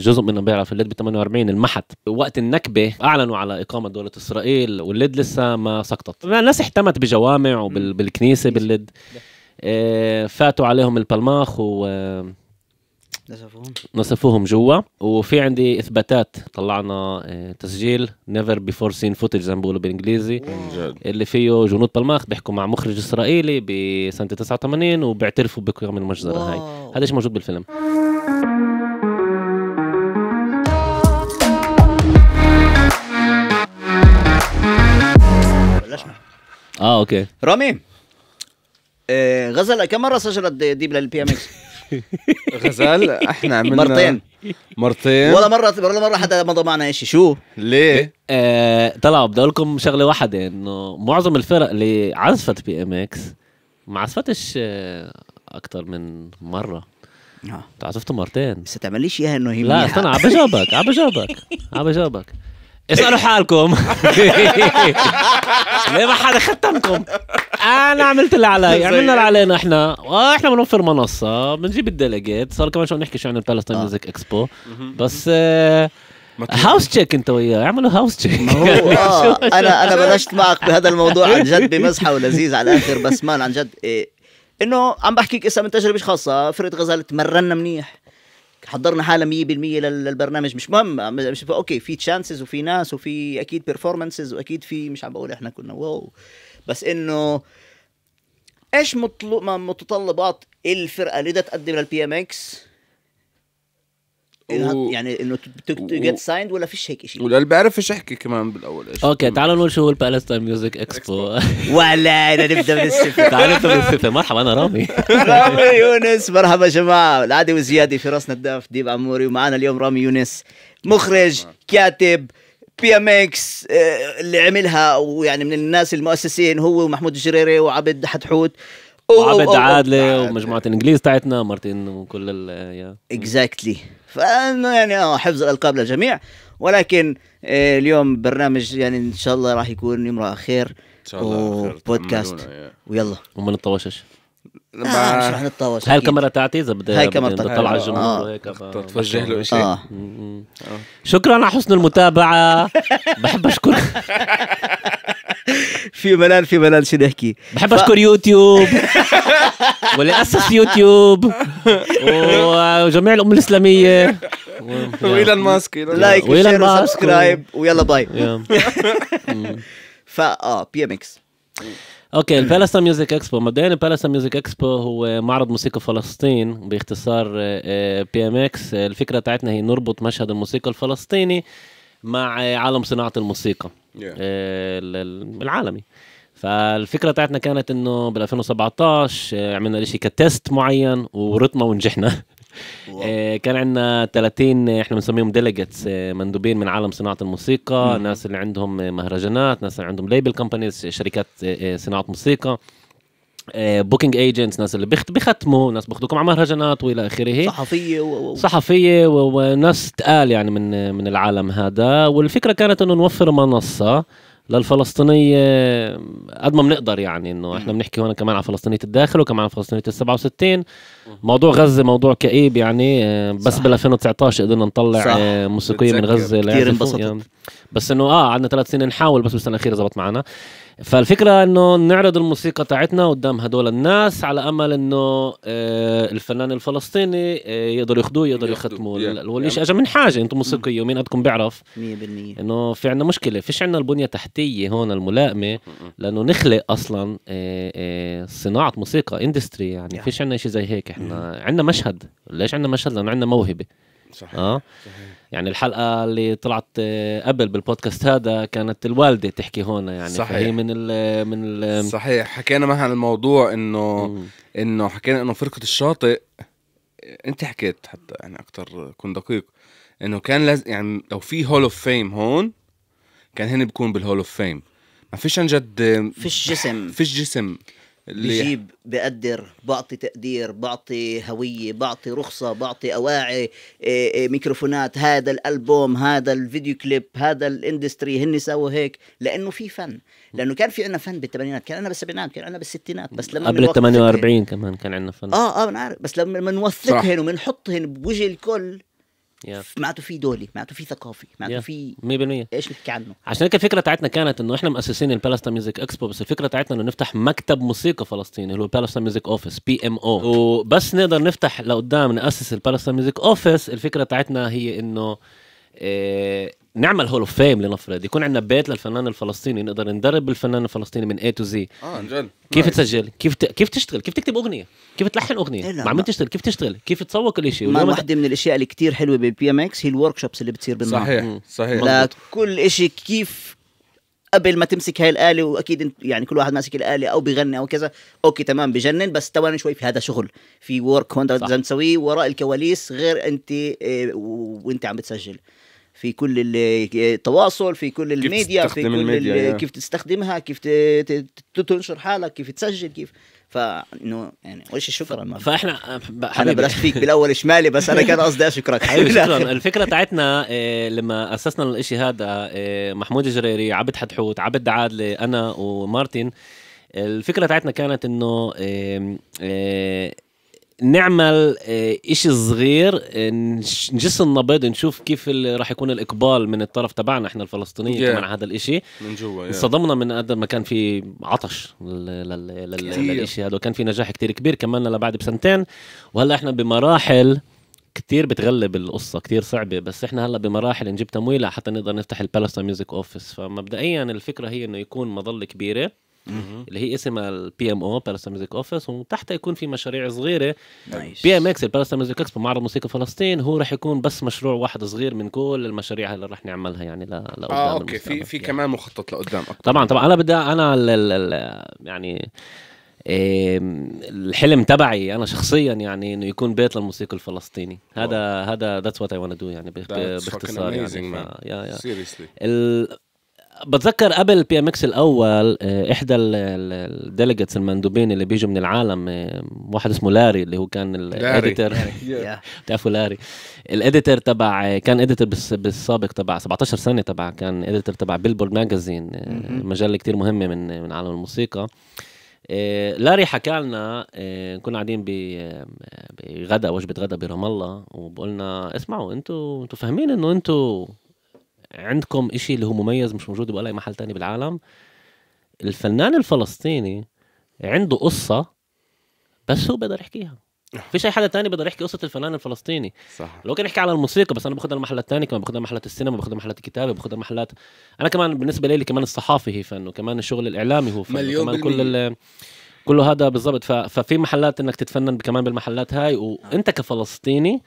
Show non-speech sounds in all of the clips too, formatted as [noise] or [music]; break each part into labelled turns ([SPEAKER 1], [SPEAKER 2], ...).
[SPEAKER 1] جزء منهم بيعرف الليد ب 48 انمحت وقت النكبه اعلنوا على اقامه دوله اسرائيل والليد لسه ما سقطت الناس احتمت بجوامع وبالكنيسه بالليد آه، فاتوا عليهم البلماخ و آه، نسفوهم نسفوهم جوا وفي عندي اثباتات طلعنا آه، تسجيل نيفر بيفور سين فوتج زي ما بيقولوا بالانجليزي اللي فيه جنود بلماخ بيحكوا مع مخرج اسرائيلي بسنه 89 وبيعترفوا بقيام المجزره هاي هذا ايش موجود بالفيلم بلاش اه اوكي
[SPEAKER 2] رامي آه، غزل كم مره سجلت ديب للبي ام اكس؟ غزال احنا عملنا مرتين
[SPEAKER 1] مرتين ولا
[SPEAKER 2] مره ولا مره حدا مضى معنا شيء
[SPEAKER 1] شو؟ ليه؟ آه، طلع بدي اقول لكم شغله واحده انه معظم الفرق اللي عزفت بي ام اكس ما عزفتش آه، اكثر من مره آه. عزفته مرتين بس تعمل ليش اياها انه هي لا استنى عم بجاوبك عم بجاوبك عم بجاوبك [laughs] اسألوا إيه. حالكم [laughs] ليه ما حدا ختمكم انا عملت اللي علي عملنا اللي إيه. علينا احنا واحنا بنوفر منصه بنجيب الديليجيت صار كمان شو نحكي شو عن البالستين آه. ميوزك اكسبو بس هاوس آه، تشيك انت وياه اعملوا هاوس [laughs] يعني آه، تشيك انا انا بلشت
[SPEAKER 2] معك بهذا الموضوع عن جد بمزحه ولذيذ على الاخر
[SPEAKER 1] بس مان عن جد إيه، انه
[SPEAKER 2] عم بحكيك اسا من تجربه خاصه فرقه غزال تمرنا منيح حضرنا حالها 100% للبرنامج مش مهم مش اوكي في تشانسز وفي ناس وفي اكيد بيرفورمنسز واكيد في مش عم بقول احنا كنا واو بس انه ايش مطلوب متطلبات الفرقه اللي بدها تقدم للبي ام اكس و... يعني انه جيت سايند ولا فيش هيك شيء
[SPEAKER 1] والقلب بيعرفش يحكي كمان بالاول ايش اوكي تعالوا نقول شو هو البالستاين ميوزك اكسبو ولا نبدا من الصفر [laughs] تعالوا نبدا من الصفر مرحبا انا رامي [laughs]
[SPEAKER 2] رامي يونس مرحبا جماعه العادي وزياده في راس نداف ديب عموري ومعنا اليوم رامي يونس مخرج كاتب بي ام اكس آه، اللي عملها ويعني من الناس المؤسسين هو ومحمود الجريري وعبد حتحوت وعبد عادله
[SPEAKER 1] ومجموعه الانجليز تاعتنا مارتين وكل ال اكزاكتلي
[SPEAKER 2] فانه يعني حفظ الالقاب للجميع ولكن آه، اليوم برنامج يعني ان شاء الله راح يكون يمر خير ان شاء الله طيب، وبودكاست
[SPEAKER 1] ويلا وما نتطوشش آه، مش رح نتطوش هاي الكاميرا تاعتي اذا بدي هاي الكاميرا تاعتي الجمهور آه. هيك آه. توجه له شيء آه. شكرا على حسن المتابعه بحب اشكرك [laughs] في ملان في ملان شو نحكي بحب اشكر يوتيوب واللي اسس يوتيوب وجميع الامه الاسلاميه وإيلان ماسك لايك وإيلان ماسك سبسكرايب
[SPEAKER 2] ويلا باي فا [laughs] اه بي ام اكس
[SPEAKER 1] اوكي البالاستين ميوزك اكسبو مبدئيا البالاستين ميوزك اكسبو هو معرض موسيقى فلسطين باختصار بي ام اكس الفكره تاعتنا هي نربط مشهد الموسيقى الفلسطيني مع آه، عالم صناعه الموسيقى آه، العالمي فالفكره تاعتنا كانت انه بال 2017 آه، عملنا شيء كتست معين ورطنا ونجحنا [laughs] آه، كان عندنا 30 احنا بنسميهم ديليجيتس مندوبين من عالم صناعه الموسيقى ناس اللي عندهم مهرجانات ناس اللي عندهم ليبل كومبانيز شركات صناعه موسيقى بوكينج آه، ايجنتس ناس اللي بيختموا ناس بياخذوكم على مهرجانات والى اخره صحفيه و... صحفيه و... وناس تقال يعني من من العالم هذا والفكره كانت انه نوفر منصه للفلسطينيه قد ما بنقدر يعني انه احنا بنحكي هون كمان على فلسطينيه الداخل وكمان على فلسطينيه ال 67 موضوع غزه موضوع كئيب يعني آه، بس بال 2019 قدرنا نطلع آه، موسيقيه من غزه كثير انبسطت يعني بس انه اه قعدنا ثلاث سنين نحاول بس بالسنه الاخيره زبط معنا فالفكره انه نعرض الموسيقى تاعتنا قدام هدول الناس على امل انه آه، الفنان الفلسطيني آه، يقدر ياخذوه يقدر يختموه هو ليش اجى من حاجه انتم موسيقيه ومين عندكم بيعرف 100% انه في عندنا مشكله فيش عندنا البنيه التحتيه هون الملائمه لانه نخلق اصلا آه، صناعه موسيقى اندستري يعني فيش عندنا شيء زي هيك احنا عندنا مشهد ليش عندنا مشهد لانه عندنا موهبه صحيح. اه صحيح. يعني الحلقه اللي طلعت آه، قبل بالبودكاست هذا كانت الوالده تحكي هون يعني صحيح. فهي من
[SPEAKER 3] ال من ال صحيح حكينا معها عن الموضوع انه انه حكينا انه فرقه الشاطئ انت حكيت حتى يعني اكثر كن دقيق انه كان لازم يعني لو في هول اوف فيم هون كان هنا بكون بالهول اوف فيم ما فيش عن جد فيش جسم فيش جسم اللي بجيب
[SPEAKER 2] بقدر بعطي تقدير بعطي هوية بعطي رخصة بعطي أواعي إيه، إيه، ميكروفونات هذا الألبوم هذا الفيديو كليب هذا الاندستري هن سووا هيك لأنه في فن لأنه كان في عنا فن بالثمانينات كان عنا بالسبعينات كان عنا بالستينات بس لما قبل ال 48
[SPEAKER 1] كمان كان عنا فن اه
[SPEAKER 2] اه بنعرف عارف بس لما نوثقهن وبنحطهن بوجه الكل yeah. معناته في دولي معناته في ثقافي معناته yeah. في 100% ايش بتحكي عنه
[SPEAKER 1] عشان هيك الفكره بتاعتنا كانت انه احنا مؤسسين البالستاين ميوزك اكسبو بس الفكره بتاعتنا انه نفتح مكتب موسيقى فلسطيني اللي هو بالستاين ميوزك اوفيس بي ام او وبس نقدر نفتح لقدام ناسس البالستاين ميوزك اوفيس الفكره بتاعتنا هي انه إيه نعمل هول اوف فيم لنفرض يكون عندنا بيت للفنان الفلسطيني نقدر ندرب الفنان الفلسطيني من اي تو زي اه عن جد كيف نايس. تسجل كيف ت... كيف تشتغل كيف تكتب اغنيه كيف تلحن اغنيه إيه، مع مين تشتغل كيف تشتغل كيف تسوق الاشي ما وحده من الاشياء اللي كثير حلوه بالبي ام اكس
[SPEAKER 2] هي الورك شوبس اللي بتصير بالمعهد صحيح صحيح لكل اشي كيف قبل ما تمسك هاي الاله واكيد يعني كل واحد ماسك الاله او بغني او كذا اوكي تمام بجنن بس تواني شوي في هذا شغل في ورك هون لازم تسويه وراء الكواليس غير انت آه، وانت عم بتسجل في كل التواصل في كل الميديا في كل الميديا كيف تستخدمها كيف تنشر حالك كيف تسجل كيف فانه يعني اول شيء شكرا فاحنا آه، انا بلاش فيك بالاول شمالي بس انا كان قصدي اشكرك حبيبي [laughs] شكرا
[SPEAKER 1] الفكره تاعتنا آه، لما اسسنا الاشي هذا آه، محمود الجريري عبد حتحوت عبد عادلي انا ومارتن الفكره تاعتنا كانت انه نعمل آه، إشي صغير آه، نجس النبض نشوف كيف راح يكون الإقبال من الطرف تبعنا إحنا الفلسطينيين yeah. كمان على هذا الإشي
[SPEAKER 4] من جوا انصدمنا
[SPEAKER 1] من قد ما كان في عطش للإشي هذا وكان في نجاح كتير كبير كملنا لبعد بسنتين وهلا إحنا بمراحل كتير بتغلب القصه كتير صعبه بس احنا هلا بمراحل نجيب تمويل حتى نقدر نفتح البالاستا ميوزك اوفيس فمبدئيا الفكره هي انه يكون مظله كبيره اللي هي اسمها البي ام او بالاستر ميوزك اوفيس وتحتها يكون في مشاريع صغيره بي ام اكس البالاستر ميوزك اكسبو معرض موسيقى فلسطين هو رح يكون بس مشروع واحد صغير من كل المشاريع اللي رح نعملها يعني لقدام اه اوكي
[SPEAKER 3] في في يعني. كمان مخطط لقدام اكثر
[SPEAKER 1] طبعا طبعا انا بدي انا يعني الحلم تبعي انا شخصيا يعني انه يكون بيت للموسيقى الفلسطيني هذا هذا ذاتس وات اي ونا دو يعني باختصار يعني ف... يا يا بتذكر قبل بي ام اكس الاول آه، احدى الديليجيتس المندوبين اللي بيجوا من العالم آه، واحد اسمه لاري اللي هو كان الاديتر [laughs] بتعرفوا لاري الاديتر تبع آه، كان اديتر بالسابق تبع 17 سنه تبع كان اديتر تبع بيلبورد ماجازين مجله كتير مهمه من من عالم الموسيقى لاري حكى لنا كنا قاعدين بغدا وجبه غدا برام الله وبقولنا اسمعوا انتوا انتوا فاهمين انه انتوا عندكم إشي اللي هو مميز مش موجود بأي محل تاني بالعالم الفنان الفلسطيني عنده قصة بس هو بيقدر يحكيها [laughs] فيش اي حدا تاني بيقدر يحكي قصه الفنان الفلسطيني صح لو كان يحكي على الموسيقى بس انا باخذها المحل الثاني كمان باخذها محلات السينما باخذها محلات الكتابه باخذها محلات انا كمان بالنسبه لي كمان الصحافي هي فن وكمان الشغل الاعلامي هو فن مليون كمان بالمية. كل ال... كل هذا بالضبط ف... ففي محلات انك تتفنن كمان بالمحلات هاي وانت كفلسطيني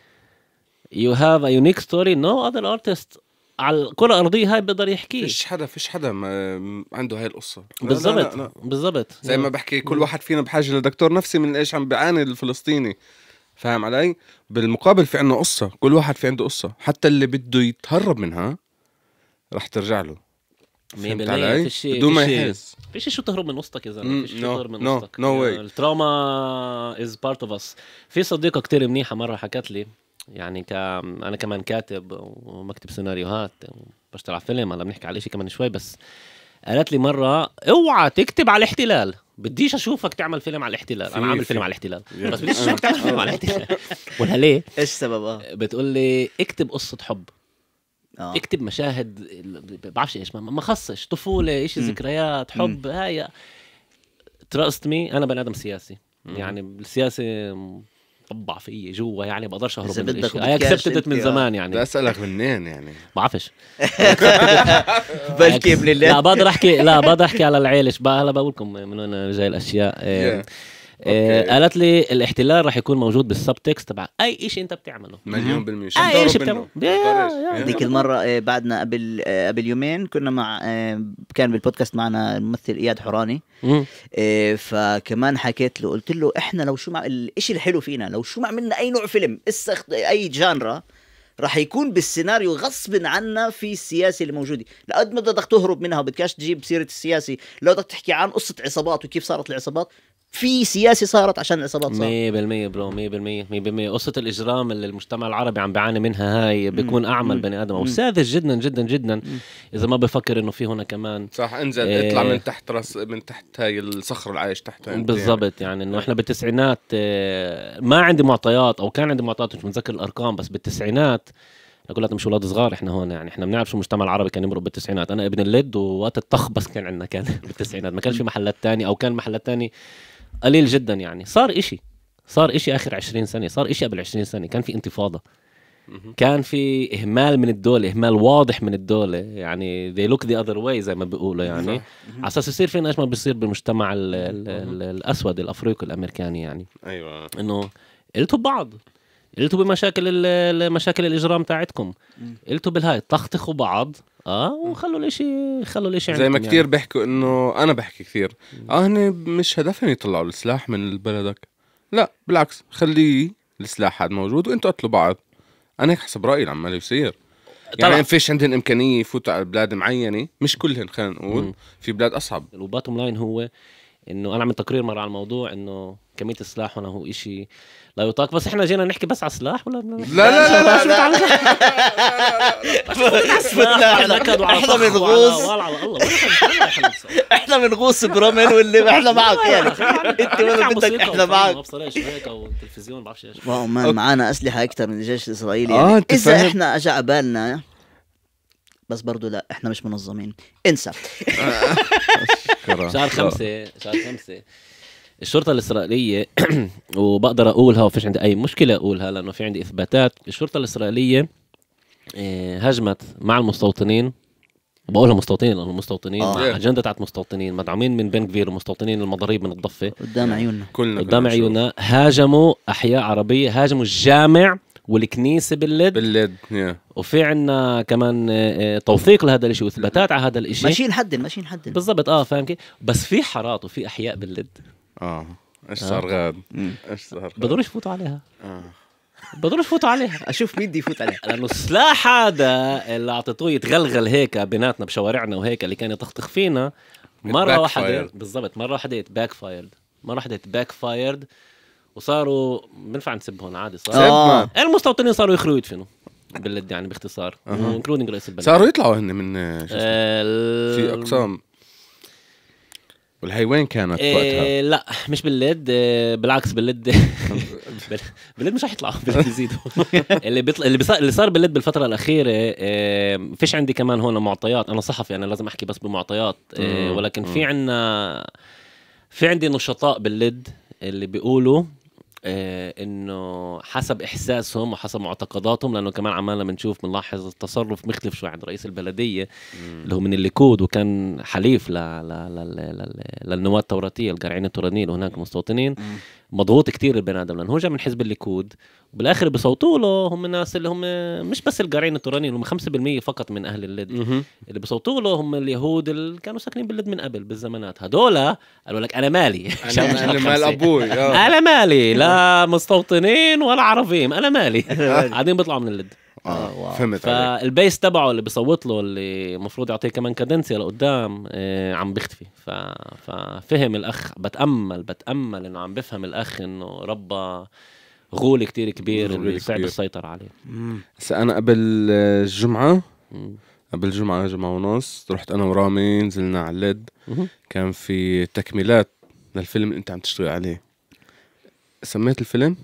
[SPEAKER 1] يو هاف ا يونيك ستوري نو اذر ارتست على الكره الارضيه هاي بيقدر يحكي فيش حدا فيش حدا ما عنده
[SPEAKER 3] هاي القصه بالضبط بالضبط زي ما بحكي كل واحد فينا بحاجه لدكتور نفسي من ايش عم بيعاني الفلسطيني فاهم علي بالمقابل في عنا قصه كل واحد في عنده قصه حتى اللي بده يتهرب منها رح ترجع له فهمت علي؟ بدون ما يحس
[SPEAKER 1] فيش شو تهرب من وسطك يا زلمه فيش شو تهرب من وسطك نو واي التراما از بارت اوف اس في صديقه كتير منيحه مره حكت لي يعني ك انا كمان كاتب ومكتب سيناريوهات بشتغل على فيلم هلا بنحكي على شيء كمان شوي بس قالت لي مره اوعى تكتب على الاحتلال بديش اشوفك تعمل فيلم على الاحتلال انا عامل فيلم على الاحتلال بس بديش اشوفك [laughs] تعمل فيلم على الاحتلال ولا ليه ايش السبب اه بتقول لي اكتب قصه حب أوه. اكتب مشاهد بعرفش ايش ما خصش طفوله شيء mm. ذكريات mm. حب هاي تراست مي انا بني ادم سياسي mm. يعني السياسه طبع فيي جوا يعني بقدرش اهرب من الاشياء هي اكسبتدت من آه. زمان يعني بسالك اسالك منين يعني بعرفش [laughs] بلكي من لا بقدر احكي لا بقدر احكي على العيله بقى هلا بقول لكم من وين جاي الاشياء آه، آه، قالت لي الاحتلال راح يكون موجود بالسب تكست تبع اي شيء انت بتعمله مليون بالمية اي شيء بتعمله هذيك المره
[SPEAKER 2] آه، بعدنا قبل آه، قبل يومين كنا مع كان بالبودكاست معنا الممثل اياد حوراني فكمان حكيت له قلت له احنا لو شو مع الشيء الحلو فينا لو شو ما عملنا اي نوع فيلم اي جانرا راح يكون بالسيناريو غصب عنا في السياسه اللي موجوده لقد ما بدك تهرب منها وبدكاش تجيب سيره السياسي لو بدك تحكي عن قصه عصابات وكيف صارت العصابات في سياسه صارت عشان العصابات
[SPEAKER 1] صارت 100% برو 100% 100% قصه الاجرام اللي المجتمع العربي عم بيعاني منها هاي بيكون اعمى البني ادم او ساذج جدا جدا جدا اذا ما بفكر انه في هنا كمان صح انزل إيه اطلع من
[SPEAKER 3] تحت راس من تحت هاي الصخره اللي عايش تحتها يعني. بالضبط
[SPEAKER 1] يعني انه إيه. احنا بالتسعينات آه، ما عندي معطيات او كان عندي معطيات مش متذكر الارقام بس بالتسعينات كلياتنا مش اولاد صغار احنا هون يعني احنا بنعرف شو المجتمع العربي كان يمرق بالتسعينات انا ابن اللد ووقت الطخ بس كان عندنا كان [laughs] بالتسعينات ما كانش في محلات تانية او كان محلات تانية قليل جدا يعني صار إشي صار إشي آخر 20 سنة صار إشي قبل 20 سنة كان في انتفاضة كان في إهمال من الدولة إهمال واضح من الدولة يعني they look the other way زي ما بيقولوا يعني على أساس يصير فينا إيش ما بيصير بالمجتمع الـ الـ الـ الأسود الأفريقي الأمريكاني يعني أيوة إنه قلتوا ببعض قلتوا بمشاكل مشاكل الاجرام تاعتكم قلتوا بالهاي طخطخوا بعض اه وخلوا الاشي خلوا الاشي زي ما كثير يعني. بيحكوا
[SPEAKER 3] انه انا بحكي كثير اه هن مش هدفهم يطلعوا السلاح من بلدك لا بالعكس خليه السلاح هذا موجود وانتوا قتلوا بعض انا هيك حسب رايي العمال يصير يعني ما فيش
[SPEAKER 1] عندهم امكانيه يفوتوا على بلاد معينه مش كلهم خلينا نقول في بلاد اصعب والباتم لاين هو انه انا عملت تقرير مره على الموضوع انه كميه السلاح هون هو شيء لا يطاق بس احنا جينا نحكي بس على السلاح ولا لا لا لا لا لا لا [laughs] [laughs] لا لا لا [laughs] احنا بنغوص
[SPEAKER 2] احنا بنغوص برمل واللي احنا معك يعني انت ولا بدك احنا معك
[SPEAKER 1] او تلفزيون بعرفش ايش معنا
[SPEAKER 2] اسلحه اكثر من الجيش الاسرائيلي يعني آه، اذا احنا اجى على بالنا بس برضه لا احنا مش منظمين انسى
[SPEAKER 1] شهر خمسة شهر خمسة الشرطه الاسرائيليه [clears throat] وبقدر اقولها وفيش عندي اي مشكله اقولها لانه في عندي اثباتات الشرطه الاسرائيليه هجمت آه، مع المستوطنين بقولها مستوطنين لانه مستوطنين آه. مع اجنده تاعت مستوطنين مدعومين من بن كفير ومستوطنين المضاريب من الضفه قدام عيوننا كلنا قدام عيوننا هاجموا احياء عربيه هاجموا الجامع والكنيسه باللد باللد yeah. وفي عنا كمان آه، آه، توثيق لهذا الشيء واثباتات على هذا الشيء ماشيين حد ماشيين حد بالضبط اه فاهم كيف بس في حارات وفي احياء باللد اه, آه. ايش صار غاد؟ ايش صار؟ بدورش يفوتوا عليها اه بدورش يفوتوا عليها اشوف مين بده يفوت عليها لانه السلاح هذا اللي اعطيتوه يتغلغل هيك بيناتنا بشوارعنا وهيك اللي كان يطخطخ فينا مره واحده بالضبط مره واحده باك فايرد مره واحده باك فايرد وصاروا بنفع هون عادي صار آه. المستوطنين صاروا يخلوا يدفنوا باللد يعني باختصار انكلودنج رئيس البلد صاروا يطلعوا
[SPEAKER 3] هن من آه، شو اسمه آه، في اقسام والهي وين كانت إيه وقتها؟
[SPEAKER 1] لا مش بالليد إيه، بالعكس بالليد [laughs] بالليد مش رح يطلعوا بالليد اللي بيطلع اللي, بصار اللي صار بالليد بالفتره الاخيره إيه، فيش عندي كمان هون معطيات انا صحفي انا لازم احكي بس بمعطيات إيه، ولكن في عندنا في عندي نشطاء بالليد اللي بيقولوا آه، انه حسب احساسهم وحسب معتقداتهم لانه كمان عمالنا بنشوف بنلاحظ التصرف مختلف شوي عند رئيس البلديه مم. اللي هو من الليكود وكان حليف للنواه التوراتيه القرعين التورانيين هناك المستوطنين مضغوط كتير البني ادم لانه هو جاي من حزب الليكود وبالاخر بصوتوا له هم الناس اللي هم مش بس القارعين اللي هم 5% فقط من اهل اللد اللي بصوتوا له هم اليهود اللي كانوا ساكنين باللد من قبل بالزمانات هدول قالوا لك انا مالي انا, [laughs] أنا مال ابوي آه. انا مالي لا مستوطنين ولا عربيين انا مالي [laughs] قاعدين بيطلعوا من اللد اه, آه، فهمت فالبيس تبعه اللي بيصوت له اللي المفروض يعطيه كمان كادنسيا لقدام آه عم بيختفي ف... ففهم الاخ بتامل بتامل انه عم بفهم الاخ انه ربى غول كتير كبير اللي صعب السيطرة عليه
[SPEAKER 3] هسا انا قبل الجمعة قبل الجمعة جمعة ونص رحت انا ورامي نزلنا على الليد كان في تكميلات للفيلم اللي انت عم تشتغل عليه سميت الفيلم؟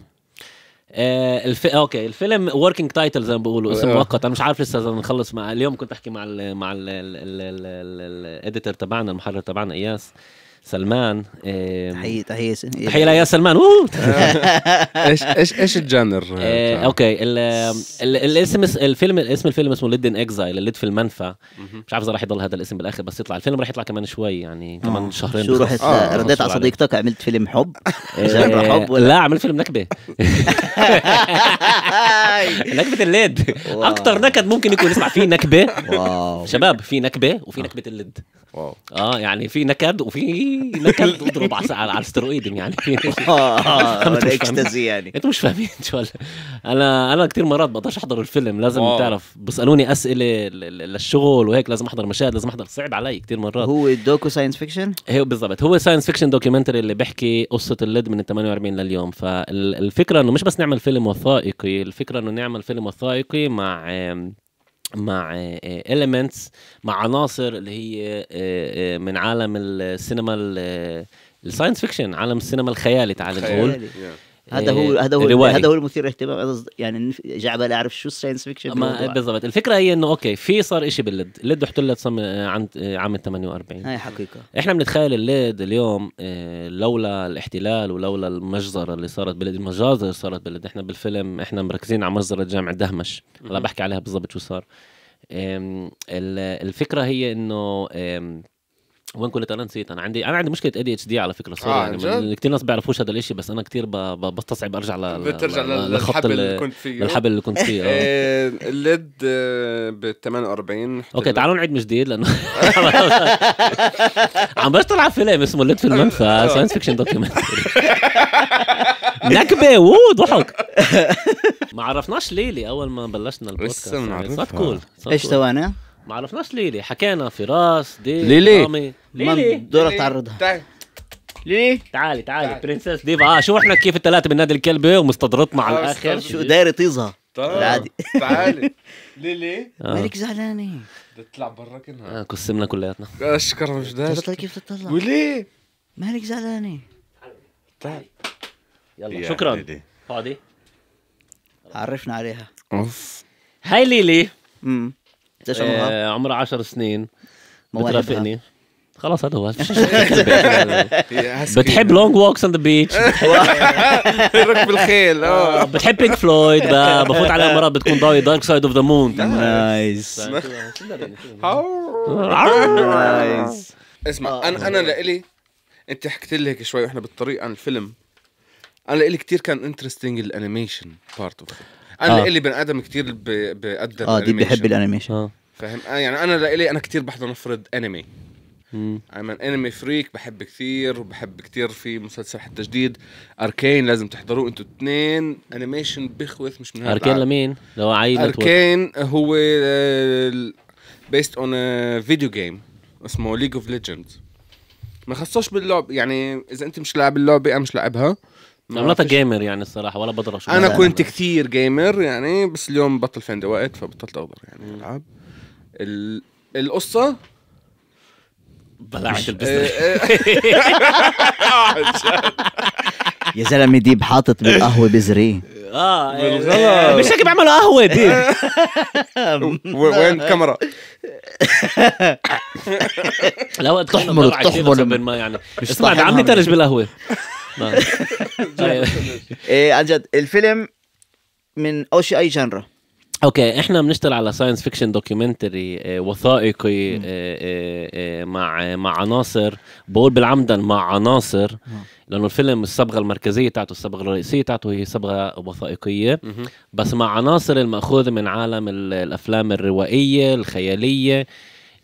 [SPEAKER 1] آه الف... اوكي الفيلم وركينج تايتل زي ما بيقولوا اسم آه. مؤقت انا مش عارف لسه اذا نخلص مع اليوم كنت احكي مع ال مع الايديتور تبعنا المحرر تبعنا اياس سلمان تحيه تحيه تحيه ليا سلمان [laughs] ايش ايش ايش الجانر آه، اوكي الاسم الفيلم اسم الفيلم اسمه ليد ان اكزايل الليد في المنفى مش عارف اذا راح يضل هذا الاسم بالاخر بس يطلع الفيلم راح يطلع كمان شوي يعني آه. كمان شهرين شو رحت آه، رديت على صديقتك عملت فيلم حب [laughs] لا عملت فيلم نكبه [laughs] نكبه الليد اكثر نكد ممكن يكون اسمع في نكبه شباب في نكبه وفي نكبه الليد اه يعني في نكد وفي نكد [laughs] اضرب على على يعني [laughs] [laughs] اه الاكستازي آه، آه، آه، يعني انتوا مش فاهمين شو انا انا كثير مرات بقدرش احضر الفيلم لازم واو. تعرف بيسالوني اسئله للشغل وهيك لازم احضر مشاهد لازم احضر صعب علي كثير مرات هو الدوكو ساينس فيكشن هو بالضبط هو ساينس فيكشن دوكيومنتري اللي بيحكي قصه الليد من ال 48 لليوم فالفكره انه مش بس نعمل فيلم وثائقي الفكره انه نعمل فيلم وثائقي مع مع آه، آه، elements مع عناصر اللي هي آه، من عالم السينما الساينس فيكشن عالم السينما الخيالي تعال نقول هذا إيه، هو هذا هو رواي. هذا هو
[SPEAKER 2] المثير للاهتمام يعني جعبل اعرف شو الساينس فيكشن بالضبط
[SPEAKER 1] الفكره هي انه اوكي في صار إشي باللد اللد احتلت صم عند عام 48 هاي حقيقه احنا بنتخيل الليد اليوم إيه، لولا الاحتلال ولولا المجزره اللي صارت بلد المجازر اللي صارت بلد احنا بالفيلم احنا مركزين على مجزره جامع دهمش هلا بحكي عليها بالضبط شو صار إيه، الفكره هي انه وين كنت انا نسيت انا عندي انا عندي مشكله اي دي اتش دي على فكره صراحه آه يعني كثير ناس بيعرفوش هذا الشيء بس انا كثير بستصعب ارجع ل بترجع للحبل اللي كنت فيه للحبل اللي كنت فيه اه
[SPEAKER 3] [laughs] الليد آه، آه، ب 48
[SPEAKER 1] اوكي تعالوا نعيد من جديد لانه [laughs] عم بطلع فيلم اسمه الليد في المنفى ساينس فيكشن دوكيومنتري نكبه وو ضحك ما عرفناش ليلي اول ما بلشنا البودكاست يعني ايش سوينا؟ ما عرفناش ليلي حكينا فراس دي ليلي رامي ليلي دورك تعرضها ليه؟ تعالي تعالي برنسس ديفا اه شو احنا كيف الثلاثه بالنادي الكلبة ومستضرتنا آه، على الاخر شو داري طيزها طيب، عادي تعالي [laughs] ليه ليه؟
[SPEAKER 3] آه. مالك زعلانه تطلع برا كنا آه
[SPEAKER 1] قسمنا كلياتنا
[SPEAKER 3] اشكر مش داش كيف تطلع
[SPEAKER 2] وليه؟ مالك زعلانه تعال
[SPEAKER 1] يلا شكرا فاضي
[SPEAKER 2] عرفنا عليها اوف هاي ليلي
[SPEAKER 1] امم ايش آه، عمرها؟ عمرها 10 سنين بترافقني خلاص هذا هو [laughs] بتحب لونج ووكس اون ذا بيتش ركب
[SPEAKER 3] الخيل اه
[SPEAKER 1] بتحب بينك فلويد بفوت على مرات بتكون ضاوي دارك سايد اوف ذا مون نايس
[SPEAKER 3] نايس اسمع آه. انا انا لإلي انت حكيت لي هيك شوي واحنا بالطريق عن الفيلم انا لإلي كثير كان انترستنج الانيميشن بارت اوف انا آه. لإلي بني ادم كثير بقدر اه دي بحب الانيميشن آه. فاهم يعني انا لإلي انا كثير بحضر نفرض انمي ايم ان انمي فريك بحب كثير وبحب كثير في مسلسل حتى جديد اركين لازم تحضروه انتوا اثنين انيميشن بخوث مش من هذا اركين لمين؟ لو عيل اركين هو بيست اون فيديو جيم اسمه ليج اوف ليجندز ما خصوش باللعب يعني اذا انت مش لاعب اللعبه انا مش لاعبها انا لا جيمر يعني
[SPEAKER 1] الصراحه ولا بقدر اشوف انا كنت أنا.
[SPEAKER 3] كثير جيمر يعني بس اليوم بطل في عندي وقت فبطلت اقدر يعني
[SPEAKER 2] العب القصه
[SPEAKER 1] بلعت البزنس
[SPEAKER 2] إيه، إيه. [laughs] يا زلمه ديب حاطط بالقهوه بزري اه إيه. بالغلط مش هيك بيعملوا قهوه ديب
[SPEAKER 3] [laughs] وين الكاميرا [laughs] لا وقت تحمر
[SPEAKER 1] تحمر من ما يعني مش سمعت عم ترج بالقهوه آه. آه.
[SPEAKER 2] ايه عن جد الفيلم من اول شيء اي جنرا
[SPEAKER 1] اوكي احنا بنشتغل على ساينس فيكشن دوكيومنتري وثائقي آه، آه، آه، مع مع عناصر بقول بالعمدا مع عناصر لانه الفيلم الصبغه المركزيه تاعته الصبغه الرئيسيه تاعته هي صبغه وثائقيه بس مع عناصر الماخوذه من عالم الافلام الروائيه الخياليه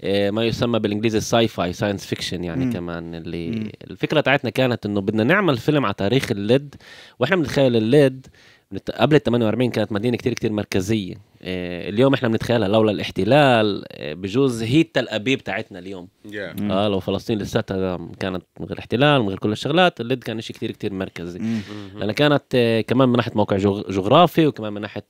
[SPEAKER 1] ما يسمى بالانجليزي الساي فاي ساينس فيكشن يعني مم. كمان اللي مم. الفكره تاعتنا كانت انه بدنا نعمل فيلم على تاريخ الليد واحنا بنتخيل الليد قبل ال 48 كانت مدينه كتير كتير مركزيه آه، اليوم احنا بنتخيلها لولا الاحتلال آه، بجوز هي تل ابيب بتاعتنا اليوم yeah. اه لو فلسطين لساتها كانت من غير احتلال من غير كل الشغلات اللد كان شيء كتير كتير مركزي mm-hmm. لانها كانت آه، كمان من ناحيه موقع جغرافي وكمان من ناحيه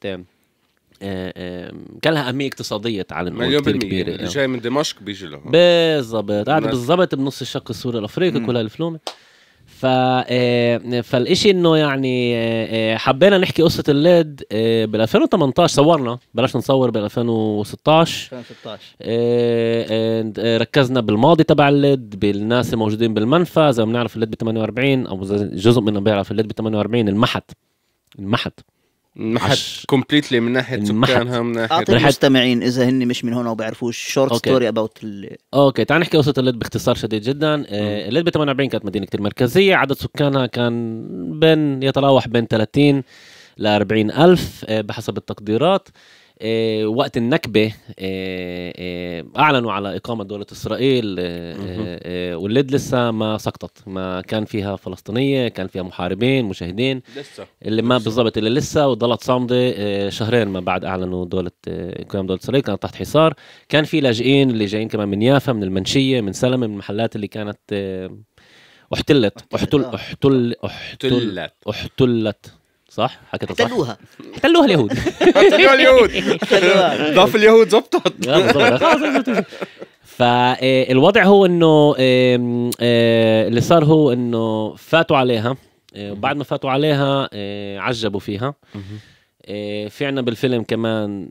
[SPEAKER 1] كان لها اهميه اقتصاديه تعال نقول كثير كبيره جاي
[SPEAKER 3] من دمشق بيجي لهون
[SPEAKER 1] بالضبط قاعد بالضبط بنص الشق السوري الافريقي كل هالفلومه آه، فالشيء انه يعني آه، آه، حبينا نحكي قصه الليد بال 2018 صورنا بلشنا نصور بال 2016 2016 ركزنا بالماضي تبع الليد بالناس الموجودين بالمنفى زي ما بنعرف الليد ب 48 او جزء منهم بيعرف الليد ب 48 المحت المحت ما كومبليتلي من ناحيه سكانها من ناحيه اعطي المستمعين
[SPEAKER 2] اذا هن مش من هون او بيعرفوش شورت ستوري اباوت
[SPEAKER 1] اوكي تعال نحكي قصه الليد باختصار شديد جدا آه، الليد ب 48 كانت مدينه كثير مركزيه عدد سكانها كان بين يتراوح بين 30 ل 40 الف آه، بحسب التقديرات آه، وقت النكبه آه، آه، اعلنوا على اقامه دوله اسرائيل واللد لسه ما سقطت ما كان فيها فلسطينيه كان فيها محاربين مشاهدين لسه اللي ما بالضبط اللي لسه وضلت صامده شهرين ما بعد اعلنوا دوله اقامه دوله اسرائيل كانت تحت حصار كان في لاجئين اللي جايين كمان من يافا من المنشيه من سلمه من المحلات اللي كانت احتلت احتل احتل احتلت احتلت صح حكيت صح احتلوها احتلوها اليهود [laughs]
[SPEAKER 4] احتلوها اليهود [laughs] ضعف اليهود
[SPEAKER 1] زبطت فالوضع آه، هو انه آه، اللي صار هو انه فاتوا عليها وبعد آه، ما فاتوا عليها عجبوا فيها في عنا بالفيلم كمان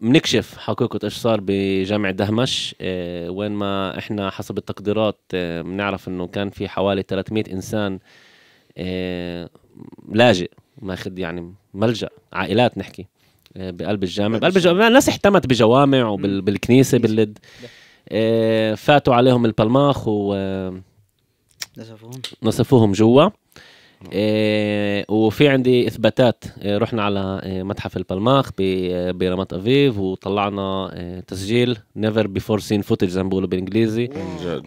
[SPEAKER 1] بنكشف حقيقة ايش صار بجامع دهمش وين ما احنا حسب التقديرات بنعرف انه كان في حوالي 300 انسان لاجئ ماخذ يعني ملجا عائلات نحكي آه، بقلب الجامع بقلب الجامع الناس احتمت بجوامع وبالكنيسه باللد آه، فاتوا عليهم البلماخ و نصفوهم نسفوهم جوا إيه، وفي عندي اثباتات إيه، رحنا على إيه، متحف البلماخ برمات افيف وطلعنا تسجيل نيفر بيفور سين فوتج زي ما بيقولوا بالانجليزي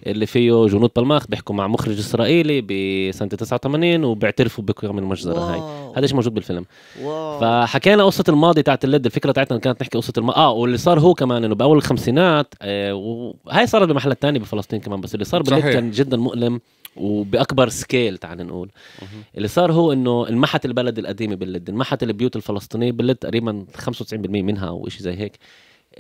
[SPEAKER 1] اللي فيه جنود بلماخ بيحكوا مع مخرج اسرائيلي بسنه 89 وبيعترفوا بقيام المجزره هاي هذا الشيء موجود بالفيلم واو. فحكينا قصه الماضي تاعت الليد الفكره تاعتنا كانت نحكي قصه الماضي اه واللي صار هو كمان انه باول الخمسينات آه وهي صارت بمحل ثاني بفلسطين كمان بس اللي صار بالليد كان جدا مؤلم وباكبر سكيل تعال نقول مه. اللي صار هو انه انمحت البلد القديمه باللد انمحت البيوت الفلسطينيه باللد تقريبا 95% منها او شيء زي هيك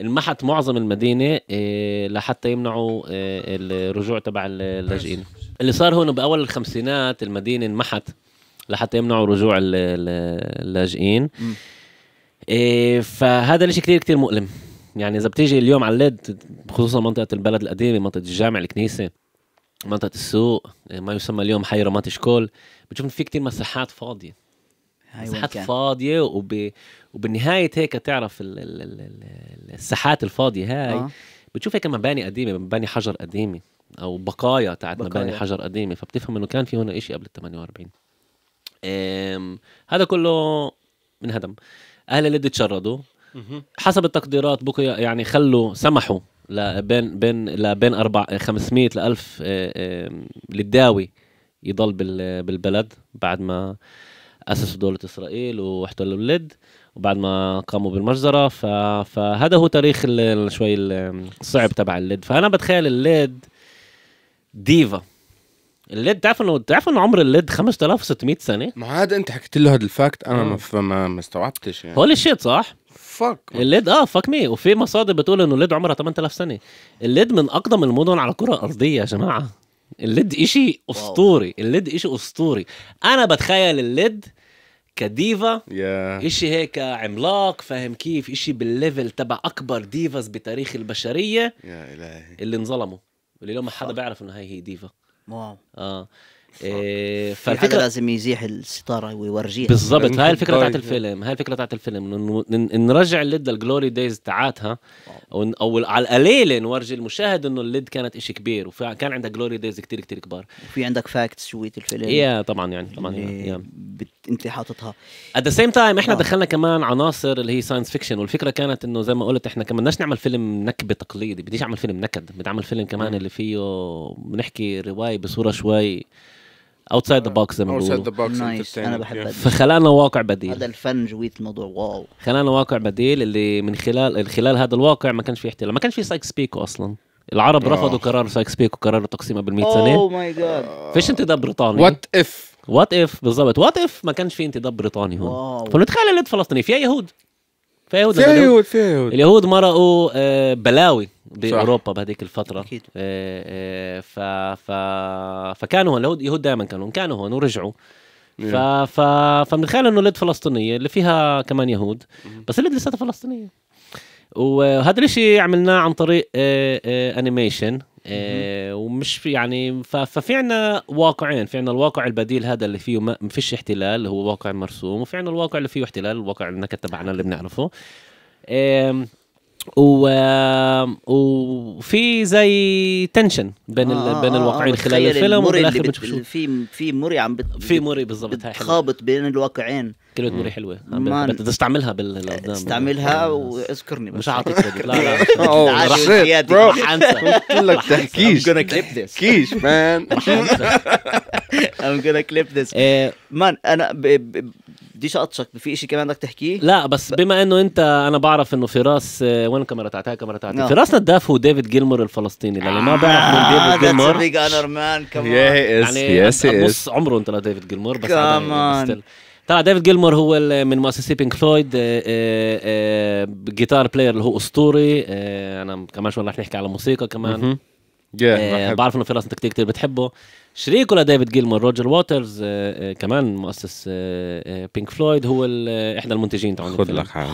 [SPEAKER 1] انمحت معظم المدينه آه، لحتى يمنعوا آه، الرجوع تبع اللاجئين اللي صار هون باول الخمسينات المدينه انمحت لحتى يمنعوا رجوع اللاجئين إيه فهذا الشيء كثير كثير مؤلم يعني اذا بتيجي اليوم على الليد خصوصا منطقه البلد القديمه منطقه الجامع الكنيسه منطقه السوق إيه، ما يسمى اليوم حي رمات شكول بتشوف في كثير مساحات فاضيه مساحات فاضيه وب... وبالنهايه هيك تعرف ال... ال... ال... الساحات الفاضيه هاي آه. بتشوف هيك مباني قديمه مباني حجر قديمه او بقايا تاعت مباني حجر قديمه فبتفهم انه كان في هنا شيء قبل ال 48 هذا كله انهدم اهل اللي تشردوا حسب التقديرات بكره يعني خلوا سمحوا لبين بين لبين أربع 500 ل 1000 للداوي يضل بالبلد بعد ما اسسوا دوله اسرائيل واحتلوا اللد وبعد ما قاموا بالمجزره فهذا هو تاريخ شوي الصعب تبع اللد فانا بتخيل اللد ديفا الليد تعرف انه تعرف انه عمر الليد 5600 سنه ما هذا انت حكيت
[SPEAKER 3] له هذا الفاكت انا آه. ما ما استوعبتش يعني هولي
[SPEAKER 1] شيت صح فك الليد اه فك مي وفي مصادر بتقول انه الليد عمرها 8000 سنه الليد من اقدم المدن على الكره الارضيه يا جماعه الليد اشي اسطوري الليد اشي اسطوري انا بتخيل الليد كديفا yeah. اشي هيك عملاق فاهم كيف اشي بالليفل تبع اكبر ديفاز بتاريخ البشريه يا الهي اللي انظلموا واللي لو ما حدا بيعرف انه هاي هي ديفا 哇！嗯。إيه فالفكره يعني لازم
[SPEAKER 2] يزيح الستاره ويورجيها بالضبط هاي الفكره طيب. تاعت الفيلم
[SPEAKER 1] هاي الفكره تاعت الفيلم انه نرجع الليد للجلوري دايز تاعتها او, على القليله نورجي المشاهد انه الليد كانت إشي كبير وكان عندها جلوري دايز كتير كتير كبار وفي عندك فاكتس شويه الفيلم يا طبعا يعني طبعا يعني بت... انت حاططها ات ذا سيم تايم احنا آه. دخلنا كمان عناصر اللي هي ساينس فيكشن والفكره كانت انه زي ما قلت احنا كمان بدناش نعمل فيلم نكبه تقليدي بديش اعمل فيلم نكد بدي اعمل فيلم كمان اللي فيه بنحكي روايه بصوره شوي اوتسايد ذا بوكس زي ما بيقولوا اوتسايد ذا بوكس نايس انا بحب yeah. واقع بديل هذا
[SPEAKER 2] الفن جويت الموضوع واو
[SPEAKER 1] خلانا واقع بديل اللي من خلال خلال هذا الواقع ما كانش في احتلال ما كانش في سايكس بيكو اصلا العرب أوه. رفضوا قرار سايكس بيكو قرار تقسيمها بال 100 سنه اوه ماي جاد فيش انتداب بريطاني وات اف وات اف بالضبط وات اف ما كانش في انتداب بريطاني هون فنتخيل اللي فلسطيني فيها يهود فيها يهود فيها يهود فيها يهود اليهود مرقوا آه، بلاوي باوروبا بهذيك الفتره اكيد آه، آه، ف ف فكانوا هون اليهود دائما كانوا كانوا هون ورجعوا نعم. ف ف خلال انه اليد فلسطينيه اللي فيها كمان يهود بس اليد لساتها فلسطينيه وهذا الشيء عملناه عن طريق انيميشن آه، ومش يعني ففي عنا واقعين في عنا الواقع البديل هذا اللي فيه ما فيش احتلال اللي هو واقع مرسوم وفي عنا الواقع اللي فيه احتلال الواقع النكد تبعنا اللي بنعرفه و... وفي زي تنشن آه، بين آه ال... آه، بين الواقعين آه خلال الفيلم في بنشوف شو
[SPEAKER 2] في في موري عم بت... في موري بالضبط خابط بين
[SPEAKER 1] الواقعين كلمة موري حلوة بدك تستعملها بال إيه، استعملها
[SPEAKER 2] آه. واذكرني بس
[SPEAKER 1] مش عاطيك [laughs] لا لا [laughs] [laughs] رح انسى لك تحكيش I'm تحكيش
[SPEAKER 2] مان I'm gonna clip this مان إيه. انا
[SPEAKER 1] بديش اقطشك في شيء كمان بدك تحكيه لا بس ف... بما انه انت انا بعرف انه فراس آه، وين كاميرا تاعتها كاميرا تاعتها no. نعم. فراس نداف هو ديفيد جيلمر الفلسطيني اللي ما بعرف من آه، يعني ديفيد جيلمور بيج انر مان كمان يعني نص عمره انت لديفيد جيلمر بس كمان طلع ديفيد جيلمر هو من مؤسسي بينك فلويد جيتار بلاير اللي هو اسطوري آه، انا كمان شوي رح نحكي على موسيقى كمان mm -hmm. yeah, آه بعرف انه في راس انت كتير بتحبه شريكه لديفيد جيلمر روجر ووترز آه،, آه كمان مؤسس آه بينك آه، فلويد هو آه، احدى المنتجين تبعون خد لك حال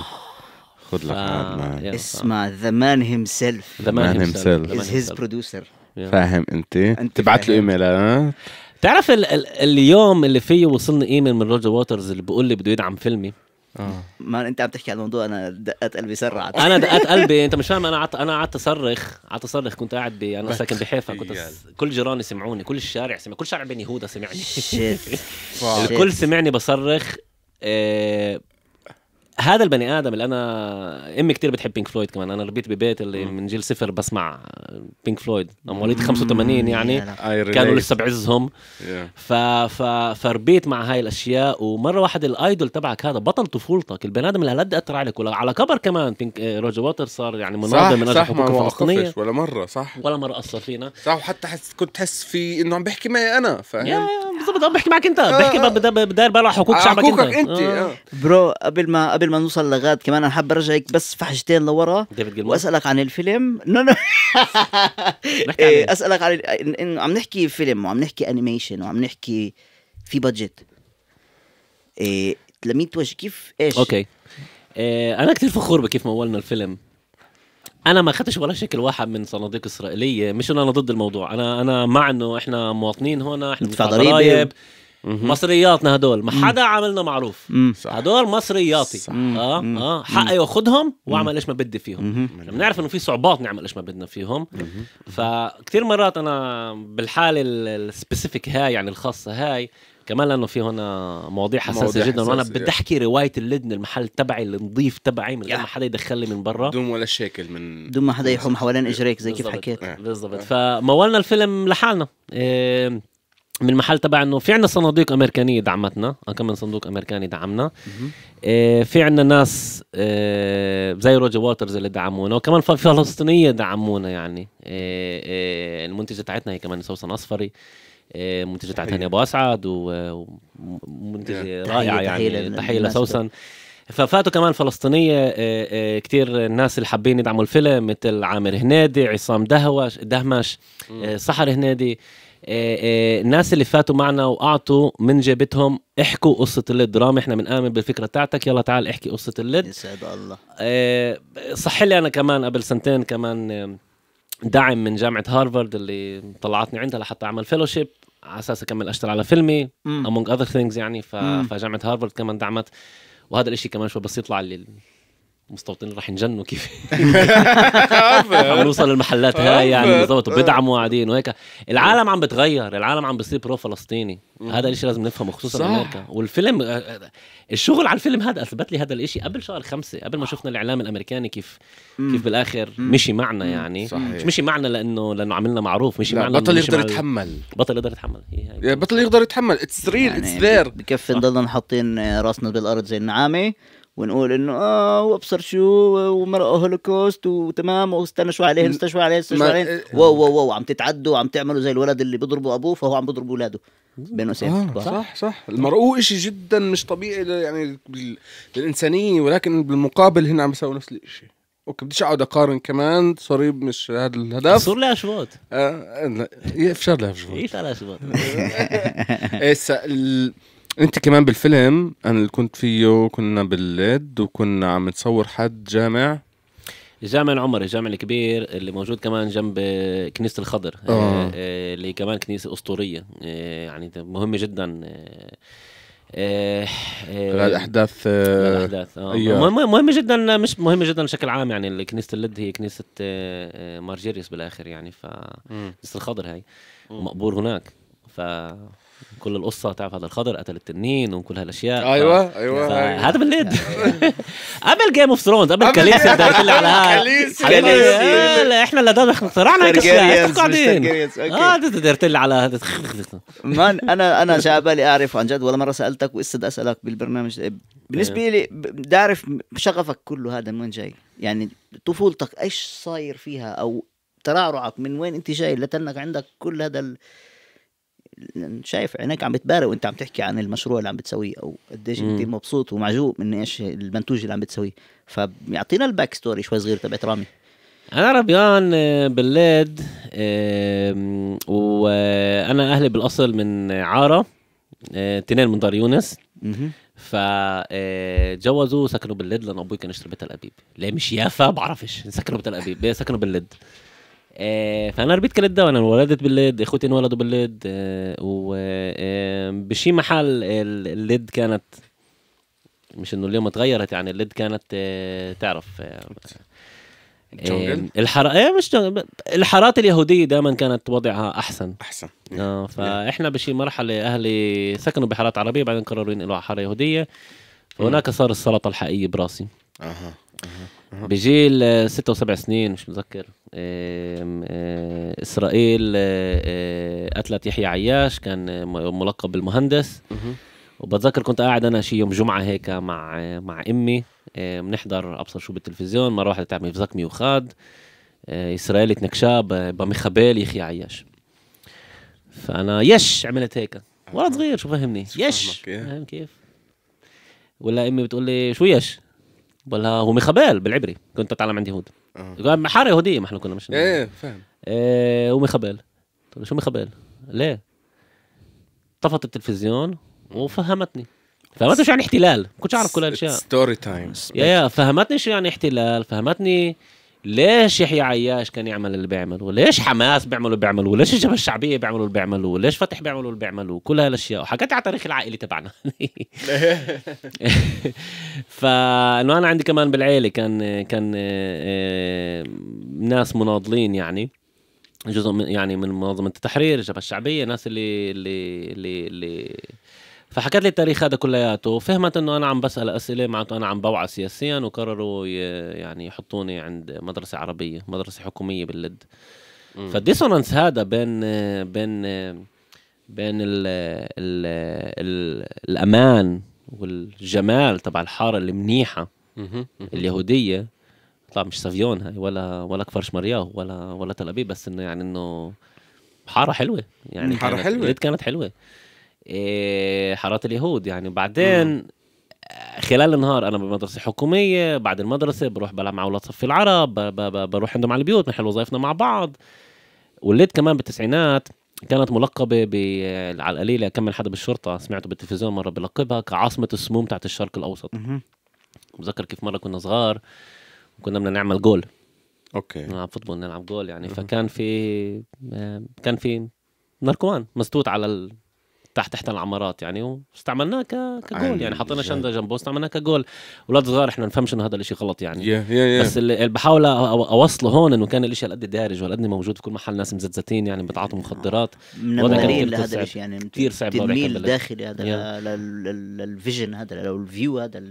[SPEAKER 1] خد لك حال اسمع
[SPEAKER 2] ذا مان هيم سيلف ذا مان هيم سيلف از هيز برودوسر فاهم
[SPEAKER 1] انت انت تبعت له ايميلات تعرف ال ال اليوم اللي فيه وصلني ايميل من روجر ووترز اللي بيقول لي بده يدعم فيلمي آه. ما انت عم تحكي عن الموضوع انا دقات قلبي سرعت انا دقات [laughs] قلبي انت مش فاهم انا عط... انا قعدت اصرخ قعدت اصرخ كنت قاعد بي... انا ساكن بحيفا كنت أس... كل جيراني سمعوني كل الشارع سمع كل شارع بين يهودا سمعني [laughs] الكل سمعني بصرخ إيه... هذا البني ادم اللي انا امي كثير بتحب بينك فلويد كمان انا ربيت ببيت اللي من جيل صفر بسمع بينك فلويد انا مواليد 85 يعني كانوا لسه بعزهم ف... ف... فربيت مع هاي الاشياء ومره واحد الايدول تبعك هذا بطل طفولتك البني ادم اللي هالقد اثر عليك وعلى كبر كمان بينك روجر ووتر صار يعني مناضل من اجل حقوق الفلسطينيه ولا مره صح ولا مره اثر فينا صح وحتى حس كنت تحس
[SPEAKER 3] في انه عم بحكي معي انا فاهم
[SPEAKER 1] بالضبط عم بحكي معك انت آه، بحكي آه. بداير بالي حقوق شعبك انت
[SPEAKER 2] حقوقك انت برو آه. قبل ما قبل قبل ما نوصل لغاد كمان انا حاب ارجعك بس فحشتين لورا واسالك عن الفيلم [laughs] نو نو إيه، اسالك عن انه عم نحكي فيلم وعم نحكي انيميشن وعم نحكي في بادجت إيه
[SPEAKER 1] 300 وجه كيف ايش اوكي إيه انا كثير فخور بكيف مولنا الفيلم انا ما اخذتش ولا شكل واحد من صناديق اسرائيليه مش انه انا ضد الموضوع انا انا مع انه احنا مواطنين هون احنا ندفع ضرائب مصرياتنا هدول ما حدا عاملنا معروف هدول مصرياتي صح. اه اه حقي ياخذهم واعمل ايش ما بدي فيهم بنعرف انه في صعوبات نعمل ايش ما بدنا فيهم فكثير مرات انا بالحاله السبيسيفيك هاي يعني الخاصه هاي كمان لانه في هنا مواضيع حساسه مواضيع جدا وانا بدي احكي روايه اللدن المحل تبعي النظيف تبعي من غير ما حدا يدخل من برا بدون ولا
[SPEAKER 2] شكل من بدون ما حدا يحوم حوالين اجريك زي كيف حكيت بالضبط
[SPEAKER 1] فمولنا الفيلم لحالنا إيه من محل تبع انه في عنا صناديق امريكانيه دعمتنا آه، كم من صندوق امريكاني دعمنا آه، في عنا ناس آه، زي روجر واترز اللي دعمونا وكمان فلسطينيه دعمونا يعني المنتجه تاعتنا هي كمان سوسن اصفري منتجه تاعت هاني ابو اسعد ومنتجه رائعه يعني تحيه لسوسن ففاتوا كمان فلسطينيه كتير الناس اللي حابين يدعموا الفيلم مثل عامر هنادي عصام دهوش دهمش سحر هنادي الناس آه، آه، اللي فاتوا معنا واعطوا من جيبتهم احكوا قصه الليد درام احنا بنآمن بالفكره تاعتك يلا تعال احكي قصه الليد يسعد الله آه، صح لي انا كمان قبل سنتين كمان دعم من جامعه هارفارد اللي طلعتني عندها لحتى اعمل فيلوشيب على اساس اكمل اشتغل على فيلمي امونج اذر ثينجز يعني ف... فجامعه هارفارد كمان دعمت وهذا الاشي كمان شوي بس يطلع اللي مستوطنين راح ينجنوا كيف عم نوصل المحلات هاي يعني بالضبط بدعموا آه. قاعدين وهيك العالم عم بتغير العالم عم بصير برو فلسطيني هذا الشيء لازم نفهمه خصوصا امريكا والفيلم آه، آه، الشغل على الفيلم هذا اثبت لي هذا الشيء قبل شهر خمسة قبل ما شفنا الاعلام الامريكاني كيف كيف بالاخر مشي معنا يعني مش مشي معنا لانه لانه عملنا معروف مشي معنا بطل يقدر يتحمل بطل يقدر يتحمل
[SPEAKER 2] بطل يقدر يتحمل اتس ريل اتس ذير
[SPEAKER 1] بكفي نضلنا حاطين
[SPEAKER 2] راسنا بالارض زي النعامه ونقول انه اه وابصر شو ومرأة هولوكوست وتمام واستنى شو عليهم استنى شو عليهم استنى عليهم آه، آه. واو واو واو عم تتعدوا وعم تعملوا زي الولد اللي بيضربوا ابوه فهو عم بيضرب اولاده بين آه صح
[SPEAKER 3] صح المرقوق
[SPEAKER 2] شيء جدا مش طبيعي
[SPEAKER 3] يعني للانسانيه ولكن بالمقابل هنا عم يسووا نفس الشيء اوكي بديش اقعد اقارن كمان سوري مش هذا الهدف صور لها شوط اه لا يفشل لها شباط يفشل لها شوط انت كمان بالفيلم انا اللي كنت فيه كنا بالليد وكنا عم نصور حد جامع
[SPEAKER 1] جامع عمر الجامع الكبير اللي موجود كمان جنب كنيسه الخضر آه. آه. آه، اللي كمان كنيسه اسطوريه آه، يعني مهمه جدا إيه إيه الاحداث الاحداث آه. أيوة. مهمه جدا مش مهمه جدا بشكل عام يعني كنيسه اللد هي كنيسه مارجيريس بالاخر يعني ف كنيسه الخضر هاي مقبور هناك ف كل القصه تعرف هذا الخضر قتل التنين وكل هالاشياء ايوه ف... ايوه, أيوة. هذا بالليد [laughs] قبل جيم اوف ثرونز قبل كاليسيا [laughs] على كل آه، على احنا اللي ده اخترعنا قاعدين اه تقدر
[SPEAKER 2] على مان انا انا بالي اعرف عن جد ولا مره سالتك وإسا اسالك بالبرنامج بالنسبه لي بعرف شغفك كله هذا من وين جاي يعني طفولتك ايش صاير فيها او ترعرعك من وين انت جاي لتنك عندك كل هذا شايف عينيك عم بتبارق وانت عم تحكي عن المشروع اللي عم بتسويه او قديش انت مبسوط ومعجوب من ايش المنتوج اللي عم بتسويه فبيعطينا الباك ستوري شوي صغير تبعت رامي
[SPEAKER 1] انا ربيان آه، بالليد آه، وانا اهلي بالاصل من عاره تنين آه، من دار يونس ف سكنوا بالليد لان ابوي كان يشتري بتل ابيب ليه مش يافا بعرفش سكنوا بتل ابيب سكنوا بالليد آه، فانا ربيت كل الدواء انا انولدت بالليد اخوتي انولدوا بالليد آه، وبشي آه، محل الليد كانت مش انه اليوم اتغيرت يعني الليد كانت تعرف الحرا ايه مش جنجل. الحارات اليهوديه دائما كانت وضعها احسن احسن اه فاحنا بشي مرحله اهلي سكنوا بحارات عربيه بعدين قرروا ينقلوا على حاره يهوديه فهناك صار السلطه الحقيقيه براسي اها اها بجيل آه، ستة وسبع سنين مش متذكر آه، اسرائيل قتلت آه، يحيى عياش كان ملقب بالمهندس وبتذكر كنت قاعد انا شي يوم جمعه هيك مع مع امي بنحضر ابصر شو بالتلفزيون مره واحده تعمل مي وخاد اسرائيل تنكشا بمخبال يحيى عياش فانا يش عملت هيك ولد صغير شو فهمني يش إيه. فاهم كيف ولا امي بتقول لي شو يش لها هو محبال بالعبري كنت اتعلم عند يهود أه. حاره يهوديه ما احنا كنا مش ايه فاهم ايه هو قلت طب شو محبال ليه طفت التلفزيون وفهمتني
[SPEAKER 2] فهمتني شو يعني احتلال
[SPEAKER 1] كنتش اعرف كل هالاشياء ستوري تايمز يا يا فهمتني شو يعني احتلال فهمتني ليش يحيى عياش كان يعمل اللي بيعمله ليش حماس بيعملوا اللي بيعملوه ليش الجبهه الشعبيه بيعملوا اللي بيعملوه ليش فتح بيعملوا اللي بيعملوه كل هالاشياء وحكيت على تاريخ العائلة تبعنا [laughs] فانه انا عندي كمان بالعيله كان كان آه، ناس مناضلين يعني جزء من يعني من منظمه التحرير الجبهه الشعبيه الناس اللي اللي اللي, اللي فحكت لي التاريخ هذا كلياته فهمت انه انا عم بسال اسئله معناته انا عم بوعى سياسيا وقرروا يعني يحطوني عند مدرسه عربيه مدرسه حكوميه باللد فالديسونانس هذا بين بين بين الـ الـ الـ الامان والجمال تبع الحاره المنيحه اليهوديه طبعا مش سافيون هاي ولا ولا كفر شمرياه ولا ولا تل ابيب بس انه يعني انه حاره حلوه يعني حاره حلوه كانت حلوه إيه، حارات اليهود يعني بعدين خلال النهار انا بمدرسه حكوميه بعد المدرسه بروح بلعب مع اولاد صفي العرب بروح عندهم على البيوت بنحل وظائفنا مع بعض ولدت كمان بالتسعينات كانت ملقبة ب... على القليلة كم من حدا بالشرطة سمعته بالتلفزيون مرة بلقبها كعاصمة السموم بتاعت الشرق الأوسط بتذكر كيف مرة كنا صغار وكنا بدنا نعمل جول اوكي نلعب آه، فوتبول نلعب جول يعني فكان في آه، كان في نركوان مستوت على ال... تحت تحت العمارات يعني واستعملناه كجول يعني حطينا شندا جنبه استعملناه كجول اولاد صغار احنا نفهمش انه هذا الشيء غلط يعني yeah, yeah, yeah. بس اللي بحاول اوصله هون انه كان الشيء هالقد دارج وهالقد موجود في كل محل ناس مزتزتين يعني بتعاطوا مخدرات من هذا لهذا الشيء يعني كثير صعب تدميل داخلي هذا
[SPEAKER 2] للفيجن هذا او الفيو هذا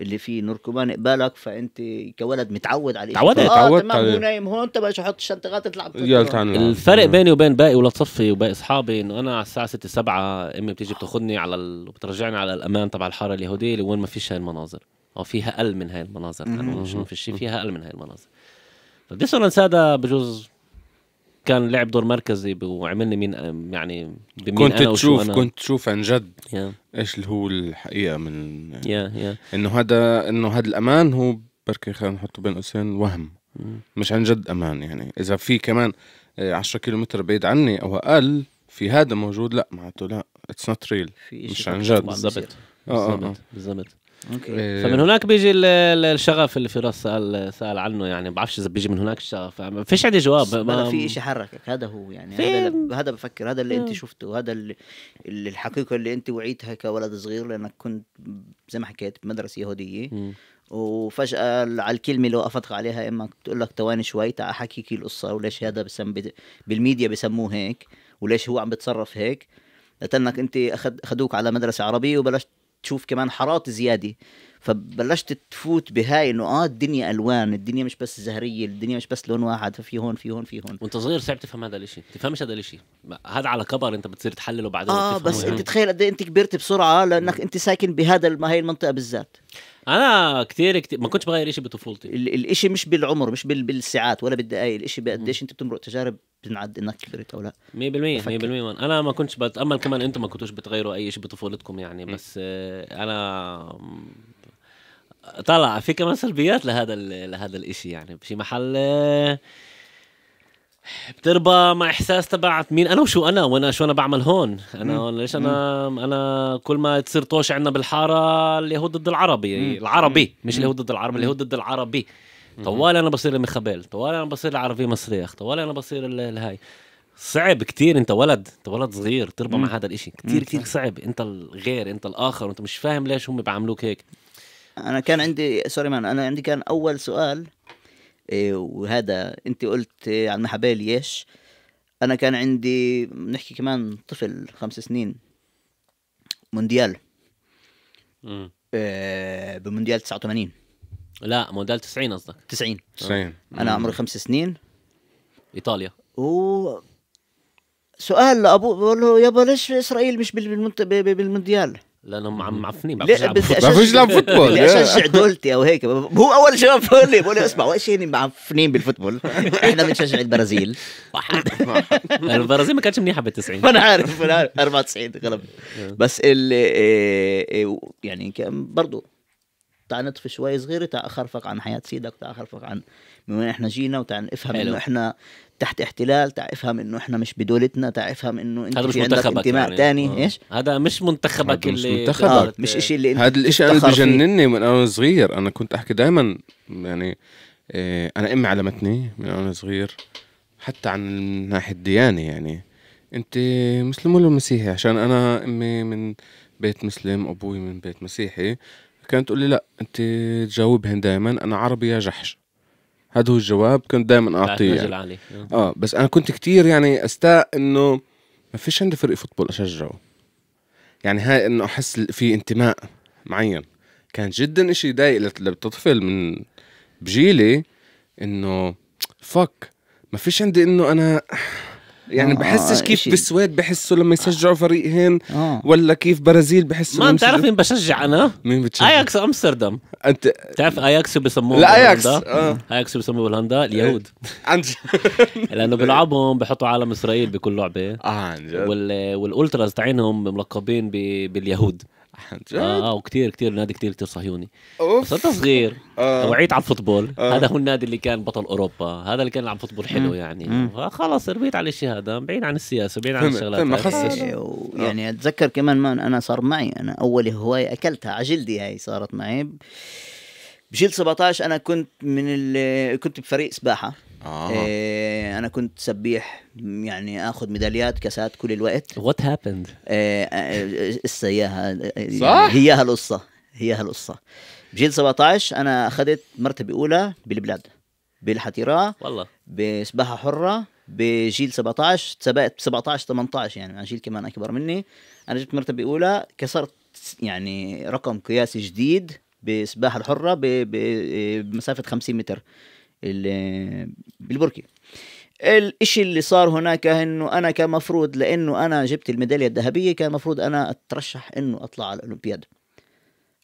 [SPEAKER 2] اللي فيه نركبان قبالك فانت كولد متعود على تعودت آه اه تمام هو نايم هون طب شو احط الشنطه غلط تلعب الفرق
[SPEAKER 1] بيني وبين باقي ولاد صفي وباقي اصحابي انه انا على الساعه 6 7 امي بتيجي بتاخذني على ال... بترجعني على الامان تبع الحاره اليهوديه اللي وين ما فيش هاي المناظر او فيها اقل من هاي المناظر يعني مش ما فيش فيها اقل من هاي المناظر فالديسونانس هذا بجوز كان لعب دور مركزي وعملني مين يعني بمين كنت أنا تشوف أنا. كنت
[SPEAKER 3] تشوف عن جد yeah. ايش اللي هو الحقيقه من yeah, yeah. انه هذا انه هذا الامان هو بركي خلينا نحطه بين قوسين وهم mm. مش عن جد امان يعني اذا في كمان 10 آه، كيلومتر بعيد عني او اقل في هذا
[SPEAKER 1] موجود لا معناته
[SPEAKER 3] لا اتس نوت ريل مش عن جد بالضبط آه، آه،
[SPEAKER 1] بالضبط
[SPEAKER 2] اوكي إيه. فمن
[SPEAKER 1] هناك بيجي الشغف اللي فراس سال سال عنه يعني بعرفش اذا بيجي من هناك الشغف ما فيش عندي جواب ما في شيء
[SPEAKER 2] حركك هذا هو يعني هذا هذا بفكر هذا اللي انت آه. شفته هذا اللي الحقيقه اللي انت وعيتها كولد صغير لانك كنت زي ما حكيت بمدرسه يهوديه وفجأة على الكلمة اللي وقفتك عليها امك بتقول لك تواني شوي تعال أحكيكي القصة وليش هذا بسم بالميديا بسموه هيك وليش هو عم بتصرف هيك لأنك أنت اخذوك على مدرسة عربية وبلشت تشوف كمان حراط زياده فبلشت تفوت بهاي انه اه الدنيا الوان الدنيا مش بس زهريه
[SPEAKER 1] الدنيا مش بس لون واحد ففي هون في هون في هون وانت صغير صعب تفهم هذا الاشي تفهمش هذا الاشي هذا على كبر انت بتصير تحلله بعدين اه بس انت
[SPEAKER 2] تخيل قد إيه انت كبرت بسرعه لانك انت ساكن بهذا هاي المنطقه بالذات
[SPEAKER 1] انا كثير كثير ما كنتش بغير شيء بطفولتي الشيء مش بالعمر مش بال...
[SPEAKER 2] بالساعات ولا بالدقائق الشيء بقديش انت بتمرق تجارب بتنعد انك كبرت او لا
[SPEAKER 1] 100% 100% انا ما كنتش بتامل كمان انتم ما كنتوش بتغيروا اي شيء بطفولتكم يعني بس آه، انا طلع في كمان سلبيات لهذا ال... لهذا الشيء يعني بشي محل آه، بتربى مع احساس تبعت مين انا وشو انا وانا شو انا بعمل هون انا ليش انا انا كل ما تصير طوش عندنا بالحاره اليهود ضد العربي العربي مش اليهود ضد العربي اليهود ضد العربي طوال انا بصير المخبل طوال انا بصير العربي مصريخ طوال انا بصير الهاي صعب كتير انت ولد انت ولد صغير تربى مع هذا الاشي كتير كتير صعب انت الغير انت الاخر وانت مش فاهم ليش هم بيعملوك هيك انا كان عندي سوري مان انا عندي كان اول سؤال إيه،
[SPEAKER 2] وهذا انت قلت عن محبالي ايش انا كان عندي نحكي كمان طفل خمس سنين مونديال إيه، بمونديال 89 لا مونديال 90 قصدك 90 90 انا عمري خمس سنين ايطاليا و سؤال لابوه بقول له يابا ليش اسرائيل مش بالمونديال
[SPEAKER 1] لانهم عم معفنين
[SPEAKER 2] لا بس ما فيش لعب [laughs] فوتبول بدي اشجع دولتي او هيك هو اول شباب بقول لي بقول لي اسمع ايش شيء معفنين بالفوتبول [laughs] احنا بنشجع البرازيل واحد [laughs] البرازيل ما كانتش منيحه بال 90 انا عارف انا عارف 94 غلب آه. بس ال آه، آه، يعني كان برضه تعال نطفي شوي صغيره تعال أخرفك عن حياه سيدك تعال أخرفك عن من وين احنا جينا وتعال نفهم انه احنا تحت احتلال تعال افهم انه احنا مش بدولتنا تعال افهم انه انت هذا مش منتخبك انتماء يعني. تاني آه. ايش
[SPEAKER 1] هذا مش منتخبك اللي مش منتخبك آه،, آه. مش اشي اللي انت هذا الاشي انا بجنني
[SPEAKER 3] من انا صغير انا كنت احكي دائما يعني إيه انا امي علمتني من انا صغير حتى عن ناحيه الديانه يعني انت مسلم ولا مسيحي عشان انا امي من بيت مسلم ابوي من بيت مسيحي كانت تقول لي لا انت تجاوبهن دائما انا عربي يا جحش هذا هو الجواب كنت دائما اعطيه يعني. آه. اه بس انا كنت كتير يعني استاء انه ما فيش عندي فريق فوتبول اشجعه يعني هاي انه احس في انتماء معين كان جدا اشي يضايق لطفل من بجيلي انه فك ما فيش عندي انه انا يعني آه بحسش آه كيف إشي. بالسويد بحسوا لما يشجعوا فريقهن آه. ولا كيف برازيل بحسوا ما بتعرف مين
[SPEAKER 1] بشجع انا؟ مين بتشجع؟ اياكس امستردام انت بتعرف اياكس شو بسموه لا اياكس آه. اياكس شو بسموه بهولندا اليهود [laughs] عن [laughs] لانه بيلعبهم بحطوا عالم اسرائيل بكل لعبه اه عن جد وال... والالتراز تاعينهم ملقبين ب... باليهود اه, آه وكثير كثير نادي كثير كثير صهيوني بس انت صغير آه. وعيت على الفوتبول آه. هذا هو النادي اللي كان بطل اوروبا هذا اللي كان يلعب فوتبول حلو يعني فخلص ربيت على الشيء هذا بعيد عن السياسه بعيد عن الشغلات ما خصش آه. يعني
[SPEAKER 2] آه. اتذكر كمان ما انا صار معي انا اول هوايه اكلتها عجلدي هاي صارت معي بجيل 17 انا كنت من كنت بفريق سباحه آه. إيه انا كنت سبيح يعني اخذ ميداليات كاسات كل الوقت
[SPEAKER 1] وات هابند
[SPEAKER 2] السياها صح هي هالقصة هي هالقصة بجيل 17 انا اخذت مرتبه اولى بالبلاد بالحتيره والله بسباحه حره بجيل 17 سبقت 17 18 يعني انا يعني جيل كمان اكبر مني انا جبت مرتبه اولى كسرت يعني رقم قياسي جديد بسباحه الحره بمسافه 50 متر بالبركي الاشي اللي صار هناك انه انا كان مفروض لانه انا جبت الميداليه الذهبيه كان مفروض انا اترشح انه اطلع على الاولمبياد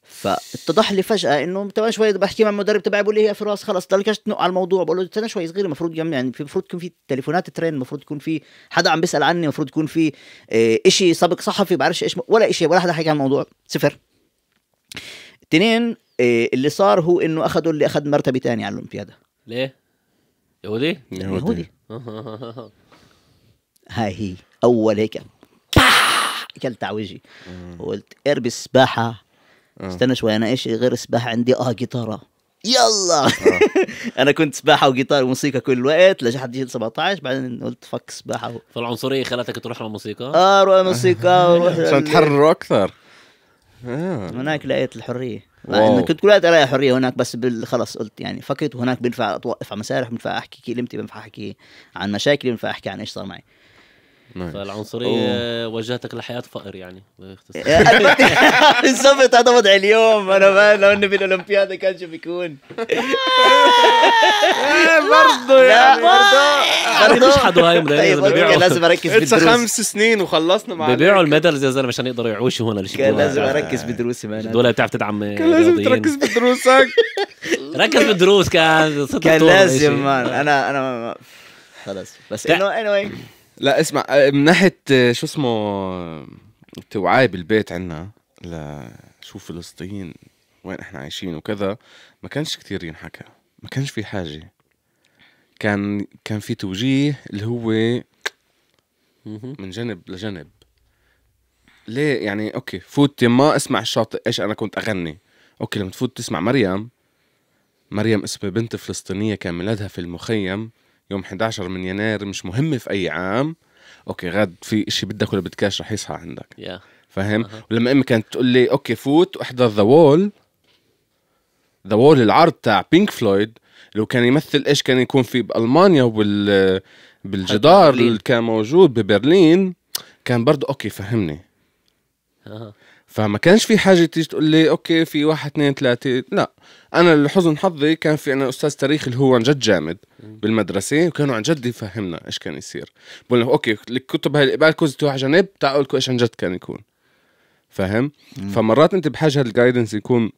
[SPEAKER 2] فاتضح لي فجاه انه تمام شوي بحكي مع المدرب تبعي بقول لي هي فراس خلص ضلكش تنق على الموضوع بقول له استنى شوي صغير المفروض يعني المفروض يكون في تليفونات ترين المفروض يكون في حدا عم بيسال عني المفروض يكون في آه، إشي سابق صحفي بعرفش ايش ولا إشي ولا حدا حكى عن الموضوع صفر اثنين آه، اللي صار هو انه اخذوا اللي اخذ مرتبه ثانيه على الاولمبياده
[SPEAKER 1] ليه؟ يهودي؟ يهودي [laughs]
[SPEAKER 2] هاي هي اول هيك اكلت على وجهي وقلت اربي السباحه آه. استنى شوي انا ايش غير السباحه عندي اه جيتاره يلا آه. [laughs] انا كنت سباحه وجيتار وموسيقى كل الوقت لحد جيل 17 بعدين قلت فك سباحه و...
[SPEAKER 1] فالعنصريه خلتك تروح للموسيقى اه
[SPEAKER 2] روح الموسيقى [laughs] عشان تحرر اكثر آه. هناك لقيت الحريه مع ان كنت كلها قرايه حريه هناك بس خلص قلت يعني فكرت وهناك بينفع اتوقف على مسارح بينفع احكي كلمتي بينفع احكي عن مشاكلي بينفع احكي عن ايش صار معي
[SPEAKER 1] فالعنصريه وجهتك لحياه فقر يعني [laughs]
[SPEAKER 2] بالضبط هذا وضعي اليوم انا ما لو اني بالاولمبياد كان شو بيكون [laughs] إيه، برضه يا يعني.
[SPEAKER 3] ما حد هاي طيب لازم اركز بالدروس خمس سنين
[SPEAKER 1] وخلصنا مع ببيعوا الميدلز يا زلمه عشان يقدروا يعوشوا هنا كان لازم اركز بدروسي مان دول بتعرف تدعم كان لازم تركز بدروسك [laughs] ركز بالدروس كان كان لازم مان
[SPEAKER 2] انا انا خلص بس انه واي
[SPEAKER 3] لا اسمع من ناحيه آه، شو اسمه توعاي بالبيت عنا لشو فلسطين وين احنا عايشين وكذا ما كانش كتير ينحكى ما كانش في حاجه كان كان في توجيه اللي هو من جنب لجنب ليه يعني اوكي فوت ما اسمع الشاطئ ايش انا كنت اغني اوكي لما تفوت تسمع مريم مريم اسمها بنت فلسطينيه كان ميلادها في المخيم يوم 11 من يناير مش مهمه في اي عام اوكي غاد في شيء بدك ولا بدكاش رح يصحى عندك yeah. فاهم uh -huh. ولما امي كانت تقول لي اوكي فوت واحضر ذا وول ذا وول العرض تاع بينك فلويد لو كان يمثل ايش كان يكون في بالمانيا وبال بالجدار اللي كان موجود ببرلين كان برضه اوكي فهمني آه. فما كانش في حاجه تيجي تقول لي اوكي في واحد اثنين ثلاثه لا انا لحزن حظي كان في انا استاذ تاريخ اللي هو عن جد جامد بالمدرسه وكانوا عن جد يفهمنا ايش كان يصير بقول له اوكي الكتب هاي بالكم زتوها على جنب تعالوا لكم ايش عن جد كان يكون فاهم فمرات انت بحاجه الجايدنس يكون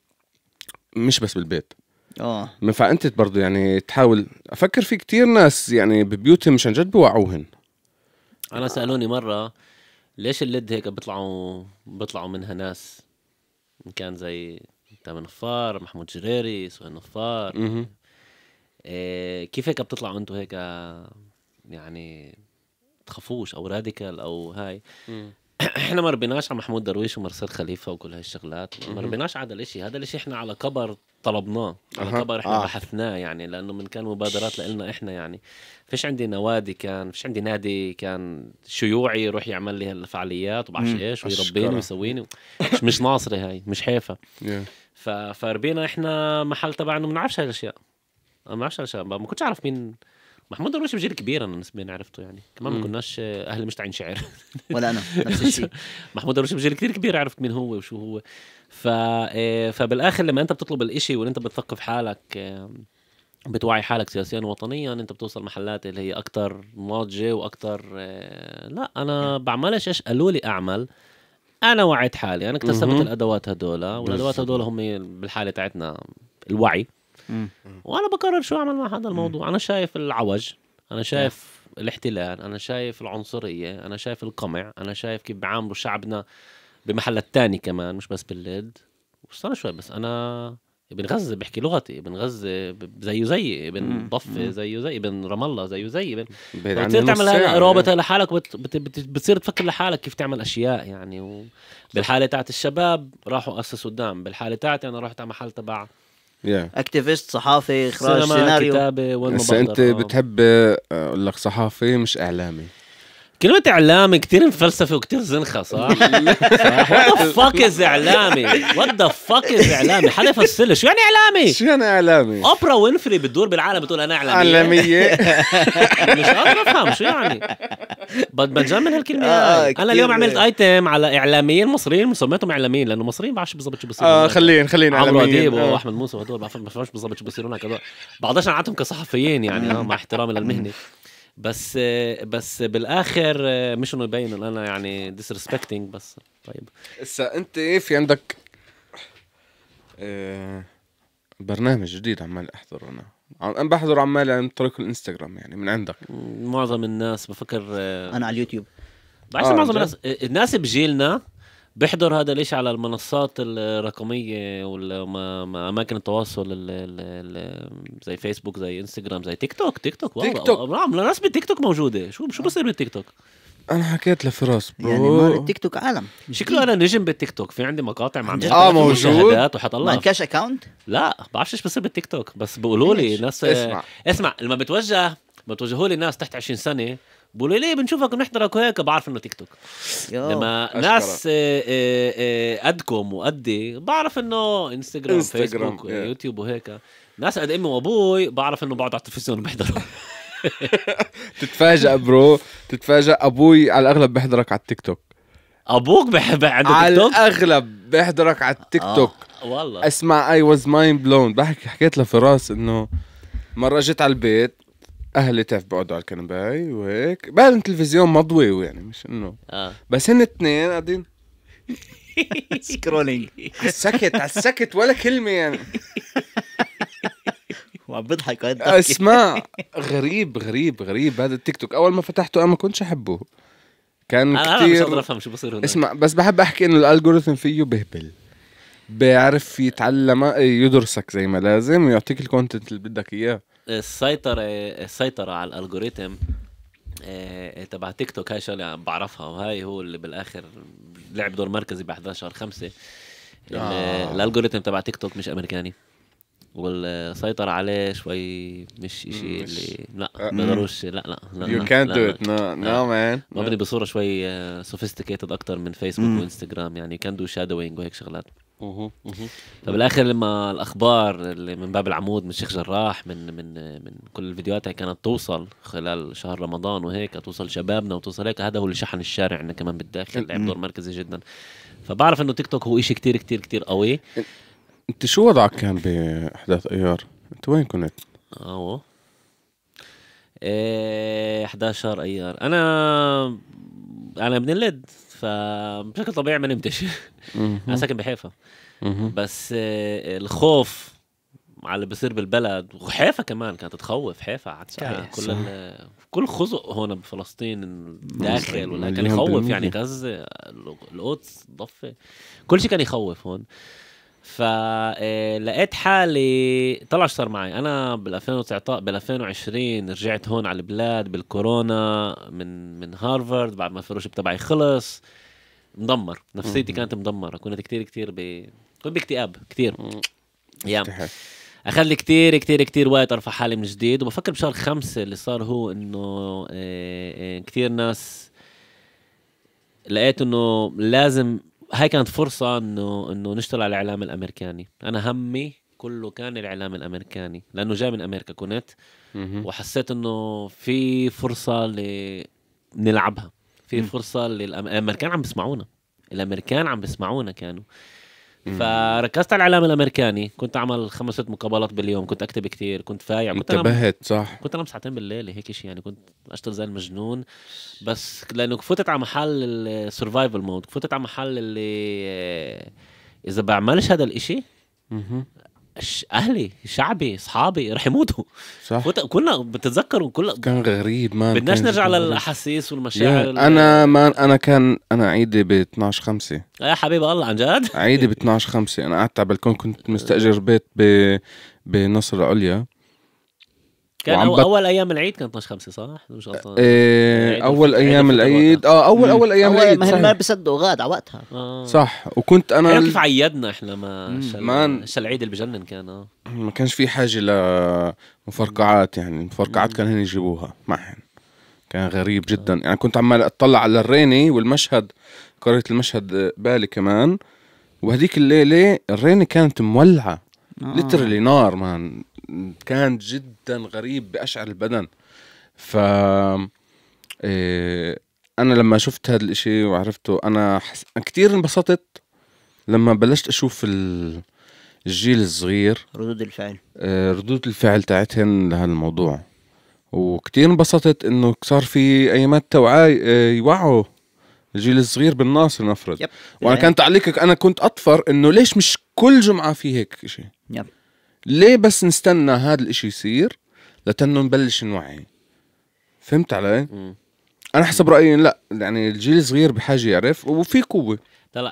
[SPEAKER 3] مش بس بالبيت اه فانت برضه يعني تحاول افكر في كتير ناس يعني ببيوتهم مشان جد بوعوهن
[SPEAKER 1] انا سالوني مره ليش اللد هيك بيطلعوا بيطلعوا منها ناس ان كان زي تامر نفار محمود جريري سهيل نفار م- إيه كيف هيك بتطلعوا انتم هيك يعني تخافوش او راديكال او هاي م- [clears throat] احنا ما ربيناش على محمود درويش ومرسل خليفه وكل هالشغلات ما ربيناش على الاشي هذا الاشي احنا على كبر طلبناه على كبر احنا آه. بحثناه يعني لانه من كان مبادرات لنا احنا يعني فيش عندي نوادي كان فيش عندي نادي كان شيوعي يروح يعمل لي هالفعاليات وبعرفش ايش ويربيني ويسويني مش, مش ناصري هاي مش حيفا فربينا احنا محل تبعنا ما بنعرفش هالاشياء ما بنعرفش هالاشياء ما كنتش اعرف مين محمود درويش بجيل كبير انا بالنسبه لي عرفته يعني كمان ما كناش اهل مش تعين شعر ولا انا نفس الشيء [laughs] محمود درويش بجيل كثير كبير عرفت مين هو وشو هو ف آه، فبالاخر لما انت بتطلب الإشي وانت بتثقف حالك آه، بتوعي حالك سياسيا ووطنيا انت بتوصل محلات اللي هي اكثر ناضجه واكثر آه، لا انا بعملش ايش قالوا لي اعمل انا وعيت حالي انا اكتسبت الادوات هدول والادوات هدول هم بالحاله تاعتنا الوعي وانا بقرر شو اعمل مع هذا الموضوع انا شايف العوج انا نعم. شايف الاحتلال انا شايف العنصريه انا شايف القمع انا شايف كيف بيعاملوا شعبنا بمحلات تاني كمان مش بس باللد واستنى شوي بس انا ابن غزه بحكي لغتي ابن غزه زيه زيي ابن ضفه زيه زيي ابن رام الله زيه زيي ابن بتصير تعمل يعني. رابط لحالك بت... بت... بت... بتصير تفكر لحالك كيف تعمل اشياء يعني و... بالحاله تاعت الشباب راحوا اسسوا الدام بالحاله تاعتي انا رحت على محل تبع yeah. اكتيفيست صحافي اخراج سيناريو كتابه بس انت
[SPEAKER 3] بتحب آه، اقول لك صحافي مش اعلامي كلمة إعلامي كتير مفلسفة
[SPEAKER 1] وكتير زنخة صح؟ وات ذا فاك از إعلامي؟ وات ذا فاك از إعلامي؟ حدا يفسر لي شو يعني إعلامي؟ شو يعني إعلامي؟ أوبرا وينفري بتدور بالعالم بتقول أنا إعلامية إعلامية [laughs] مش قادر أفهم شو يعني؟ بنجنن هالكلمة آه أنا اليوم عملت أيتم على إعلاميين مصريين وسميتهم إعلاميين لأنه مصريين بعرفش بالضبط شو بصير آه خلينا خلينا عمرو أديب آه. وأحمد موسى وهدول ما بفهمش بالضبط شو بصير هناك بعضش عن عادتهم كصحفيين يعني آه، مع احترامي للمهنة بس بس بالاخر مش انه يبين انه انا يعني ديسريسبكتنج بس طيب
[SPEAKER 3] هسا انت إيه في عندك آه، برنامج جديد عمال احضره انا انا بحضر عمال عن طريق
[SPEAKER 1] الانستغرام يعني من عندك معظم الناس بفكر آه، انا على اليوتيوب بعرف آه معظم الناس آه، الناس بجيلنا بيحضر هذا ليش على المنصات الرقمية والاماكن التواصل ال ال زي فيسبوك زي انستغرام زي تيك توك تيك توك تيك توك نعم الناس بالتيك توك موجودة شو شو آه. بصير بالتيك توك؟
[SPEAKER 3] انا حكيت لفراس
[SPEAKER 1] يعني برو يعني مال التيك توك عالم شكله انا نجم بالتيك توك في عندي مقاطع مع اه موجود الله ما كاش اكونت؟ لا بعرفش ايش بصير بالتيك توك بس بيقولوا لي ناس اسمع اسمع لما بتوجه بتوجهوا لي ناس تحت 20 سنه بقولوا ليه بنشوفك بنحضرك وهيك بعرف انه تيك توك لما أشكرا. ناس قدكم آه، آه، آه، وقدي بعرف انه انستغرام, انستغرام فيسبوك yeah. يوتيوب وهيك ناس قد امي وابوي بعرف انه بقعد على التلفزيون بحضروا
[SPEAKER 3] تتفاجئ برو تتفاجئ ابوي على الاغلب بحضرك على التيك توك ابوك بحب عنده على تيك توك على الاغلب بحضرك على التيك توك آه. والله اسمع اي واز مايند بلون بحكي حكيت لفراس انه مره جيت على البيت اهلي تعرف بيقعدوا على الكنباي وهيك بعد التلفزيون مضوي يعني مش انه آه. بس هن اثنين قاعدين سكرولينج [laughs] على السكت على السكت ولا كلمه يعني [laughs] وعم بضحك اسمع غريب غريب غريب هذا التيك توك اول ما فتحته انا ما كنتش احبه كان أنا كتير مش قادر افهم شو بصير هناك اسمع بس بحب احكي انه الالجوريثم فيه بهبل بيعرف يتعلم يدرسك زي ما لازم ويعطيك الكونتنت اللي بدك اياه
[SPEAKER 1] السيطره السيطره على الالغوريتم آه، آه، تبع تيك توك هاي شغله بعرفها وهاي هو اللي بالاخر لعب دور مركزي ب 11 5 الالغوريتم تبع تيك توك مش امريكاني والسيطرة عليه شوي مش اشي اللي لا بقدروش آه، لا لا لا يو كانت دو ات نو نو مان مبني بصورة شوي سوفيستيكيتد اكثر من فيسبوك وانستغرام يعني كان دو شادوينج وهيك شغلات فبالاخر لما الاخبار اللي من باب العمود من شيخ جراح من من من كل الفيديوهات هي كانت توصل خلال شهر رمضان وهيك توصل شبابنا وتوصل هيك هذا هو اللي شحن الشارع عندنا كمان بالداخل لعب دور مركزي جدا فبعرف انه تيك توك هو شيء كتير كتير كتير قوي
[SPEAKER 3] انت شو وضعك كان باحداث ايار؟ انت وين كنت؟
[SPEAKER 1] اهو إيه 11 ايار انا انا اللد فبشكل طبيعي ما نمتش [laughs] انا ساكن بحيفا بس آه، الخوف على اللي بيصير بالبلد وحيفا كمان كانت تخوف حيفا كل كل خزق هون بفلسطين داخل ولا كان يخوف يعني غزه القدس الضفه كل شيء كان يخوف هون فلقيت آه، حالي طلع شو صار معي انا بال 2019 بال 2020 رجعت هون على البلاد بالكورونا من من هارفارد بعد ما الفيلوشيب تبعي خلص مدمر نفسيتي كانت مدمره كنت كتير كتير ب كنت باكتئاب كثير ايام اخذ لي كثير كثير كثير وقت ارفع حالي من جديد وبفكر بشهر خمسة اللي صار هو انه آه، آه، كثير ناس لقيت انه لازم هاي كانت فرصة انه انه نشتغل على الاعلام الامريكاني، انا همي كله كان الاعلام الامريكاني لانه جاي من امريكا كنت وحسيت انه في فرصة ل نلعبها في فرصة للامريكان عم بيسمعونا الامريكان عم بيسمعونا كانوا فركزت على الاعلام الامريكاني كنت اعمل خمس ست مقابلات باليوم كنت اكتب كتير كنت فايع كنت انتبهت صح كنت انام ساعتين بالليل هيك شيء يعني كنت اشتغل زي المجنون بس لانه فتت على محل السرفايفل مود فتت على محل اللي آه، اذا بعملش هذا الاشي اهلي شعبي اصحابي رح يموتوا صح كلنا بتتذكروا كل كان غريب ما بدناش نرجع للاحاسيس والمشاعر yeah. انا
[SPEAKER 3] ما انا كان انا عيدي ب 12 5 يا حبيب الله عن جد عيدي ب 12 5 انا قعدت على البلكون كنت مستاجر بيت ب بنصر العليا
[SPEAKER 1] كان أو بت... اول ايام العيد كان 12 5 صح؟ مش غلطان
[SPEAKER 3] إيه، اول ايام العيد اه اول اول
[SPEAKER 1] ايام العيد ما ما بيصدقوا غاد على وقتها آه. صح وكنت انا يعني كيف عيدنا احنا ما شل... شل العيد اللي بجنن كان اه
[SPEAKER 3] ما كانش في حاجه لمفرقعات يعني المفرقعات كان هن يجيبوها معهم كان غريب آه. جدا يعني كنت عمال اطلع على الريني والمشهد قريت المشهد بالي كمان وهذيك الليله الريني كانت مولعه آه. ليترلي نار مان كان جدا غريب باشعر البدن ف إيه، انا لما شفت هذا الاشي وعرفته انا حس... كتير انبسطت لما بلشت اشوف الجيل الصغير ردود الفعل إيه، ردود الفعل تاعتهم لهالموضوع وكتير انبسطت انه صار في ايامات توعي إيه، يوعوا الجيل الصغير بالناس لنفرض وانا كان تعليقك انا كنت اطفر انه ليش مش كل جمعه في هيك شيء يب ليه بس نستنى هذا الاشي يصير لتنه نبلش نوعي فهمت علي؟ مم. انا حسب رايي لا يعني الجيل الصغير بحاجه يعرف وفي قوه
[SPEAKER 1] طلع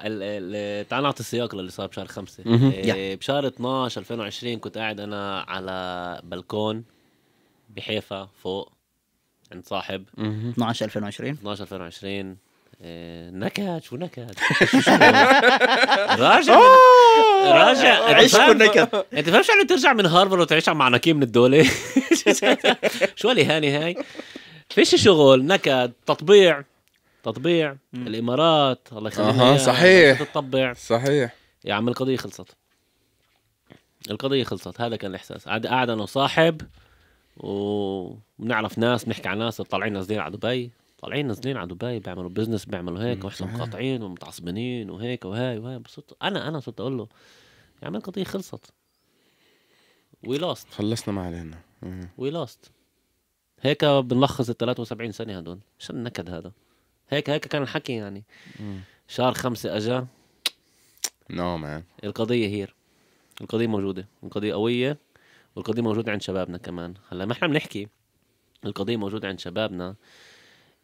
[SPEAKER 1] تعال نعطي السياق للي صار بشهر خمسة إيه بشهر 12 2020 كنت قاعد انا على بلكون بحيفا فوق عند صاحب 12 2020 12 2020 نكد شو نكد راجع راجع عيش نكد انت فاهم شو يعني ترجع من هارفرد وتعيش على معنكيه من الدوله [laughs] شو هالإهانة هاي فيش شغل نكد تطبيع تطبيع الامارات الله يخليها اها صحيح تطبع صحيح يا عم القضيه خلصت القضيه خلصت هذا كان الاحساس قاعد قاعد انا وصاحب وبنعرف ناس بنحكي عن ناس طالعين نازلين على دبي طالعين نازلين على دبي بيعملوا بزنس بيعملوا هيك واحنا مقاطعين ومتعصبين وهيك وهاي وهاي بصوت انا انا صرت اقول له يا عم القضيه خلصت وي لوست خلصنا ما علينا وي لوست هيك بنلخص ال 73 سنه هدول شو النكد هذا هيك هيك كان الحكي يعني شهر خمسة اجا نو no, مان القضيه هير القضيه موجوده القضيه قويه والقضيه موجوده عند شبابنا كمان هلا ما احنا بنحكي القضيه موجوده عند شبابنا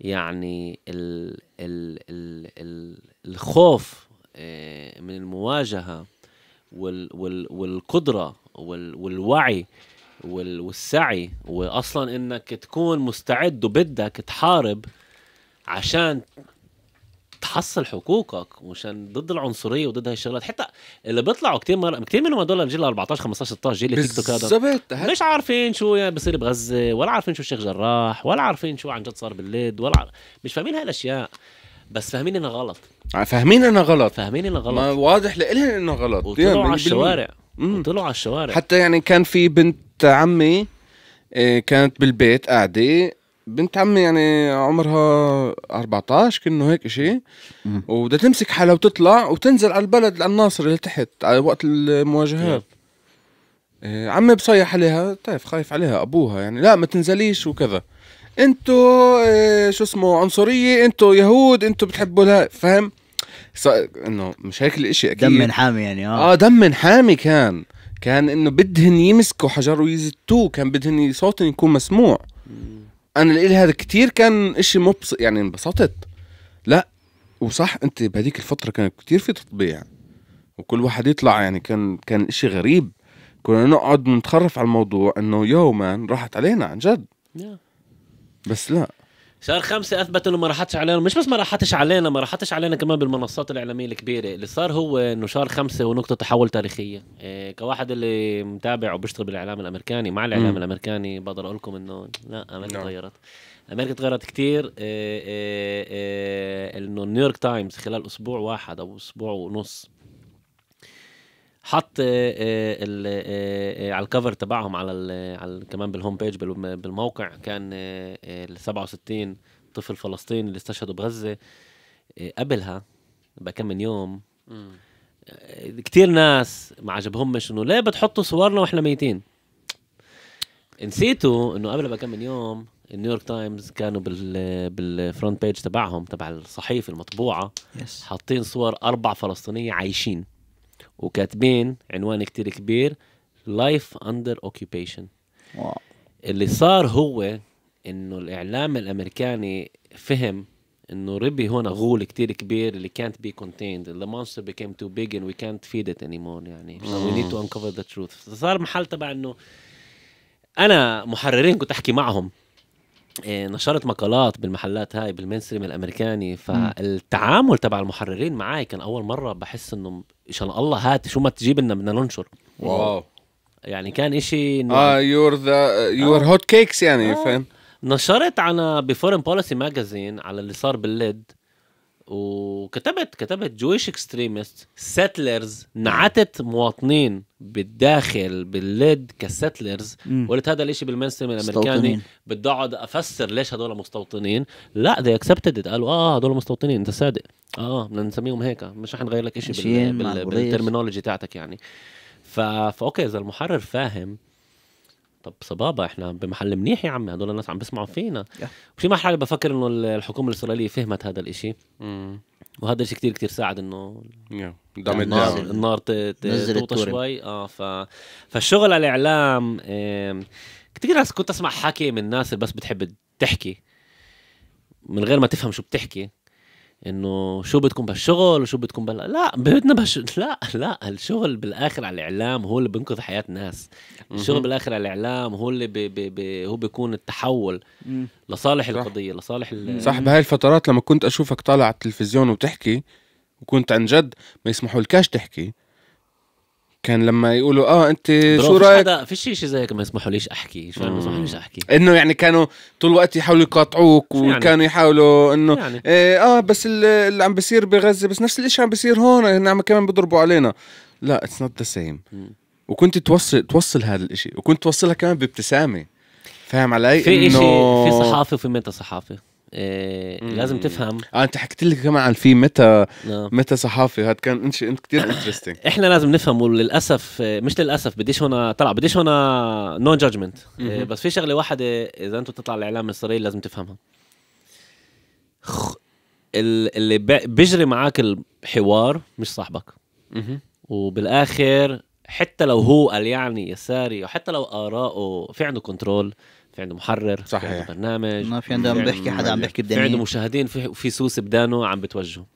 [SPEAKER 1] يعني الـ الـ الـ الـ الخوف آه، من المواجهه والقدره والوعي والسعي واصلا انك تكون مستعد وبدك تحارب عشان تحصل حقوقك مشان ضد العنصريه وضد هاي الشغلات حتى اللي بيطلعوا كثير مره كثير منهم هدول الجيل 14 15 16 جيل تيك توك هذا مش عارفين شو يعني بصير بغزه ولا عارفين شو الشيخ جراح ولا عارفين شو عن جد صار بالليد ولا عارف. مش فاهمين هالاشياء بس آه، فاهمين انها غلط
[SPEAKER 3] فاهمين انها غلط فاهمين انها غلط ما واضح لإلهم انها غلط
[SPEAKER 1] وطلعوا يعني على الشوارع
[SPEAKER 3] طلعوا على الشوارع حتى يعني كان في بنت عمي آه، كانت بالبيت قاعده بنت عمي يعني عمرها 14 كأنه هيك شيء وبدها تمسك حالها وتطلع وتنزل على البلد الناصر اللي تحت على وقت المواجهات إيه، عمي بصيح عليها تعرف طيب خايف عليها ابوها يعني لا ما تنزليش وكذا انتو إيه، شو اسمه عنصريه انتو يهود انتو بتحبوا لها فاهم انه مش هيك الاشي اكيد دم حامي يعني اه اه دم حامي كان كان انه بدهن يمسكوا حجر ويزتوه كان بدهن صوتهم يكون مسموع انا لقيت هذا كتير كان اشي مبس يعني انبسطت لا وصح انت بهذيك الفتره كان كتير في تطبيع وكل واحد يطلع يعني كان كان اشي غريب كنا نقعد نتخرف على الموضوع انه يوما راحت علينا عن جد
[SPEAKER 4] بس لا
[SPEAKER 1] شهر خمسة أثبت إنه ما راحتش علينا مش بس ما راحتش علينا ما راحتش علينا كمان بالمنصات الإعلامية الكبيرة اللي صار هو إنه شهر خمسة هو نقطة تحول تاريخية إيه كواحد اللي متابع وبيشتغل بالإعلام الأمريكاني مع الإعلام م. الأمريكاني بقدر أقول لكم إنه لا أمريكا نعم. تغيرت امريكا تغيرت كثير إيه، إيه، إيه، انه نيويورك تايمز خلال اسبوع واحد او اسبوع ونص حط آه، آه، آه، على الكفر تبعهم على على كمان بالهوم بيج بالموقع كان ال 67 طفل فلسطيني اللي استشهدوا بغزه قبلها بكم من يوم كتير ناس ما عجبهمش انه ليه بتحطوا صورنا واحنا ميتين نسيتوا انه قبل بكم من يوم النيويورك تايمز كانوا بال بالفرونت بيج تبعهم تبع الصحيفه المطبوعه حاطين صور اربع فلسطينيه عايشين وكاتبين عنوان كتير كبير لايف اندر اوكيبيشن اللي صار هو انه الاعلام الامريكاني فهم انه ربي هون غول كتير كبير اللي كانت بي كونتيند ذا مونستر بيكام تو بيج اند وي كانت فيد ات اني مور يعني وي نيد تو انكفر ذا تروث صار محل تبع انه انا محررين كنت احكي معهم آه، نشرت مقالات بالمحلات هاي بالمينستريم الامريكاني فالتعامل تبع المحررين معي كان اول مره بحس انه ان شاء الله هات شو ما تجيب لنا بدنا ننشر واو يعني كان اشي اه يور ذا يور هوت كيكس يعني آه. فاهم نشرت انا بفورن بوليسي ماجازين على اللي صار بالليد وكتبت كتبت جويش اكستريمست سيتلرز نعتت مواطنين بالداخل بالليد كسيتلرز وقلت هذا الاشي بالمنسم الامريكاني بدي اقعد افسر ليش هدول مستوطنين لا ذي اكسبتد قالوا اه هدول مستوطنين انت صادق اه بدنا نسميهم هيك مش رح نغير لك شيء بالترمينولوجي تاعتك يعني فا اوكي اذا المحرر فاهم طب صبابة احنا بمحل منيح يا عمي هدول الناس عم بيسمعوا فينا وبشي محل بفكر انه الحكومة الإسرائيلية فهمت هذا الإشي وهذا الشيء كثير كثير ساعد انه النار النار توطى شوي اه ف فالشغل على الاعلام كثير ناس كنت اسمع حكي من ناس بس بتحب تحكي من غير ما تفهم شو بتحكي انه شو بدكم بالشغل وشو بدكم بال لا بدنا بش... [laughs] لا لا الشغل بالاخر على الاعلام هو اللي بينقذ حياه الناس الشغل بالاخر على الاعلام هو اللي ب... ب... ب... هو بيكون التحول لصالح صح. القضيه لصالح ال... صح بهاي
[SPEAKER 3] الفترات لما كنت اشوفك طالع على التلفزيون وتحكي وكنت عن جد ما يسمحوا لكاش تحكي كان لما يقولوا اه انت شو رايك
[SPEAKER 1] حدا في شيء شيء زي هيك ما يسمحوا ليش احكي شو يعني ما يسمحوا ليش احكي
[SPEAKER 3] انه يعني كانوا طول الوقت يحاولوا يقاطعوك يعني؟ وكانوا يعني. يحاولوا انه يعني. إيه، اه بس اللي عم بيصير بغزه بس نفس الشيء عم بيصير هون هن عم كمان بيضربوا علينا لا اتس نوت ذا سيم وكنت توصل توصل هذا الشيء وكنت توصلها كمان بابتسامه فاهم علي؟ في شيء في صحافه
[SPEAKER 1] وفي ميتا صحافه إيه لازم تفهم
[SPEAKER 3] آه انت حكيت لي كمان عن في ميتا آه. ميتا صحافي هذا كان انت انت كثير انترستنج
[SPEAKER 1] [coughs] احنا لازم نفهم وللاسف مش للاسف بديش هنا طلع بديش هنا نو no جادجمنت إيه بس في شغله واحده اذا انتم تطلع الاعلام الاسرائيلي لازم تفهمها اللي بيجري معك الحوار مش صاحبك وبالاخر حتى لو هو قال يعني يساري وحتى لو اراءه في عنده كنترول في عنده محرر صحيح. في عنده برنامج ما في عنده عم بيحكي حدا عم بيحكي بدنيا في عنده مشاهدين في في سوسه بدانه عم بتوجهه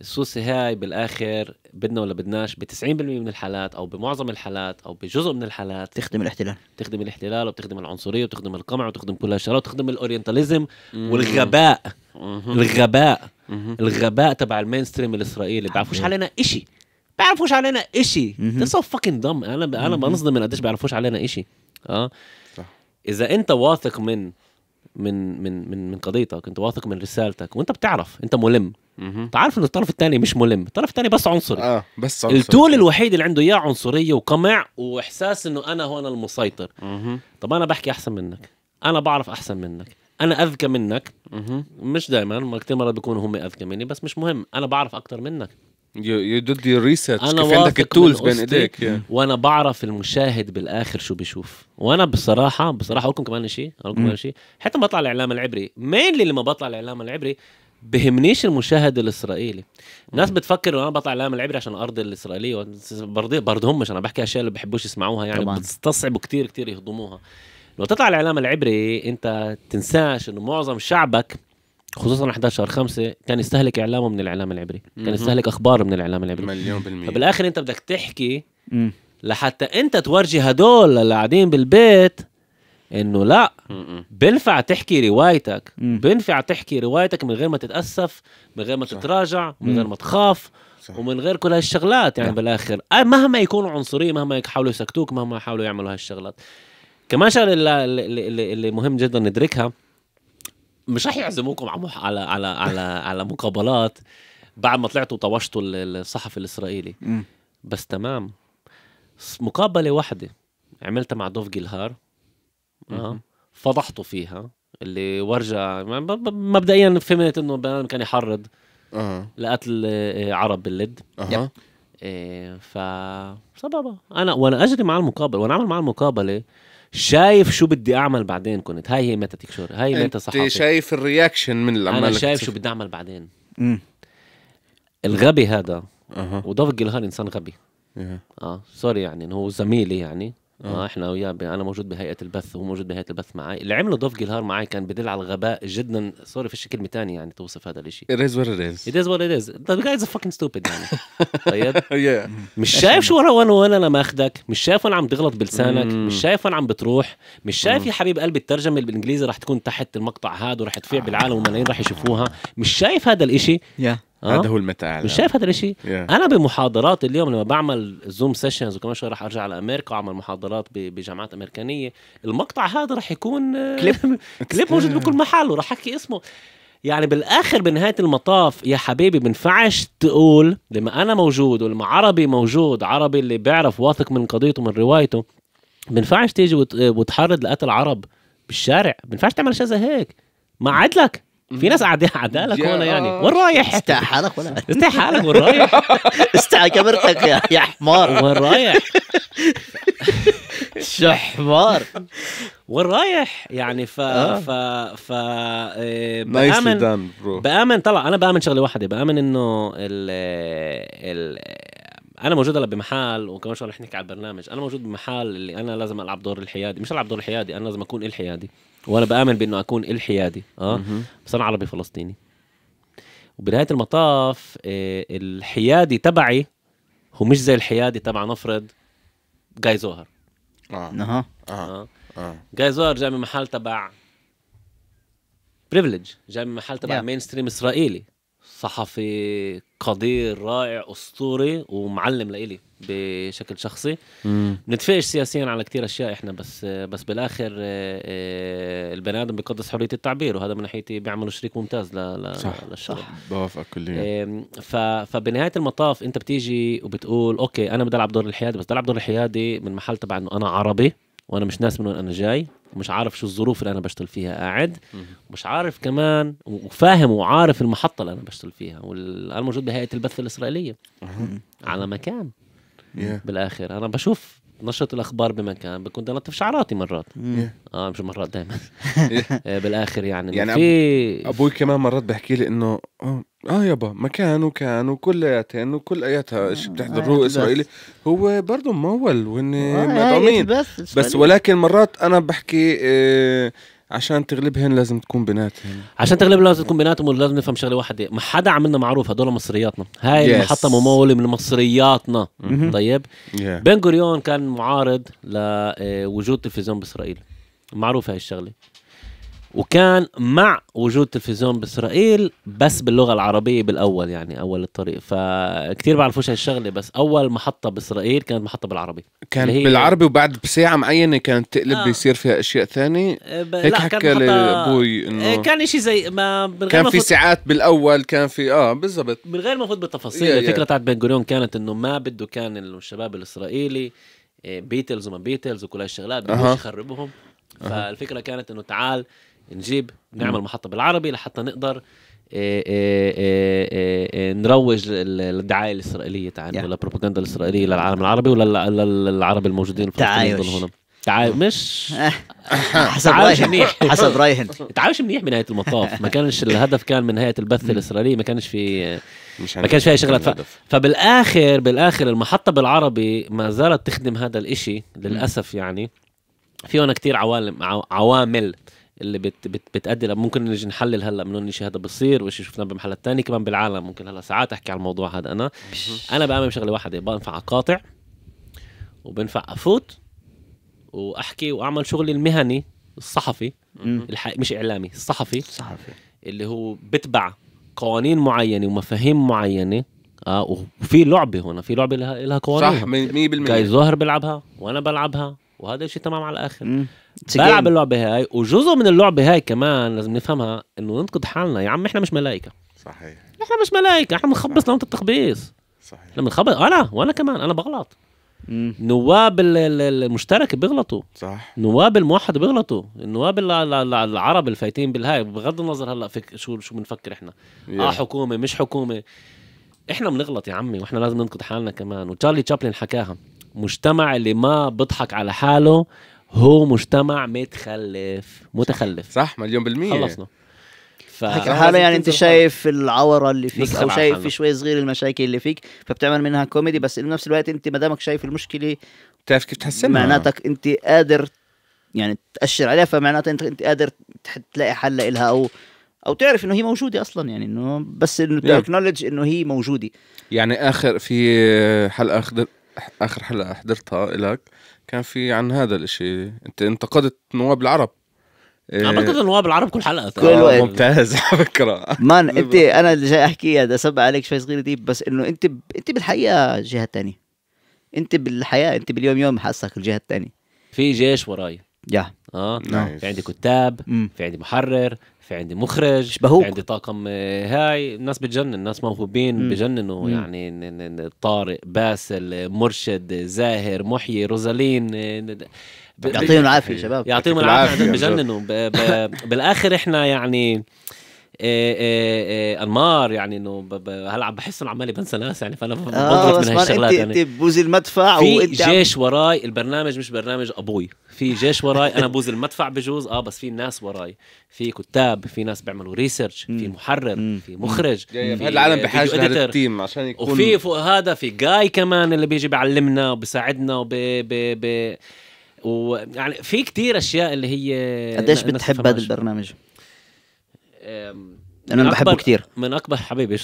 [SPEAKER 1] السوسه هاي بالاخر بدنا ولا بدناش ب 90% من الحالات او بمعظم الحالات او بجزء من الحالات تخدم الاحتلال تخدم الاحتلال وبتخدم العنصريه وبتخدم القمع وبتخدم كل هالشغلات وبتخدم الاورينتاليزم والغباء الغباء الغباء تبع المينستريم الاسرائيلي بيعرفوش علينا إشي بيعرفوش علينا إشي ده سو فاكينج دم انا انا بنصدم من قديش بيعرفوش علينا إشي اه اذا انت واثق من من من من من قضيتك انت واثق من رسالتك وانت بتعرف انت ملم انت عارف ان الطرف الثاني مش ملم الطرف الثاني بس عنصري اه بس عنصري التول الوحيد اللي عنده اياه عنصريه وقمع واحساس انه انا هو انا المسيطر مه. طب انا بحكي احسن منك انا بعرف احسن منك انا اذكى منك مه. مش دائما كثير مرات بيكونوا هم اذكى مني بس مش مهم انا بعرف اكثر منك يو دو دي ريسيرش انا كيف عندك التولز بين ايديك وانا بعرف المشاهد بالاخر شو بيشوف وانا بصراحه بصراحه اقول لكم كمان شيء اقول لكم كمان شيء حتى ما بطلع الاعلام العبري مين اللي لما بطلع الاعلام العبري بهمنيش المشاهد الاسرائيلي الناس بتفكر انه انا بطلع الاعلام العبري عشان ارض الاسرائيليه برضه هم مش انا بحكي اشياء اللي بحبوش يسمعوها يعني طبعا. بتستصعبوا كتير كتير يهضموها لو تطلع الاعلام العبري انت تنساش انه معظم شعبك خصوصا 11 5 كان يستهلك اعلامه من الاعلام العبري كان يستهلك اخباره من الاعلام العبري مليون بالمية فبالاخر انت بدك تحكي لحتى انت تورجي هدول اللي قاعدين بالبيت انه لا بينفع تحكي روايتك بينفع تحكي روايتك من غير ما تتاسف من غير ما صح. تتراجع من غير ما تخاف صح. ومن غير كل هالشغلات يعني لا. نعم. بالاخر مهما يكونوا عنصريين مهما يحاولوا يسكتوك مهما يحاولوا يعملوا هالشغلات كمان شغله اللي, اللي, اللي مهم جدا ندركها مش رح يعزموكم على على على على, على مقابلات بعد ما طلعتوا طوشتوا الصحفي الاسرائيلي م. بس تمام مقابله واحده عملتها مع دوف جيلهار اه فضحته فيها اللي ورجع مبدئيا فهمت انه بنان كان يحرض أه. لقتل عرب باللد أه. إيه ف انا وانا اجري مع المقابله وانا اعمل مع المقابله شايف شو بدي اعمل بعدين كنت هاي هي ميتا تكشور هاي ميتا صحافه انت شايف الرياكشن من العمالة انا شايف شو بدي اعمل بعدين الغبي هذا وضفق الهان انسان غبي اه سوري يعني هو زميلي يعني آه. آه. احنا وياه انا موجود بهيئه البث وهو موجود بهيئه البث معي اللي عمله ضف جيلهار معي كان بدل على الغباء جدا سوري فيش كلمه ثانيه يعني توصف هذا الشيء it is what it is it is what it is the guy is fucking stupid يعني [laughs] طيب yeah. مش شايف شو وين وين انا ماخذك مش شايف وين عم تغلط بلسانك مش شايف وين عم بتروح مش شايف يا حبيب قلبي الترجمه اللي بالانجليزي رح تكون تحت المقطع هذا ورح تفيع بالعالم وملايين رح يشوفوها مش شايف هذا الشيء yeah. آه؟ هذا هو المتاع مش شايف هذا الشيء yeah. انا بمحاضرات اليوم لما بعمل زوم سيشنز وكمان شوي رح ارجع على امريكا واعمل محاضرات بجامعات امريكانيه المقطع هذا رح يكون آه، كليب [laughs] كليب موجود بكل محل ورح احكي اسمه يعني بالاخر بنهايه المطاف يا حبيبي بنفعش تقول لما انا موجود ولما عربي موجود عربي اللي بيعرف واثق من قضيته من روايته بنفعش تيجي وتحرض لقتل عرب بالشارع بنفعش تعمل شيء زي هيك ما عدلك في ناس عادي عدالك هنا يعني وين رايح؟ استع حالك ولا استع حالك وين رايح؟ [laughs] استحى كاميرتك يا حمار وين رايح؟ [laughs] شو حمار وين رايح؟ يعني ف آه. ف ف آه، بامن بامن طلع انا بامن شغله واحده بامن انه ال ال انا موجود هلا بمحل وكمان شوي رح نحكي على البرنامج انا موجود بمحل اللي انا لازم العب دور الحيادي مش العب دور الحيادي انا لازم اكون الحيادي وانا بامن بانه اكون الحيادي اه بس انا عربي فلسطيني وبنهايه المطاف آه، الحيادي تبعي هو مش زي الحيادي تبع نفرض جاي زوهر اه آه. اه, آه. جاي زوهر جاي من محل تبع بريفليج جاي من محل تبع مين ستريم اسرائيلي صحفي قدير رائع اسطوري ومعلم لإلي بشكل شخصي بنتفقش سياسيا على كثير اشياء احنا بس بس بالاخر آه، آه، البني ادم بقدس حريه التعبير وهذا من ناحيتي بيعملوا شريك ممتاز ل صح للشغل بوافقك كليا فبنهايه المطاف انت بتيجي وبتقول اوكي انا بدي العب دور الحيادي بس بدي العب دور الحيادي من محل تبع انه انا عربي وانا مش ناس من وين انا جاي ومش عارف شو الظروف اللي انا بشتغل فيها قاعد مش عارف كمان وفاهم وعارف المحطه اللي انا بشتغل فيها وانا موجود بهيئه البث الاسرائيليه على مكان yeah. بالاخر انا بشوف نشرة الاخبار بمكان بكون انظف شعراتي مرات yeah. اه مش مرات دائما [laughs] [laughs] آه، بالاخر يعني يعني
[SPEAKER 3] في ابوي كمان مرات بحكي لي انه اه, آه يابا مكان وكان وكلياتهن اياتها آه، ايش بتحضروا اسرائيلي هو برضه ممول
[SPEAKER 1] وهن مدعومين بس, بس ولكن مرات انا بحكي إيه عشان تغلبهن لازم تكون بناتهن عشان تغلبهن لازم تكون بناتهم ولازم نفهم شغله واحده ما حدا عملنا معروف هدول مصرياتنا هاي yes. المحطه مموله من مصرياتنا mm-hmm. طيب yeah. بن غوريون كان معارض لوجود تلفزيون باسرائيل معروف هاي الشغله وكان مع وجود تلفزيون باسرائيل بس باللغه العربيه بالاول يعني اول الطريق فكتير بعرفوش هالشغله بس اول محطه باسرائيل كانت محطه بالعربي كان هي بالعربي
[SPEAKER 3] وبعد بساعه معينه كانت تقلب آه. بيصير فيها اشياء ثانيه أه، هيك هيك حكى لي ابوي انه إيه، كان
[SPEAKER 1] شيء زي ما كان في ساعات بالاول كان في اه بالضبط من غير ما افوت بالتفاصيل الفكره تاعت بن غوريون كانت انه ما بده كان الشباب الاسرائيلي بيتلز إيه، وما بيتلز وكل هالشغلات بده يخربهم فالفكره كانت انه تعال نجيب نعمل محطه بالعربي لحتى نقدر آه، آه، آه، نروج للدعايه الاسرائيليه تاعنا yeah. ولا البروباغندا الاسرائيليه للعالم العربي ولا للعرب الموجودين في فلسطين هنا تعايش مش [laughs] حسب رايهن [laughs] حسب رايهن [laughs] تعايش منيح بنهايه المطاف ما كانش الهدف كان من نهايه البث الاسرائيلي ما كانش في مش ما كانش في شغلات ف... فبالاخر بالاخر المحطه بالعربي ما زالت تخدم هذا الإشي للاسف يعني في هنا كثير عوالم عوامل اللي بت بت بتأدي ممكن نجي نحلل هلا من وين هذا بصير وشيء شفناه بمحلات تانية كمان بالعالم ممكن هلا ساعات احكي على الموضوع هذا انا انا بآمن بشغله واحده بنفع اقاطع وبنفع افوت واحكي واعمل شغلي المهني الصحفي الحقيقي مش اعلامي الصحفي الصحفي اللي هو بتبع قوانين معينه ومفاهيم معينه اه وفي لعبه هنا في لعبه لها, لها قوانين صح 100% جاي زهر بيلعبها وانا بلعبها وهذا الشيء تمام على الاخر بلعب اللعبه هاي وجزء من اللعبه هاي كمان لازم نفهمها انه ننقد حالنا يا عم احنا مش ملائكه صحيح احنا مش ملائكه احنا بنخبص لو انت صحيح لما نخبص انا وانا كمان انا بغلط مم. نواب المشترك بيغلطوا صح نواب الموحد بيغلطوا النواب العرب الفايتين بالهاي بغض النظر هلا فك شو شو بنفكر احنا يه. اه حكومه مش حكومه احنا بنغلط يا عمي واحنا لازم ننقد حالنا كمان وتشارلي تشابلن حكاها مجتمع اللي ما بضحك على حاله هو مجتمع متخلف متخلف صح مليون بالمية خلصنا ف... هذا يعني انت
[SPEAKER 2] شايف العوره اللي فيك او شايف في شوي صغير المشاكل اللي فيك فبتعمل منها كوميدي بس بنفس الوقت انت ما دامك شايف المشكله بتعرف كيف تحسنها معناتك انت قادر يعني تاشر عليها فمعناتها انت انت قادر تلاقي حل لها او او تعرف انه هي موجوده اصلا يعني انه بس انه تكنولج انه هي موجوده
[SPEAKER 3] يعني اخر في حلقه اخر حلقه حضرتها لك كان في عن هذا الاشي انت انتقدت نواب العرب بنتقد إيه. النواب
[SPEAKER 1] العرب كل حلقه كل آه ممتاز [laughs] على فكره
[SPEAKER 2] مان [laughs] انت انا اللي جاي احكي هذا سبع عليك شوي صغيره دي بس انه انت ب... انت بالحقيقه جهه تانية انت بالحياه انت باليوم يوم حاسك الجهه الثانيه
[SPEAKER 1] في جيش وراي يا yeah. اه نايز. في عندي كتاب mm. في عندي محرر في عندي مخرج شبهوك. في عندي طاقم آه، هاي الناس بتجنن الناس موهوبين بجننوا يعني طارق باسل مرشد زاهر محيي روزالين آه، يعطيهم العافيه شباب يعطيهم العافيه بجننوا بالاخر احنا يعني إيه، إيه، إيه، انمار يعني انه هلا عم بحس انه عمالي بنسى ناس يعني فانا آه، بضرب من هالشغلات يعني انت بوز المدفع في جيش وراي البرنامج مش برنامج ابوي في جيش وراي انا بوز المدفع بجوز اه بس في ناس وراي في كتاب في ناس بيعملوا ريسيرش في محرر في مخرج في العالم بحاجه للتيم عشان يكون وفي فوق هذا في جاي كمان اللي بيجي بيعلمنا وبيساعدنا وب ويعني في كتير اشياء اللي هي قديش بتحب هذا البرنامج؟ انا بحبه كثير من اكبر حبيبي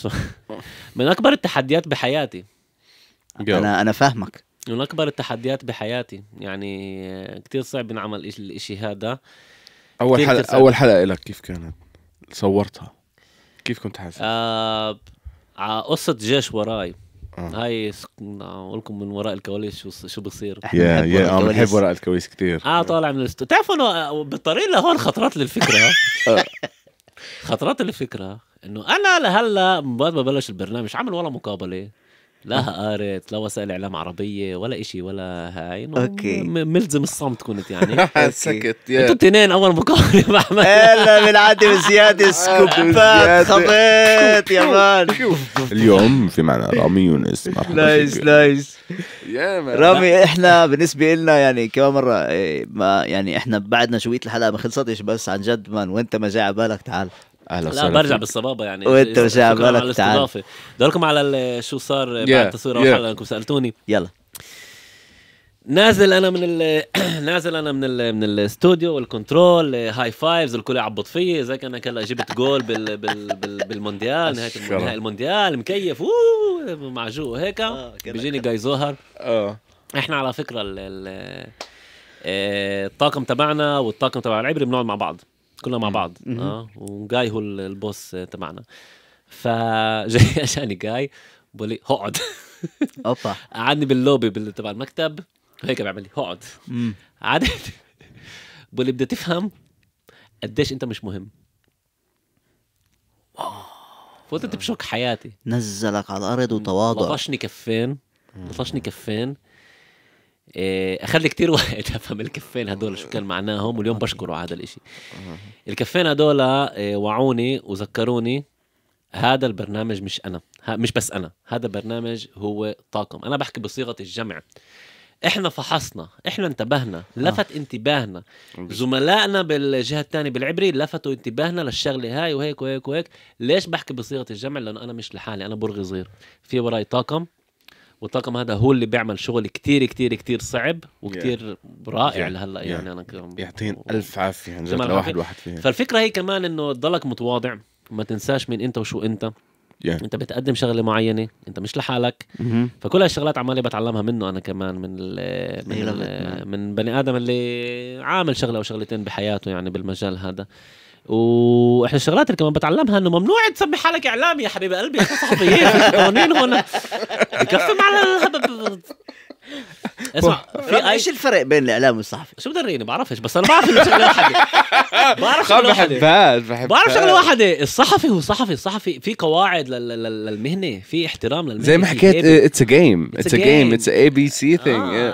[SPEAKER 1] من اكبر التحديات بحياتي انا انا فاهمك من اكبر التحديات بحياتي يعني كثير صعب نعمل الاشي هذا اول حلقه اول حلقه
[SPEAKER 3] لك كيف كانت صورتها
[SPEAKER 1] كيف كنت حاسس آه على قصه جيش وراي آه. هاي اقول لكم من وراء الكواليس شو شو بصير احنا يا يا اه بنحب وراء الكواليس كثير اه طالع من الاستوديو بتعرفوا انه آه، بالطريق لهون خطرت لي الفكره [laughs] آه. خطرت الفكره انه انا لهلا من بعد ما بلش البرنامج عمل ولا مقابله لا قارت لا وسائل اعلام عربيه ولا إشي ولا هاي اوكي ملزم الصمت كنت يعني [laughs] سكت انتوا الاثنين اول مقابله مع احمد الا بالعاده بزياده [laughs] سكوبات خبط يا مان
[SPEAKER 3] اليوم في معنا رامي يونس [laughs] نايس
[SPEAKER 2] نايس يا رامي احنا بالنسبه لنا يعني كمان مره إيه، ما يعني احنا بعدنا شويه الحلقه ما خلصتش بس عن جد مان وانت ما جاي على بالك تعال اهلا وسهلا لا برجع بالصبابه يعني وانت وجع على الاستضافه
[SPEAKER 1] دوركم على شو صار بعد yeah. التصوير yeah. لانكم سالتوني يلا نازل انا من ال... [clears throat] نازل انا من ال... من الاستوديو والكنترول هاي فايفز الكل يعبط فيي زي كانك هلا جبت جول بال... بال... بال... بالمونديال نهايه نهايه المونديال مكيف اوه مع جو هيك آه، بيجيني جاي زوهر اه احنا على فكره ال... ال... آه، الطاقم تبعنا والطاقم تبع العبري بنقعد مع بعض كنا مع بعض اه وجاي هو البوس تبعنا فجاي [laughs] عشان جاي بقول لي اقعد [laughs] اوبا قعدني باللوبي تبع المكتب هيك بيعمل لي اقعد قعدت [laughs] بقول لي بدي تفهم قديش انت مش مهم فوتت بشوك حياتي نزلك على الارض وتواضع لطشني كفين لطشني كفين آه، اخذ لي كثير وقت [laughs] افهم الكفين هدول شو كان معناهم واليوم بشكره على هذا الاشي الكفين هدول آه، وعوني وذكروني هذا البرنامج مش انا مش بس انا هذا البرنامج هو طاقم انا بحكي بصيغه الجمع احنا فحصنا احنا انتبهنا آه. لفت انتباهنا زملائنا بالجهه الثانيه بالعبري لفتوا انتباهنا للشغله هاي وهيك وهيك وهيك ليش بحكي بصيغه الجمع لانه انا مش لحالي انا برغي صغير في وراي طاقم والطاقم هذا هو اللي بيعمل شغل كتير كتير كتير صعب وكتير yeah. رائع yeah. لهلا yeah. يعني انا يعطيهم
[SPEAKER 3] الف عافيه عن جد لواحد واحد فيهم فالفكره
[SPEAKER 1] هي كمان انه تضلك متواضع ما تنساش مين انت وشو انت yeah. انت بتقدم شغله معينه انت مش لحالك mm-hmm. فكل هالشغلات عمالي بتعلمها منه انا كمان من ال من, ال من بني ادم اللي عامل شغله او شغلتين بحياته يعني بالمجال هذا واحنا الشغلات اللي كمان بتعلمها انه ممنوع تسمي حالك اعلامي يا حبيب قلبي احنا صحفيين قوانين هون بكفي
[SPEAKER 4] مع الهبب
[SPEAKER 1] اسمع في ايش الفرق بين الاعلام والصحفي؟ شو بدريني بعرفش بس انا بعرف انه شغله واحده [laughs] بعرف شغله واحده بعرف شغله واحده الصحفي هو صحفي الصحفي في قواعد للمهنه في احترام للمهنه زي ما حكيت اتس
[SPEAKER 3] ا جيم اتس ا جيم اتس اي بي سي ثينج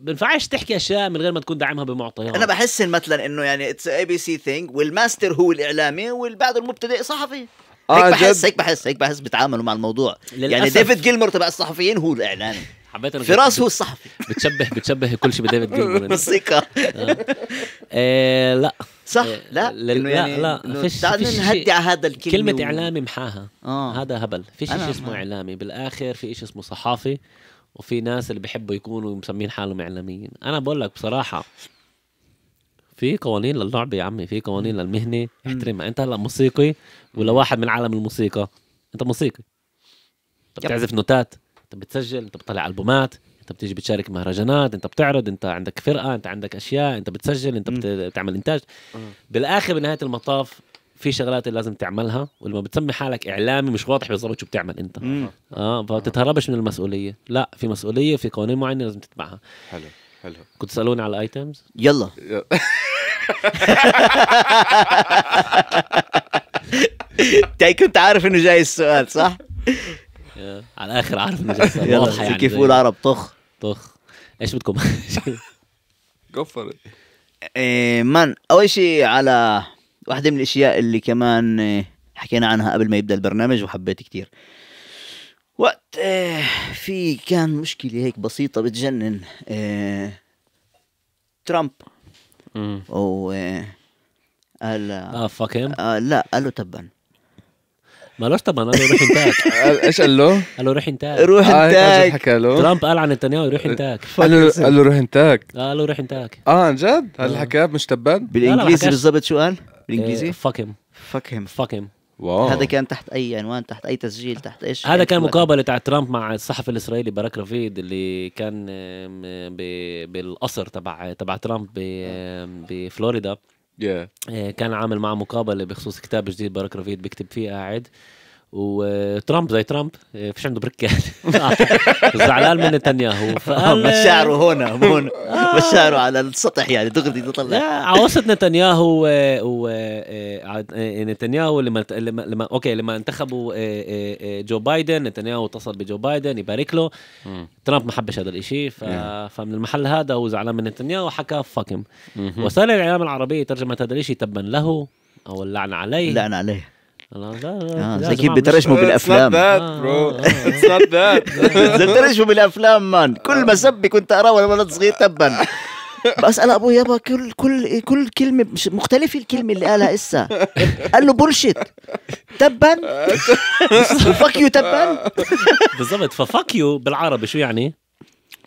[SPEAKER 1] بينفعش
[SPEAKER 2] تحكي اشياء من غير ما تكون داعمها بمعطيات انا بحس مثلا انه يعني اتس اي بي سي ثينج والماستر هو الاعلامي والبعض المبتدئ صحفي آه، هيك بحس هيك بحس هيك بحس بيتعاملوا مع
[SPEAKER 1] الموضوع يعني ديفيد
[SPEAKER 2] جيلمر تبع الصحفيين هو الاعلامي حبيت في فراس هو
[SPEAKER 1] الصحفي بتشبه بتشبه كل شيء بديفيد جيلمور [laughs] موسيقى آه. آه، لا صح آه، لا لا يعني, يعني لا لا فيش نهدي على هذا الكلمه كلمه و... اعلامي محاها آه. هذا هبل في شيء اسمه اعلامي بالاخر في شيء اسمه صحافي وفي ناس اللي بحبوا يكونوا مسمين حالهم اعلاميين انا بقول لك بصراحه في قوانين للعبه يا عمي في قوانين للمهنه احترمها انت هلا موسيقي ولا واحد من عالم الموسيقى انت موسيقى بتعزف نوتات انت بتسجل انت بتطلع البومات انت بتيجي بتشارك مهرجانات انت بتعرض انت عندك فرقه انت عندك اشياء انت بتسجل انت بتعمل انتاج آه. بالاخر بنهايه المطاف في شغلات اللي لازم تعملها ولما بتسمي حالك اعلامي مش واضح بالضبط شو بتعمل انت مم. آه،, اه فبتتهربش من المسؤوليه لا في مسؤوليه في قوانين معينه لازم تتبعها حلو حلو كنت تسالوني على الايتمز يلا [laughs] كنت عارف انه جاي السؤال صح على الاخر عارف انه جزار واضحه يعني كيف يقول عرب طخ طخ ايش بدكم
[SPEAKER 2] [laughs] قفر إيه، مان اول شيء على واحده من الاشياء اللي كمان إيه، حكينا عنها قبل ما يبدا البرنامج وحبيت كتير وقت إيه، في كان مشكله هيك بسيطه بتجنن ترامب و قال اه فاك آه، لا قال له تبا مالوش
[SPEAKER 1] قال له روح انتاك [laughs] ايش قال له؟ قال له روح انتاك روح آه، انتاك حكى له ترامب قال عن نتنياهو روح انتاك قال له قال له روح
[SPEAKER 2] انتاك آه، قال له روح انتاك
[SPEAKER 3] اه عن جد؟ هل آه. حكاه مش تبان؟ بالانجليزي بالضبط شو قال؟ بالانجليزي؟
[SPEAKER 1] فاك هيم فاك هيم فاك هيم واو هذا
[SPEAKER 2] كان تحت اي عنوان تحت اي تسجيل تحت ايش هذا كان
[SPEAKER 1] مقابله تاع ترامب مع الصحفي الاسرائيلي باراك رفيد اللي كان بالقصر تبع تبع ترامب بفلوريدا yeah. إيه، كان عامل معه مقابله بخصوص كتاب جديد بارك رفيد بيكتب فيه قاعد وترامب زي ترامب إيه، فيش عنده بركه [laughs] زعلان من نتنياهو فقال [laughs] مشاعره هون هون [laughs] آه. مشاعره على السطح يعني دغري تطلع على وسط نتنياهو و إيه، إيه، نتنياهو لما لما اوكي لما انتخبوا جو بايدن نتنياهو اتصل بجو بايدن يبارك له ترامب ما حبش هذا الشيء فمن المحل هذا هو زعلان من نتنياهو حكى فاكم وسائل الاعلام العربيه ترجمت هذا الشيء تبا له او اللعنه عليه اللعنه عليه
[SPEAKER 4] آه، زي كيف آه، آه، [laughs] بترشموا بالافلام
[SPEAKER 2] بترجموا بالافلام مان كل ما سبي كنت اراه وانا صغير تبا بسال ابو يابا كل كل كل كلمه مش مختلفه الكلمه اللي قالها اسا قال له بولشيت تبا فك [laughs] يو [laughs] تبا
[SPEAKER 1] بالضبط ففك يو بالعربي شو يعني؟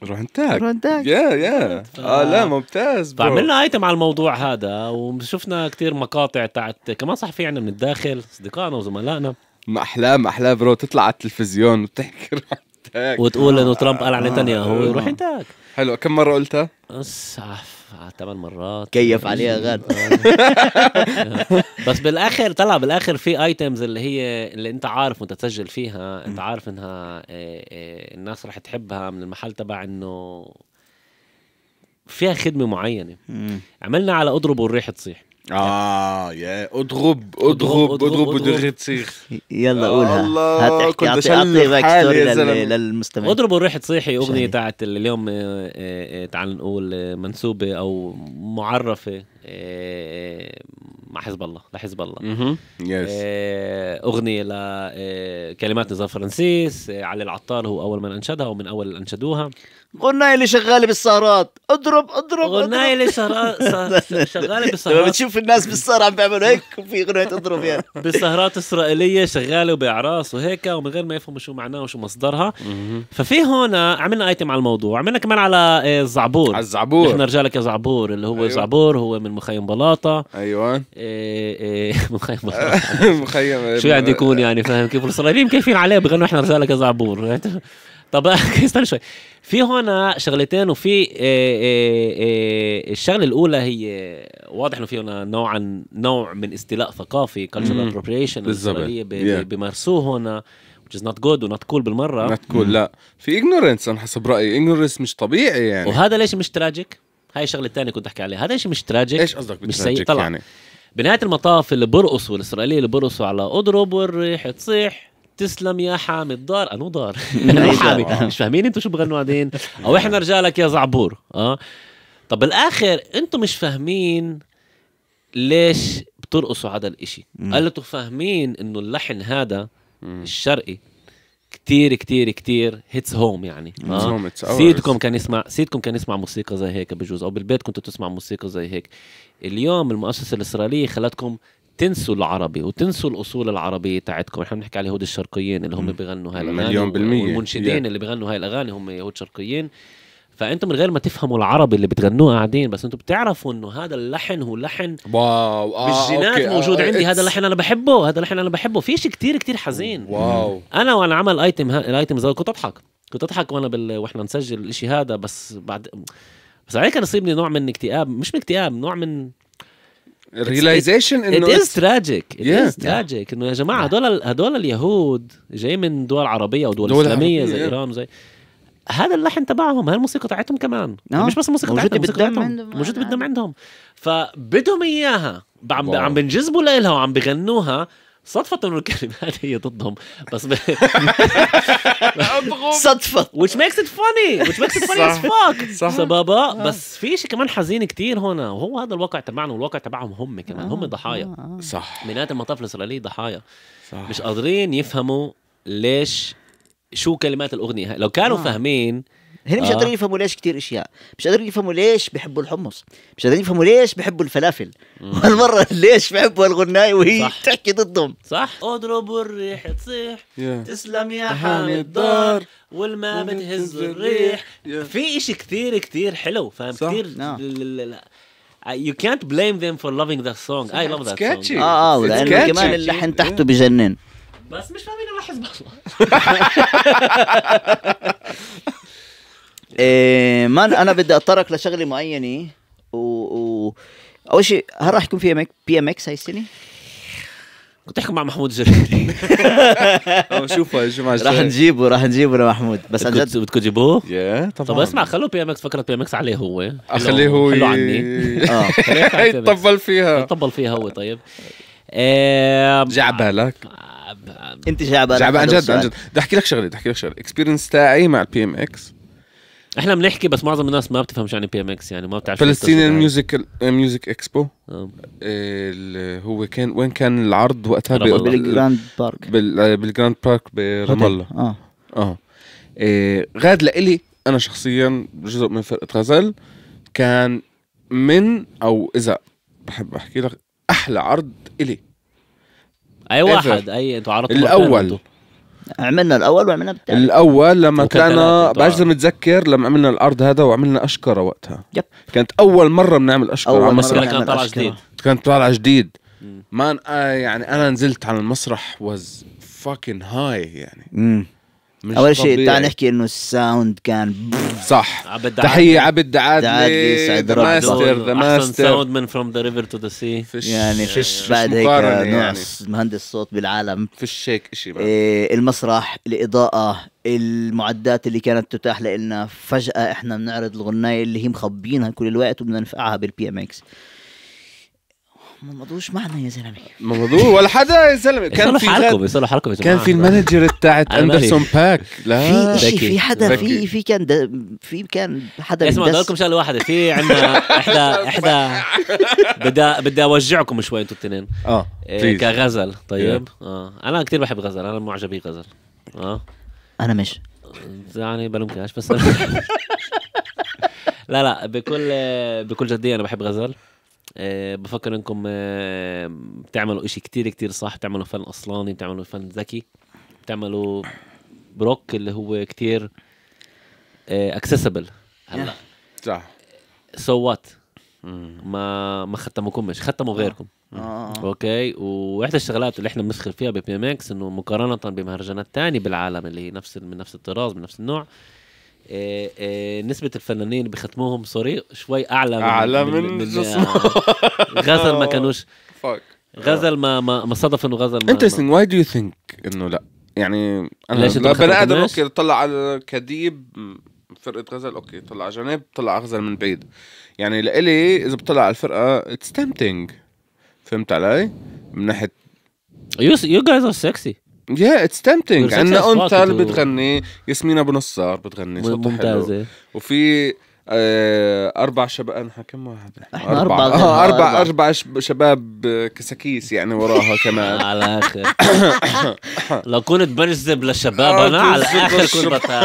[SPEAKER 1] رونتاك رونتاك يا يا اه لا ممتاز برو. فعملنا ايتم على الموضوع هذا وشفنا كتير مقاطع تاعت كمان في عندنا من الداخل اصدقائنا وزملائنا
[SPEAKER 3] احلام احلام برو تطلع على التلفزيون
[SPEAKER 1] وتحكي [laughs] هيك وتقول انه ترامب قال عن نتنياهو آه. روح انت آه. حلو كم مره قلتها؟ اسعف ثمان مرات كيف عليها غاد بس بالاخر طلع بالاخر في ايتمز اللي هي اللي انت عارف وانت تسجل فيها انت عارف انها آه، آه، الناس رح تحبها من المحل تبع انه فيها خدمه معينه عملنا على اضرب والريح تصيح اه يا اضرب اضرب اضرب ودغ تصيح
[SPEAKER 3] يلا قولها هتحكي آه، اعطي اعطي باك ستوري للمستمعين اضرب وريح
[SPEAKER 1] تصيحي اغنيه تاعت اليوم آه، آه، تعال نقول منسوبه او معرفه مع حزب الله لحزب الله يس آه، اغنيه لكلمات آه، نزار فرنسيس آه، علي العطار هو اول من انشدها ومن اول اللي انشدوها
[SPEAKER 2] غنايه اللي شغاله بالسهرات اضرب اضرب غنايه اللي شغاله
[SPEAKER 1] [laughs] بالسهرات لما بتشوف الناس
[SPEAKER 2] بالسهر عم بيعملوا هيك في اغنيه اضرب يعني
[SPEAKER 1] [laughs] بالسهرات اسرائيليه شغاله وباعراس وهيك ومن غير ما يفهموا شو معناها وشو مصدرها ففي هون عملنا ايتم على الموضوع عملنا كمان على الزعبور على الزعبور احنا رجالك يا زعبور اللي هو أيوة. زعبور هو من مخيم بلاطه ايوه إيه، إيه، [laughs] مخيم [laughs] مخيم شو يعني يكون يعني فاهم كيف الاسرائيليين كيفين عليه بغنوا احنا رجال كزعبور [laughs] طب استنى شوي في هون شغلتين وفي إيه، الشغله الاولى هي واضح انه في هون نوعا نوع من استيلاء ثقافي كلتشرال ابروبريشن الاسرائيليه بمارسوه هون which is not good و not cool بالمره not cool لا في ignorance انا حسب رايي ignorance مش طبيعي يعني وهذا ليش مش تراجيك؟ هاي الشغله الثانيه كنت احكي عليها هذا ليش مش تراجيك ايش قصدك بالتراجيك يعني. بنهايه المطاف اللي بيرقصوا الاسرائيليين اللي بيرقصوا على اضرب والريح تصيح تسلم يا حامد دار انو [laughs] دار مش فاهمين انتوا شو بغنوا قاعدين او احنا رجالك يا زعبور اه طب بالاخر انتوا مش فاهمين ليش بترقصوا هذا الاشي قال فاهمين انه اللحن هذا الشرقي كتير كتير كتير هيتس هوم يعني آه. سيدكم كان يسمع سيدكم كان يسمع موسيقى زي هيك بجوز او بالبيت كنتوا تسمع موسيقى زي هيك اليوم المؤسسه الاسرائيليه خلتكم تنسوا العربي وتنسوا الاصول العربيه تاعتكم احنا بنحكي على اليهود الشرقيين اللي هم بيغنوا هاي الاغاني مليون بالمية والمنشدين yeah. اللي بيغنوا هاي الاغاني هم يهود شرقيين فانتم من غير ما تفهموا العربي اللي بتغنوه قاعدين بس انتم بتعرفوا انه هذا اللحن هو لحن واو آه بالجينات أوكي. موجود آه عندي هذا اللحن انا بحبه هذا اللحن انا بحبه في شيء كثير كثير حزين واو انا وانا عمل ايتم ها... الايتم زي كنت اضحك كنت اضحك وانا بال... واحنا نسجل الشيء هذا بس بعد بس عليك كان يصيبني نوع من اكتئاب مش من اكتئاب نوع من الريلايزيشن انه ات از تراجيك ات از تراجيك انه يا جماعه هدول هدول اليهود جاي من دول عربيه ودول دول اسلاميه زي ايران وزي هذا اللحن تبعهم هاي الموسيقى تاعتهم كمان أوه. مش بس الموسيقى تاعتهم موجوده بالدم عندهم موجوده بالدم آه. عندهم فبدهم اياها عم عم بنجذبوا لها وعم بغنوها صدفة انه الكلمات هي ضدهم بس ب... صدفة which makes it funny which makes it funny as fuck صح بابا آه. بس في شيء كمان حزين كتير هنا وهو هذا الواقع تبعنا والواقع تبعهم هم كمان هم آه. ضحايا صح بنات آية المطاف الاسرائيلي ضحايا صح. مش قادرين يفهموا ليش شو كلمات الاغنيه لو كانوا آه. فاهمين هن مش آه. قادرين آه. يفهموا ليش كتير اشياء مش قادرين يفهموا
[SPEAKER 2] ليش بحبوا الحمص مش قادرين يفهموا ليش بحبوا الفلافل [laughs] هالمره ليش بحبوا الغناي
[SPEAKER 1] وهي صح. تحكي ضدهم صح اضرب الريح تصيح yeah. تسلم يا حامي الدار والما بتهز الريح yeah. في اشي كتير كتير حلو فاهم كتير you can't blame them for loving that song I love that song اه اه لانه كمان اللحن
[SPEAKER 2] تحته بجنن
[SPEAKER 1] بس مش فاهمين انه حزب الله [laughs]
[SPEAKER 2] إيه مان انا بدي اتطرق لشغله معينه و, و... اول شيء هل راح يكون في بي ام اكس هاي السنه؟
[SPEAKER 1] كنت احكي مع محمود جريري [laughs] شوفه يا جماعه راح نجيبه
[SPEAKER 2] راح نجيبه لمحمود بس عن جد بدكم تجيبوه؟ ياه طبعا طب اسمع
[SPEAKER 1] خلوا بي ام اكس فكره بي ام اكس عليه هو آه، خليه هو خلوا عني اه [laughs] يتطبل فيها يتطبل فيها هو طيب إيه، على بالك آه، آه، انت جعبان جعبان جد عن جد بدي احكي لك شغله بدي احكي لك شغله
[SPEAKER 3] اكسبيرينس تاعي مع البي ام اكس
[SPEAKER 1] احنا بنحكي بس معظم الناس ما بتفهم شو يعني بي ام اكس يعني ما بتعرف فلسطين
[SPEAKER 3] ميوزك ميوزك اكسبو اللي هو كان وين كان العرض وقتها بالجراند بارك بالجراند بارك برام الله اه اه غاد لإلي انا شخصيا جزء من فرقه غزل كان من او اذا بحب احكي لك احلى عرض الي
[SPEAKER 2] اي واحد اي انتوا عرضتوا الاول عملنا الاول وعملنا
[SPEAKER 3] الثاني الاول لما كان بعجز متذكر لما عملنا الارض هذا وعملنا اشكره وقتها يب. كانت اول مره بنعمل اشكره اول مره كانت طالعه جديد كانت طالعه جديد مان آه يعني انا نزلت على المسرح واز فاكن هاي يعني مم.
[SPEAKER 1] مش اول شيء تعال نحكي
[SPEAKER 2] انه الساوند كان صح عبد تحيه عبد عادلي سعد ماستر ذا ماستر ساوند
[SPEAKER 1] من فروم ذا ريفر تو ذا سي يعني, يعني فيش بعد هيك يعني.
[SPEAKER 2] مهندس صوت بالعالم فيش هيك شيء إيه المسرح الاضاءه المعدات اللي كانت تتاح لنا فجاه احنا بنعرض الغنايه اللي هي مخبينها كل الوقت وبدنا نفقعها بالبي ام اكس ما مضوش معنا يا زلمه ما مضوش ولا حدا يا زلمه كان في حالكم بيصلوا
[SPEAKER 3] حالكم كان في المانجر بتاعت اندرسون باك
[SPEAKER 1] لا في في حدا في
[SPEAKER 2] في كان في كان حدا اسمع بدي لكم
[SPEAKER 1] شغله واحده في عندنا [laughs] احدى احدى بدي بدي اوجعكم شوي انتوا الاثنين اه إيه، كغزل طيب اه انا كثير بحب غزل انا معجب غزل اه انا مش يعني بلومكاش بس [laughs] لا لا بكل بكل جديه انا بحب غزل آه، بفكر انكم آه، بتعملوا اشي كتير كتير صح بتعملوا فن اصلاني بتعملوا فن ذكي بتعملوا بروك اللي هو كتير اكسسبل آه، هلا صح سو وات ما ما ختموكمش ختموا غيركم آه. اوكي وإحدى الشغلات اللي احنا بنفخر فيها ببي ام اكس انه مقارنه بمهرجانات تانية بالعالم اللي هي نفس من نفس الطراز من نفس النوع إيه، إيه، نسبة الفنانين اللي بيختموهم سوري شوي أعلى من أعلى من, من, من [laughs] غزل ما كانوش [laughs] غزل ما ما ما صدف إنه غزل ما انترستنج
[SPEAKER 3] واي دو يو ثينك إنه لا يعني أنا ليش بني آدم أوكي طلع على كديب فرقة غزل أوكي طلع على جنب طلع غزل من بعيد يعني لإلي إذا بطلع على الفرقة اتس tempting فهمت علي؟ من ناحية يو جايز ار سكسي يا اتس تمتنج عندنا انثى اللي بتغني ياسمين ابو نصار بتغني صوتها حلو وفي آه، اربع شباب انا كم واحد احنا اربع اربع آه، اربع شباب كساكيس يعني
[SPEAKER 1] وراها [laughs] كمان على الاخر [coughs] لو كنت بجذب للشباب انا على الاخر كنت بطلع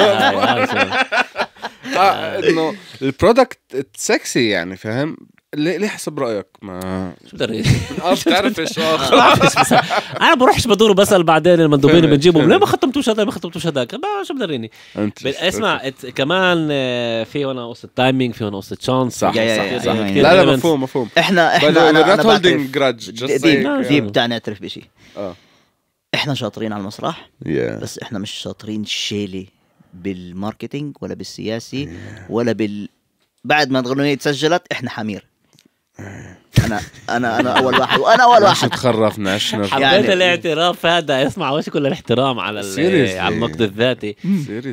[SPEAKER 1] انه البرودكت سكسي يعني فاهم
[SPEAKER 3] ليه ليه حسب رايك ما شو بدري [laughs] اه بتعرفش [laughs] اه
[SPEAKER 1] انا بروحش بدور بسال بعدين المندوبين بنجيبهم ليه ما ختمتوش هذا ما ختمتوش هذاك شو بدريني اسمع كمان آه، في هنا قصه تايمينج في هنا قصه شانس صح صح لا لا مفهوم مفهوم احنا احنا انا نوت هولدينج
[SPEAKER 2] بتاع نعترف بشيء آه. احنا شاطرين على المسرح بس احنا مش شاطرين شيلي بالماركتينج ولا بالسياسي ولا بال بعد ما الاغنيه تسجلت احنا حمير
[SPEAKER 1] انا انا انا اول واحد وانا اول واحد
[SPEAKER 2] تخرفنا حبيت يعني-
[SPEAKER 1] الاعتراف هذا اسمع وش كل الاحترام على على النقد الذاتي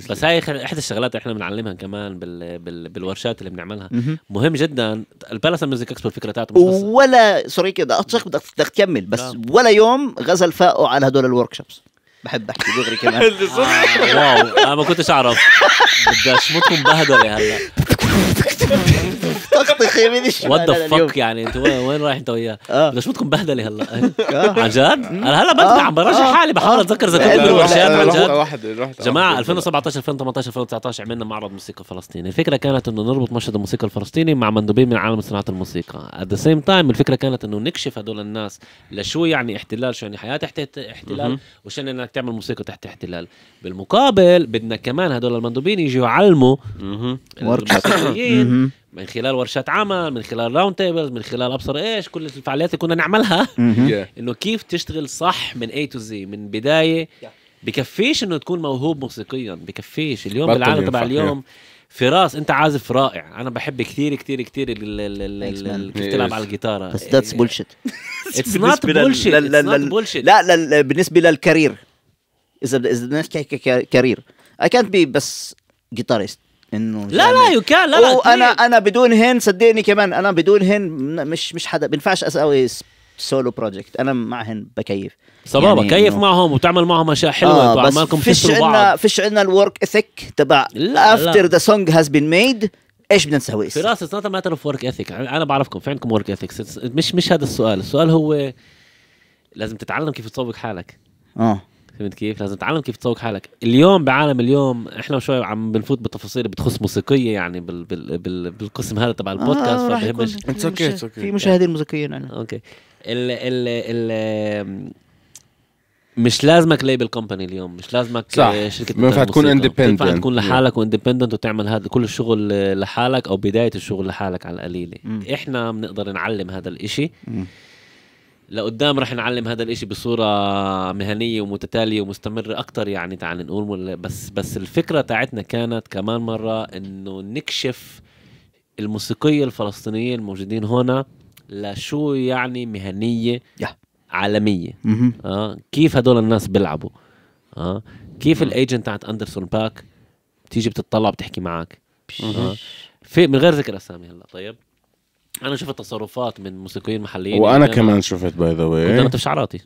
[SPEAKER 1] بس هاي احدى الشغلات اللي احنا بنعلمها كمان بال بال بالورشات اللي بنعملها مهم جدا البالاس ميوزك اكسبو الفكره تاعته
[SPEAKER 2] ولا سوري كده اطشخ بدك تكمل بس نعم. ولا يوم غزل فاقه على هدول الورك شوبس بحب
[SPEAKER 1] احكي دغري كمان [laughs] آه، واو انا ما كنتش اعرف بدي اشمتكم بهدله هلا
[SPEAKER 2] طقطخ يمين الشمال وات ذا
[SPEAKER 1] فك يعني انت وين رايح انت وياه؟ بدكم آه. بهدله هلا [laughs] آه. [laughs] عن جد؟ انا هلا بدي آه. عم براجع حالي بحاول اتذكر اذا كنت بالورشات عن جد جماعه 2017 2018 2019 عملنا معرض موسيقى فلسطيني، الفكره كانت انه نربط مشهد الموسيقى الفلسطيني مع مندوبين من عالم صناعه الموسيقى، ات ذا سيم تايم الفكره كانت انه نكشف هدول الناس لشو يعني احتلال شو يعني حياه تحت احتلال وشو يعني انك تعمل موسيقى تحت احتلال، بالمقابل بدنا كمان هدول المندوبين يجوا يعلموا الرياضيين من خلال ورشات عمل من خلال راوند تيبلز من خلال ابصر ايش كل الفعاليات اللي كنا نعملها انه كيف تشتغل صح من اي تو زي من بدايه بكفيش انه تكون موهوب موسيقيا بكفيش اليوم بالعالم تبع اليوم فراس انت عازف رائع انا بحب كثير كثير كثير كيف تلعب على الجيتار بس ذاتس بولشيت اتس نوت بولشيت
[SPEAKER 2] لا لا بالنسبه للكارير اذا اذا نحكي كارير اي كانت بي بس جيتاريست انه لا لا يو يعني كان لا لا انا انا بدونهن صدقني كمان انا بدونهن مش مش حدا بينفعش اسوي سولو بروجكت انا معهن بكيف صبابة يعني كيف
[SPEAKER 1] معهم وتعمل معهم اشياء حلوه آه وعمالكم فيش عندنا فيش عندنا الورك اثيك تبع افتر ذا
[SPEAKER 2] سونج هاز بين ميد ايش بدنا نسوي
[SPEAKER 1] راس اتس نوت ماتر اوف ورك اثيك انا بعرفكم في عندكم ورك اثيك مش مش هذا السؤال السؤال هو لازم تتعلم كيف تصوب حالك اه فهمت كيف؟ لازم تتعلم كيف تسوق حالك، اليوم بعالم اليوم احنا شوي عم بنفوت بالتفاصيل بتخص موسيقيه يعني بال بال بال بالقسم هذا تبع البودكاست آه فبهمش اتس اوكي اتس اوكي في مشاهدين موسيقيين انا اوكي ال ال ال مش لازمك ليبل كومباني اليوم مش لازمك صح. شركه ما ينفع تكون اندبندنت ينفع تكون لحالك واندبندنت وتعمل هذا كل الشغل لحالك او بدايه الشغل لحالك على القليله احنا بنقدر نعلم هذا الاشي م. لقدام رح نعلم هذا الاشي بصورة مهنية ومتتالية ومستمرة اكتر يعني تعال نقول بس بس الفكرة تاعتنا كانت كمان مرة انه نكشف الموسيقية الفلسطينية الموجودين هنا لشو يعني مهنية عالميه آه كيف هدول الناس بيلعبوا آه كيف الايجنت تاعت اندرسون باك بتيجي بتطلع بتحكي معك آه في من غير ذكر اسامي هلا طيب انا شفت تصرفات من موسيقيين محليين وانا يعني كمان شفت باي ذا واي كنت في شعراتي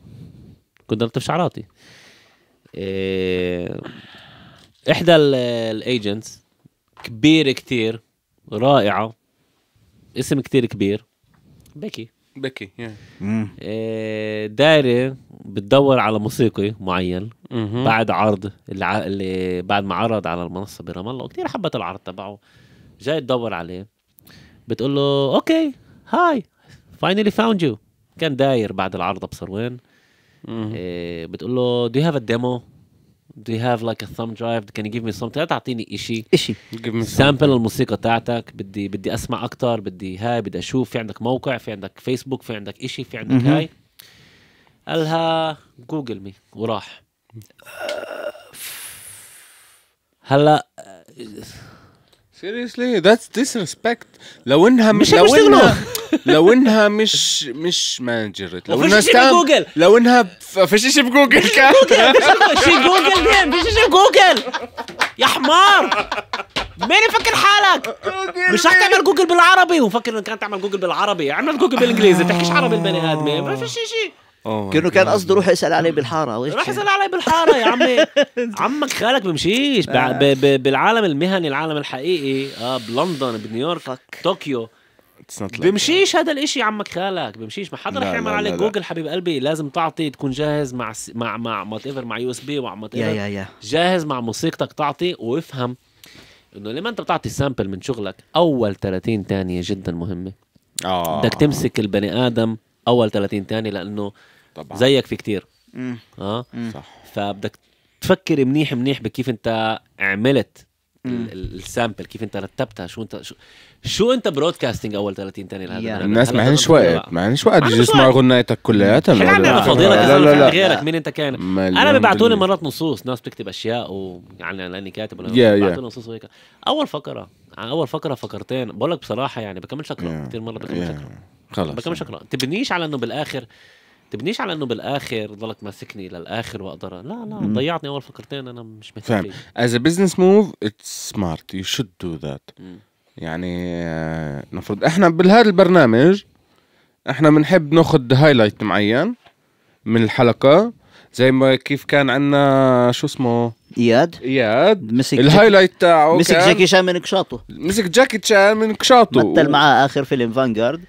[SPEAKER 1] كنت في شعراتي إيه... احدى الايجنتس كبيره كتير رائعه اسم كتير كبير بكي بكي إيه دايره بتدور على موسيقي معين mm-hmm. بعد عرض اللي, اللي بعد ما عرض على المنصه برام الله وكثير حبت العرض تبعه جاي تدور عليه بتقول له اوكي هاي فاينلي فاوند يو كان داير بعد العرض ابصر وين إيه، بتقول له دو يو هاف ا ديمو دو يو هاف لايك ا thumb درايف كان يو جيف مي something تعطيني شيء شيء سامبل الموسيقى تاعتك بدي بدي اسمع اكثر بدي هاي بدي اشوف في عندك موقع في عندك فيسبوك في عندك شيء في عندك هاي قالها جوجل مي وراح آه، هلا سيريسلي ذاتس ديسريسبكت لو
[SPEAKER 3] انها مش لو انها لو انها مش مش مانجر لو انها ستام جوجل لو انها فيش شيء بجوجل [laughs] كان شيء جوجل مين فيش شيء بجوجل
[SPEAKER 1] يا حمار مين يفكر حالك مش رح تعمل جوجل بالعربي وفكر انك تعمل جوجل بالعربي اعمل جوجل بالانجليزي تحكيش عربي البني ادمه ما فيش شيء Oh كأنه كان قصده
[SPEAKER 2] روح اسال علي بالحاره روح اسال علي بالحاره يا عمي
[SPEAKER 1] [laughs] عمك خالك بمشيش آه. بالعالم المهني العالم الحقيقي اه بلندن بنيويورك طوكيو بمشيش هذا الاشي عمك خالك بمشيش ما حدا رح يعمل عليك جوجل حبيب قلبي لازم تعطي تكون جاهز مع س... مع مع مات ايفر مع يو اس بي ومع مات ايفر جاهز مع موسيقتك تعطي وافهم انه لما انت بتعطي سامبل من شغلك اول 30 ثانيه جدا مهمه اه بدك تمسك البني ادم اول 30 ثانيه لانه طبعا زيك في كتير مم. اه مم. صح فبدك تفكر منيح منيح بكيف انت عملت السامبل كيف انت رتبتها شو انت شو, شو انت برودكاستنج اول 30 ثانيه لهذا الناس ما عندهاش وقت
[SPEAKER 3] ما عندهاش وقت يسمعوا غنايتك كلياتها انا فضيلك لا لا لا غيرك مين انت
[SPEAKER 1] كان انا ببعثوني مرات نصوص ناس بتكتب اشياء ويعني لاني كاتب yeah. ببعثوني نصوص وهيك اول فقره اول فقره فقرتين بقول لك بصراحه يعني بكملش اقرا كثير مره بكملش اقرا خلص بكملش اقرا تبنيش على انه بالاخر تبنيش على انه بالاخر ضلك ماسكني للاخر واقدر لا لا مم. ضيعتني اول فكرتين انا مش مهتم فاهم
[SPEAKER 3] از بزنس موف اتس سمارت يو شود دو ذات يعني آه، نفرض احنا بهذا البرنامج احنا بنحب ناخذ هايلايت معين من الحلقه زي ما كيف كان عندنا شو اسمه اياد اياد
[SPEAKER 2] مسك الهايلايت تاعه مسك جاكي شان من كشاطه مسك جاكي شان من كشاطه مثل معاه اخر فيلم فانغارد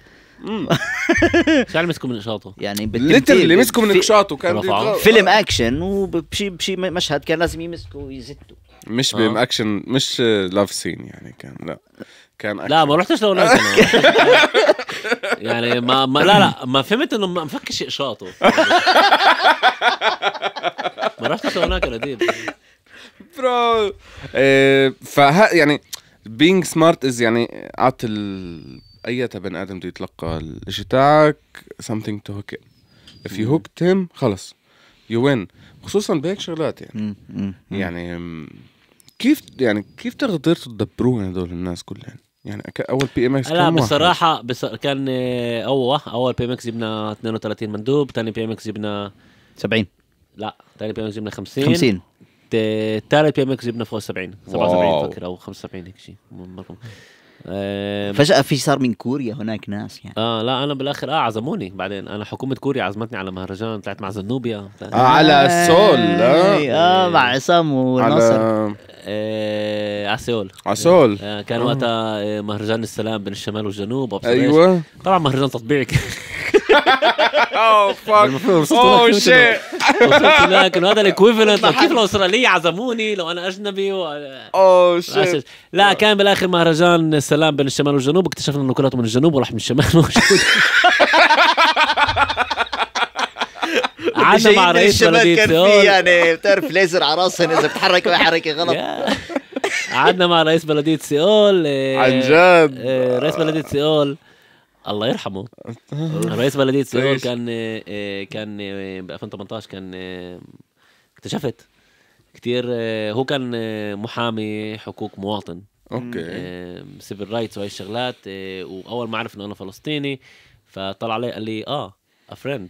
[SPEAKER 2] مش
[SPEAKER 1] عارف مسكوا من نشاطه يعني اللي مسكوا من نشاطه
[SPEAKER 2] كان فيلم اكشن وبشي بشي مشهد كان لازم يمسكوا ويزتوا
[SPEAKER 3] مش آه. اكشن مش لاف سين يعني كان لا
[SPEAKER 2] كان
[SPEAKER 1] أكشن. لا ما رحتش لو [laughs] يعني ما, ما لا لا ما فهمت انه ما مفكش اقشاطه [laughs] ما رحتش هناك رديف
[SPEAKER 3] برو إيه فها يعني being smart is يعني اعطي ال اي بني ادم بده يتلقى الشيء تاعك something to hook him if you hooked him خلص you win خصوصا بهيك شغلات يعني يعني كيف يعني كيف تقدر تدبروهم هدول الناس كلهم يعني اول بي ام اكس لا
[SPEAKER 1] بصراحه بس كان آه، اول اول بي ام اكس جبنا 32 مندوب ثاني بي ام اكس جبنا 70 لا ثاني بي ام اكس جبنا 50 50 ثالث بي ام اكس جبنا فوق 70 77 فكر او 75 هيك شيء فجأة في
[SPEAKER 2] صار من كوريا هناك ناس يعني
[SPEAKER 1] اه لا انا بالاخر اه عزموني بعدين انا حكومة كوريا عزمتني على مهرجان طلعت مع زنوبيا آه آه على السول إيه، اه, آه مع عصام ونصر على آه عسول عسول آه كان آه. وقتها آه، مهرجان السلام بين الشمال والجنوب ايوه طبعا مهرجان تطبيعي [laughs] اوه فاك اوه شيت وصلت هناك oh, انه هذا الاكويفلنت كيف الاستراليه عزموني لو انا اجنبي oh, اوه شيت لا كان بالاخر مهرجان السلام بين الشمال والجنوب اكتشفنا انه كلاتهم من الجنوب وراح من الشمال موجود [laughs] [laughs] مع رئيس بلدية كان في
[SPEAKER 2] يعني بتعرف ليزر على راسهم اذا بتحرك اي حركه غلط
[SPEAKER 1] قعدنا مع رئيس بلديه سيول عن جد آه، رئيس بلديه سيول الله يرحمه [laughs] رئيس بلديه سيول كان آه، كان آه، ب 2018 كان آه، اكتشفت كثير هو كان محامي حقوق مواطن اوكي سيفل رايتس وهي الشغلات واول ما عرف انه انا فلسطيني فطلع علي قال لي اه افريند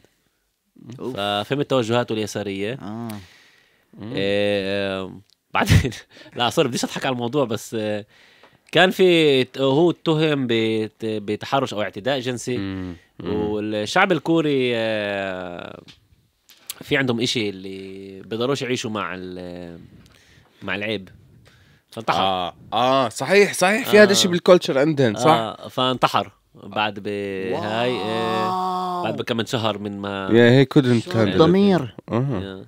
[SPEAKER 1] ففهمت توجهاته اليساريه اه بعدين [laughs] لا سوري بديش اضحك على الموضوع بس كان في هو اتهم بتحرش او اعتداء جنسي مم. والشعب الكوري آه، في عندهم إشي اللي بيقدروش يعيشوا مع مع العيب فانتحر اه اه صحيح صحيح في هذا آه. الشيء
[SPEAKER 3] بالكولتشر عندهم صح آه
[SPEAKER 1] فانتحر بعد بهاي آه بعد بكم شهر من ما يا هي
[SPEAKER 3] كودنت ضمير
[SPEAKER 4] اه, آه.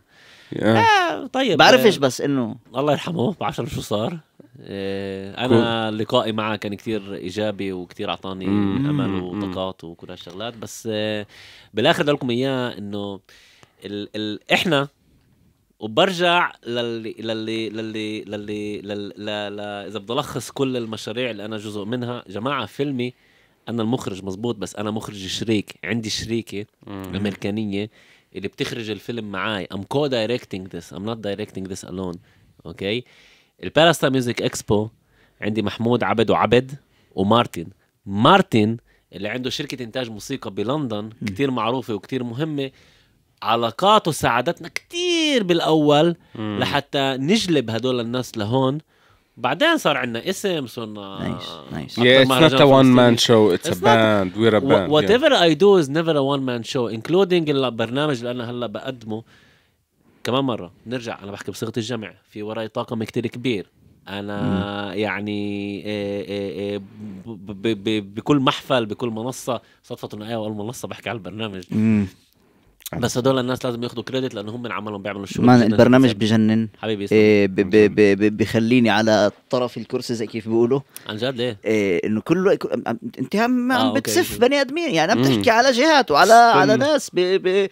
[SPEAKER 4] آه.
[SPEAKER 3] طيب بعرفش
[SPEAKER 1] بس انه الله يرحمه بعرف شو صار آه، انا لقائي معه كان كتير ايجابي وكتير اعطاني امل وطاقات وكل هالشغلات بس آه، بالاخر بدي لكم اياه انه ال ال احنا وبرجع للي للي للي للي, للي اذا بدي الخص كل المشاريع اللي انا جزء منها جماعه فيلمي انا المخرج مزبوط بس انا مخرج شريك عندي شريكه امريكانيه اللي بتخرج الفيلم معاي ام كو دايركتنج ذس ام نوت دايركتنج ذس الون اوكي okay? الباراستا ميوزك اكسبو عندي محمود عبد وعبد ومارتن مارتن اللي عنده شركه انتاج موسيقى بلندن كتير معروفه وكتير مهمه علاقاته ساعدتنا كتير بالاول لحتى نجلب هدول الناس لهون بعدين صار عندنا اسم صرنا نايس نايس اتس وان مان شو اتس ا باند it's, it's a band we're اي دو از نيفر ا وان مان شو a البرنامج اللي انا هلا بقدمه كمان مره نرجع انا بحكي بصيغه الجمع في وراي طاقم كتير كبير انا مم. يعني إيه إيه, إيه، بكل محفل بكل منصه صدفه انه اول منصه بحكي على البرنامج مم. بس هدول الناس لازم ياخذوا كريدت لانه هم عملهم بيعملوا الشغل مان البرنامج بجنن حبيبي
[SPEAKER 2] إيه بخليني على طرف الكرسي زي كيف بيقولوا عن جد ليه؟ إيه انه كله انت عم آه بتسف بني ادمين يعني عم تحكي على جهات وعلى سم. على ناس ب ب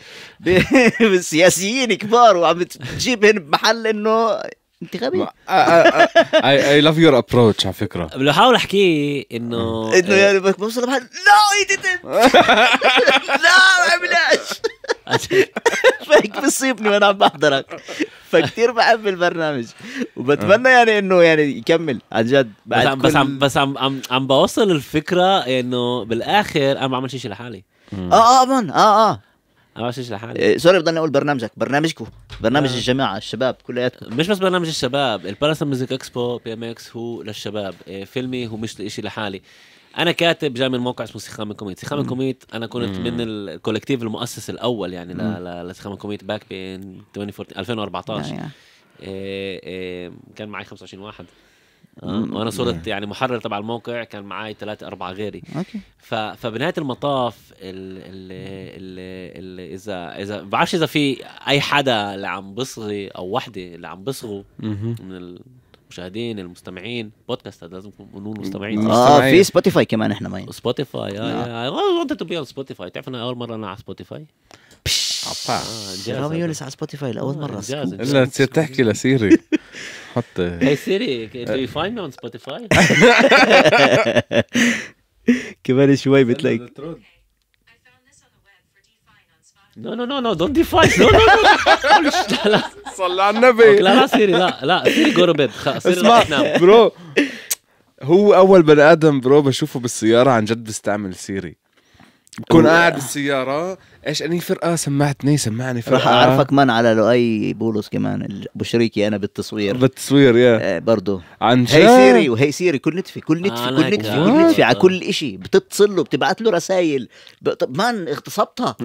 [SPEAKER 2] ب [laughs] سياسيين كبار وعم تجيبهم بمحل انه انت غبي
[SPEAKER 3] اي لاف يور ابروتش على فكره
[SPEAKER 1] بحاول احكي انه انه يعني
[SPEAKER 2] إيه. بوصل لمحل لا اي [laughs] لا ما عملهاش [laughs] فهيك بيصيبني وانا عم بحضرك فكتير بحب البرنامج وبتمنى يعني انه يعني يكمل عن جد بس عم بس عم
[SPEAKER 1] بس عم عم, عم بوصل الفكره انه بالاخر انا ما بعمل شيء لحالي اه اه امان اه اه انا شيء لحالي إيه، سوري
[SPEAKER 2] بضلني اقول برنامجك برنامجكم برنامج آه. الجماعه الشباب كلياتكم
[SPEAKER 1] مش بس برنامج الشباب الباراسا ميوزك اكسبو بي ام اكس هو للشباب إيه، فيلمي هو مش شيء لحالي انا كاتب جاي من موقع اسمه سيخام الكوميت سيخام الكوميت انا كنت من الكولكتيف المؤسس الاول يعني لسخام الكوميت باك بين 2014 كان معي 25 واحد آه، وانا صرت إيه. يعني محرر تبع الموقع كان معي ثلاثة أربعة غيري أوكي. فبنهاية المطاف ال ال ال ال إذا إذا بعرفش إذا في أي حدا اللي عم بصغي أو وحدة اللي عم بصغوا من المشاهدين المستمعين بودكاست هذا لازم نقول مستمعين اه في
[SPEAKER 2] سبوتيفاي كمان احنا ماين سبوتيفاي
[SPEAKER 1] اه انت تو بي اون سبوتيفاي تعرف انا اول مره انا على سبوتيفاي آه رامي
[SPEAKER 2] يونس على سبوتيفاي لاول مره آه،
[SPEAKER 3] الا تصير تحكي لسيري [laughs] حط هي سيري دو
[SPEAKER 1] يو فايند مي اون سبوتيفاي كمان
[SPEAKER 2] شوي بتلاقي
[SPEAKER 1] نو نو نو نو دونت ديفايس نو نو نو لا صلى على النبي لا لا سيري لا لا سيري جو بيد اسمع برو
[SPEAKER 3] هو اول بني ادم برو بشوفه بالسياره عن جد
[SPEAKER 2] بيستعمل سيري بكون قاعد
[SPEAKER 3] بالسياره ايش اني فرقه سمعتني سمعني فرقه راح اعرفك
[SPEAKER 2] من على لؤي بولس كمان ابو شريكي انا بالتصوير بالتصوير يا آه برضه عن هي سيري وهي سيري كل نتفه كل نتفه آه، كل نتفه كل نتفه على كل شيء بتتصل له بتبعت له رسائل طب مان اغتصبتها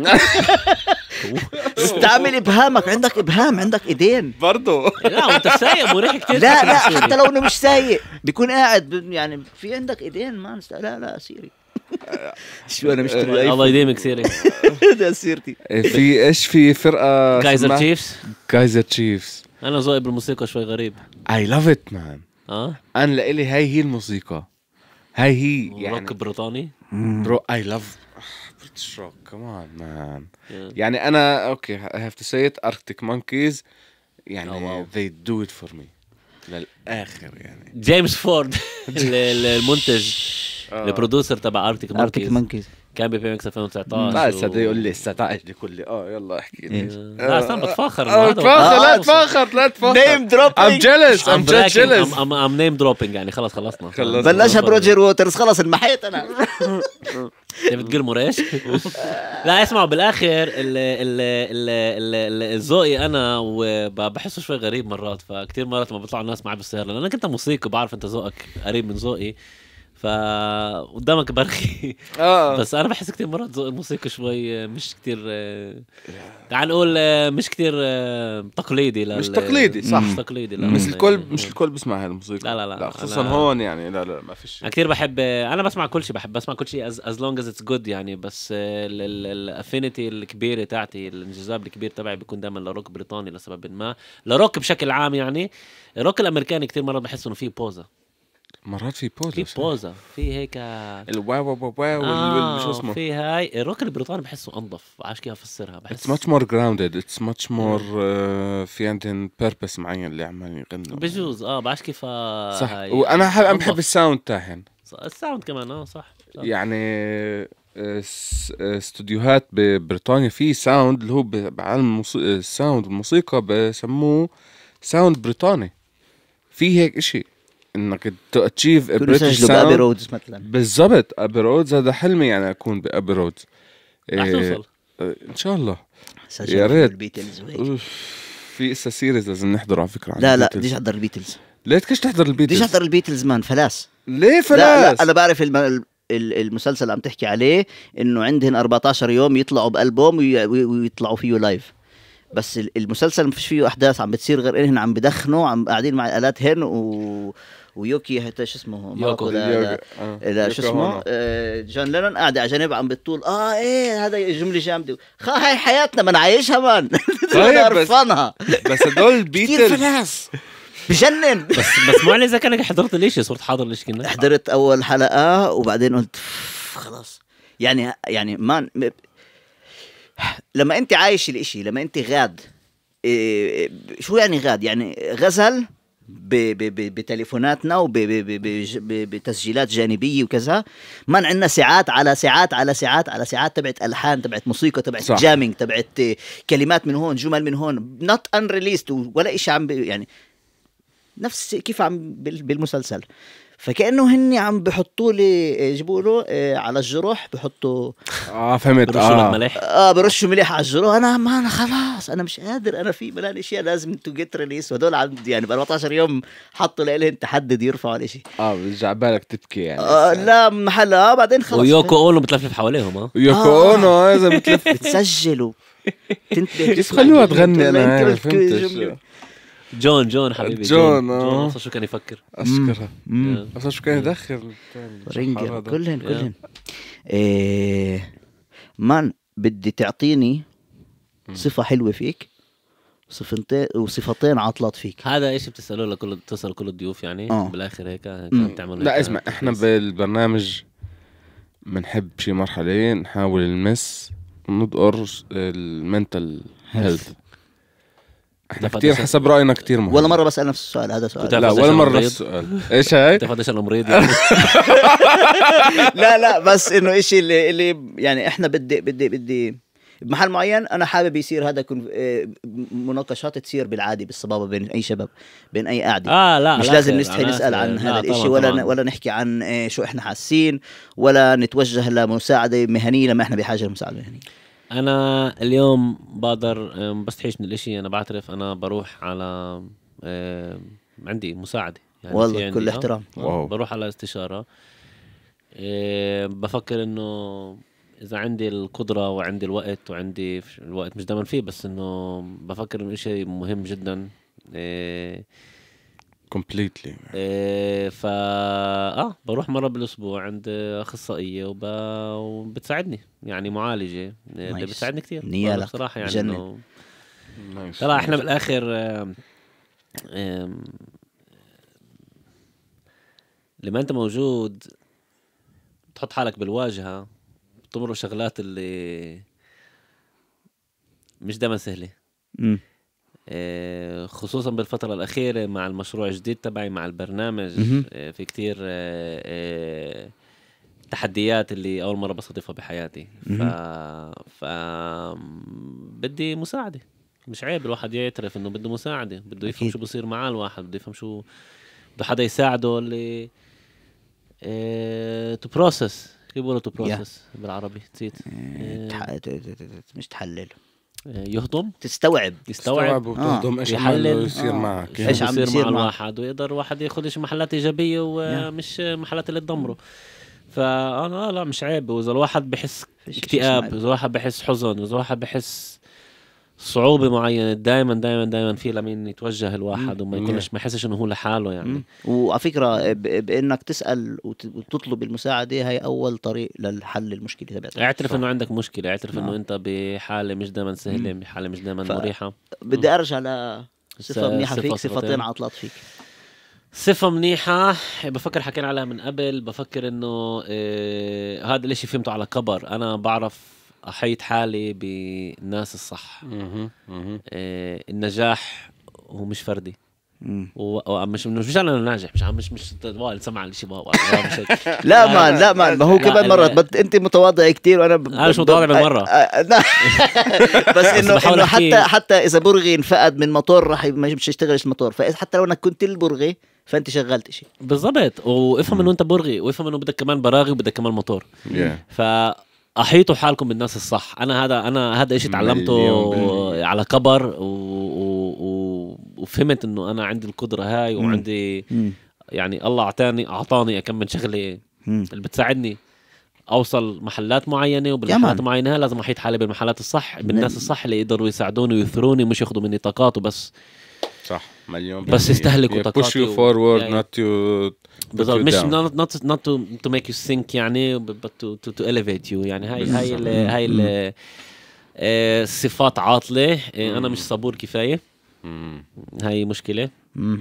[SPEAKER 2] [laughs] استعمل ابهامك عندك ابهام عندك ايدين برضه لا وانت سايق مريح كثير لا لا حتى لو انه مش سايق بيكون قاعد يعني في عندك ايدين مان لا لا سيري
[SPEAKER 1] [laughs] شو انا مشتري [laughs] الله يديمك سيري ده [laughs] سيرتي إيه، في
[SPEAKER 3] ايش في فرقه كايزر تشيفز كايزر تشيفز
[SPEAKER 1] انا ذوقي بالموسيقى شوي غريب
[SPEAKER 3] اي لاف ات مان اه
[SPEAKER 1] انا لإلي هاي هي الموسيقى هاي هي يعني روك بريطاني
[SPEAKER 3] برو اي لاف بريتش روك كمان مان يعني انا اوكي اي هاف تو سي ات اركتيك مونكيز يعني ذي دو ات فور مي للاخر يعني
[SPEAKER 1] جيمس فورد المنتج آه. البرودوسر تبع اركتيك اركتيك مانكيز كان ببي ميكس 2019 لا لسه بده يقول لي 19 يقول لي اه يلا احكي لي إيه. آه، لا استنى بتفاخر آه، لا
[SPEAKER 3] تفاخر لا تفاخر نيم دروبينج ام جيلس ام جيلس
[SPEAKER 1] ام نيم دروبينج يعني خلص خلصنا بلشها
[SPEAKER 2] بروجر ووترز خلص انمحيت انا
[SPEAKER 1] [laughs] ديفيد جيلمور ايش؟ [laughs] لا اسمعوا بالاخر ذوقي انا وبحسه شوي غريب مرات فكتير مرات لما بيطلعوا الناس معي بالسياره لان انا كنت موسيقي بعرف انت ذوقك قريب من ذوقي فقدامك برخي [laughs] اه بس انا بحس كثير مرات ذوق الموسيقى شوي مش كثير آه. تعال نقول آه، مش كثير آه، تقليدي لل... مش تقليدي صح مش تقليدي لل... مش الكل مش الكل بيسمع هاي الموسيقى لا لا لا, لا خصوصا أنا... هون يعني لا لا ما فيش انا كثير بحب انا بسمع كل شيء بحب بسمع كل شيء از از لونج از اتس جود يعني بس الافينيتي الكبيره تاعتي الانجذاب الكبير تبعي بيكون دائما لروك بريطاني لسبب ما لروك بشكل عام يعني الروك الامريكاني كثير مرات بحس انه فيه بوزه مرات في بوزة في بوزة في هيك الواو واو واو آه شو اسمه في هاي الروك البريطاني بحسه انظف عارف كيف افسرها بحس اتس
[SPEAKER 3] ماتش مور جراوندد اتس ماتش مور في عندهم بيربس معين اللي عمال يغنوا
[SPEAKER 1] بجوز اه بعرف كيف آه، صح هاي. وانا بحب
[SPEAKER 3] الساوند تاعهم
[SPEAKER 1] الساوند كمان اه صح, صح.
[SPEAKER 3] يعني آه، آه، استوديوهات ببريطانيا في ساوند اللي هو بعالم الساوند الموسيقى بسموه ساوند بريطاني في هيك اشي انك تو اتشيف بريتش بابي رودز مثلا بالضبط ابي رودز هذا حلمي يعني اكون بابي رودز رح إيه، توصل ان شاء الله يا ريت
[SPEAKER 2] في اسا سيريز لازم نحضره على فكره لا لا بديش احضر البيتلز ليه كيش تحضر البيتلز؟ بديش احضر البيتلز مان فلاس ليه فلاس؟ لا, لا انا بعرف الم... المسلسل اللي عم تحكي عليه انه عندهم 14 يوم يطلعوا بالبوم ويطلعوا فيه لايف بس المسلسل ما فيش فيه احداث عم بتصير غير انهم عم بدخنوا عم قاعدين مع الالات هن و ويوكي هتا شو اسمه يوكو لا شو اسمه آه، جون لينون قاعده على جنب عم بتطول اه ايه هذا جمله جامده خا هاي حياتنا ما عايشها من [laughs] طيب بس هدول بيتلز [laughs] فلاس بجنن بس بس ما اذا كانك حضرت ليش صرت حاضر ليش كنا حضرت اول حلقه وبعدين قلت خلاص يعني يعني ما لما انت عايش الاشي لما انت غاد إيه شو يعني غاد يعني غزل بتليفوناتنا وبتسجيلات جانبيه وكذا ما عندنا ساعات على ساعات على ساعات على ساعات تبعت الحان تبعت موسيقى تبعت جامينج تبعت كلمات من هون جمل من هون not unreleased ولا إشي عم يعني نفس كيف عم بالمسلسل فكانه هن عم بحطوا لي جيبوا آه، له آه، على الجروح بحطوا اه فهمت اه ملح اه برشوا ملح على الجروح انا ما انا خلاص انا مش قادر انا في ملان اشياء لازم تو جيت ريليس وهدول عندي يعني ب 14 يوم حطوا لهم تحدد يرفعوا الاشي اه بيرجع بالك تبكي يعني آه يعني. لا محل اه بعدين خلص ويوكو
[SPEAKER 1] اونو بتلفف حواليهم اه يوكو اونو آه. اذا بتلفف [laughs] بتسجلوا
[SPEAKER 2] تنتبه تسجلوا
[SPEAKER 1] خلوها تغني انا [laughs] فهمت [laughs] جون جون حبيبي جون جون, آه. جون اصلا شو كان يفكر
[SPEAKER 3] اشكرها اصلا شو كان أمم، أمم. يدخل رينجر كلهن كلهن
[SPEAKER 2] إيه، مان بدي تعطيني صفة حلوة فيك صفتين وصفتين عطلات فيك
[SPEAKER 1] هذا ايش بتسالوه لكل بتسال كل الضيوف يعني أوه. بالاخر هيك بتعمل لا اسمع احنا
[SPEAKER 2] بالبرنامج بنحب
[SPEAKER 3] شي مرحلة نحاول نمس ندقر المنتل هيلث
[SPEAKER 2] احنا كثير حسب راينا كثير مهم ولا مره بسال نفس السؤال هذا سؤال لا ولا مره نفس السؤال
[SPEAKER 1] [laughs] ايش هاي؟ انت انا مريض
[SPEAKER 2] لا لا بس انه إشي اللي اللي يعني احنا بدي بدي بدي بمحل معين انا حابب يصير هذا كن آه، مناقشات تصير بالعادي بالصبابه بين اي شباب بين اي قاعده اه لا مش لا لازم نستحي نسال عن هذا الشيء ولا طبعاً. ولا نحكي عن آه، شو احنا حاسين ولا نتوجه لمساعده مهنيه لما احنا بحاجه لمساعده مهنيه
[SPEAKER 1] انا اليوم بقدر بستحيش من الاشي انا بعترف انا بروح على عندي مساعده يعني والله كل احترام بروح على استشاره بفكر انه اذا عندي القدره وعندي الوقت وعندي الوقت مش دايما فيه بس انه بفكر انه شيء مهم جدا آه، كومبليتلي إيه فا اه بروح مره بالاسبوع عند اخصائيه وب... وبتساعدني يعني معالجه إيه، nice. بتساعدني كثير نيالك بصراحه يعني جنن. ترى احنا بالاخر آم لما انت موجود بتحط حالك بالواجهه بتمر شغلات اللي مش دائما سهله آه، خصوصا بالفترة الأخيرة مع المشروع الجديد تبعي مع البرنامج آه، في كتير آه، تحديات اللي اول مره بصادفها بحياتي ف... ف بدي مساعده مش عيب الواحد يعترف انه بده مساعده بده يفهم أكيد. شو بصير معاه الواحد بده يفهم شو بده حدا يساعده اللي تو بروسس كيف بيقولوا تو بروسس بالعربي نسيت إيه، مش تحلل آه، يهضم
[SPEAKER 2] تستوعب يستوعب وتهضم ايش آه. آه. يعني عم يصير معك ايش عم يصير مع
[SPEAKER 1] الواحد ويقدر الواحد ياخذ محلات ايجابيه ومش محلات اللي تدمره فانا لا مش عيب واذا الواحد بحس اكتئاب واذا الواحد بحس حزن واذا الواحد بحس صعوبه معينه دائما دائما دائما في لمين يتوجه الواحد وما يكونش ما يحسش انه هو لحاله يعني
[SPEAKER 2] وعلى فكره بانك تسال وتطلب المساعده هي اول طريق للحل
[SPEAKER 1] المشكله تبعتك اعترف انه عندك مشكله اعترف انه نعم. انت بحاله مش دائما سهله بحاله مش دائما ف... مريحه
[SPEAKER 2] بدي ارجع ل صفه منيحه فيك صفتين عطلات فيك
[SPEAKER 1] صفة منيحة بفكر حكينا عليها من قبل بفكر انه إيه هذا الاشي فهمته على كبر انا بعرف احيط حالي بالناس الصح إيه النجاح هو مش فردي ومش مش انا ناجح مش مش مش والد سمع الشيء [laughs] لا ما لا ما ما هو كمان مره بت...
[SPEAKER 2] انت متواضع كثير وانا ب... انا مش متواضع بالمره آه،
[SPEAKER 1] آه، [laughs] بس انه حتى حتى
[SPEAKER 2] اذا برغي انفقد من مطور راح مش يشتغلش المطور فحتى لو انك كنت البرغي فانت
[SPEAKER 1] شغلت شيء بالضبط وافهم انه انت برغي وافهم انه بدك كمان براغي وبدك كمان موتور ف احيطوا حالكم بالناس الصح انا هذا انا هذا شيء تعلمته على كبر و... و... وفهمت انه انا عندي القدره هاي وعندي مم. يعني الله اعطاني اعطاني كم من شغله اللي بتساعدني اوصل محلات معينه وبالمحلات معينه لازم احيط حالي بالمحلات الصح بالناس الصح اللي يقدروا يساعدوني ويثروني مش ياخذوا مني طاقات وبس مليون بس يستهلكوا طاقاتي بوش يو فورورد نوت يو بالضبط مش نوت نوت تو ميك يو ثينك يعني بس تو تو اليفيت يو يعني هاي هاي هاي الصفات آه، عاطله آه، انا مش صبور كفايه هاي مشكله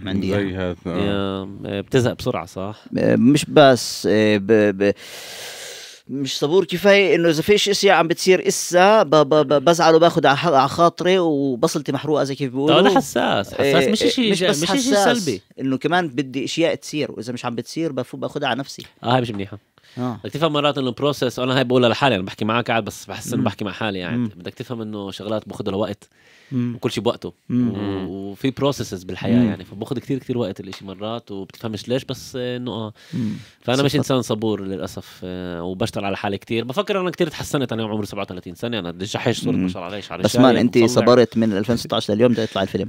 [SPEAKER 1] عندي يعني. هذا آه. بتزهق بسرعه صح
[SPEAKER 2] مش بس ب... ب... مش صبور كفايه انه اذا فيش اشياء عم بتصير اسا بزعل وباخذ على خاطري وبصلتي محروقه زي كيف بيقولوا هذا حساس إيه، حساس مش شيء إيه، مش, بس مش شيء سلبي انه كمان بدي اشياء تصير واذا مش عم بتصير باخذها على نفسي
[SPEAKER 1] اه هاي مش منيحه آه. بدك تفهم مرات انه بروسس وانا هاي بقولها لحالي انا بحكي معك قاعد بس بحس انه بحكي مع حالي يعني. مم. بدك تفهم انه شغلات باخذها لوقت وكل شيء بوقته وفي بروسيسز بالحياه يعني فباخذ كثير كثير وقت الاشي مرات وبتفهمش ليش بس انه اه فانا مش انسان صبور للاسف آه، وبشتغل على حالي كثير بفكر انا كثير تحسنت انا عمري 37 سنه انا ليش صرت ما شاء الله عليش على بس مان انت صبرت
[SPEAKER 2] من 2016 لليوم بدي يطلع الفيلم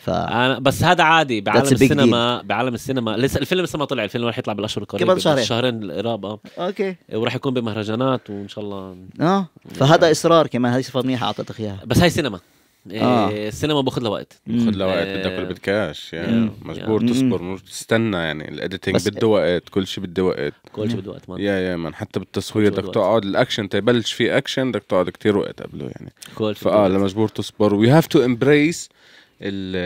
[SPEAKER 2] ف
[SPEAKER 1] أنا بس هذا عادي بعالم السينما بعالم السينما لسه الفيلم لسه ما طلع الفيلم راح يطلع بالاشهر القريبه كمان شهرين شهرين الاراب اوكي وراح يكون بمهرجانات وان شاء الله
[SPEAKER 2] اه فهذا اصرار كمان هذه صفه منيحه اعطيتك اياها بس هاي سينما
[SPEAKER 1] إيه، آه. السينما باخذ لها وقت باخذ لها وقت إيه. بدك كل بدكاش يعني مجبور تصبر مش تستنى
[SPEAKER 3] يعني الايديتنج بده وقت كل شيء بده وقت كل شيء بده وقت يا يا مان حتى بالتصوير بدك تقعد الاكشن تبلش فيه اكشن بدك تقعد كثير وقت قبله يعني كل فاه مجبور تصبر وي هاف تو امبريس ال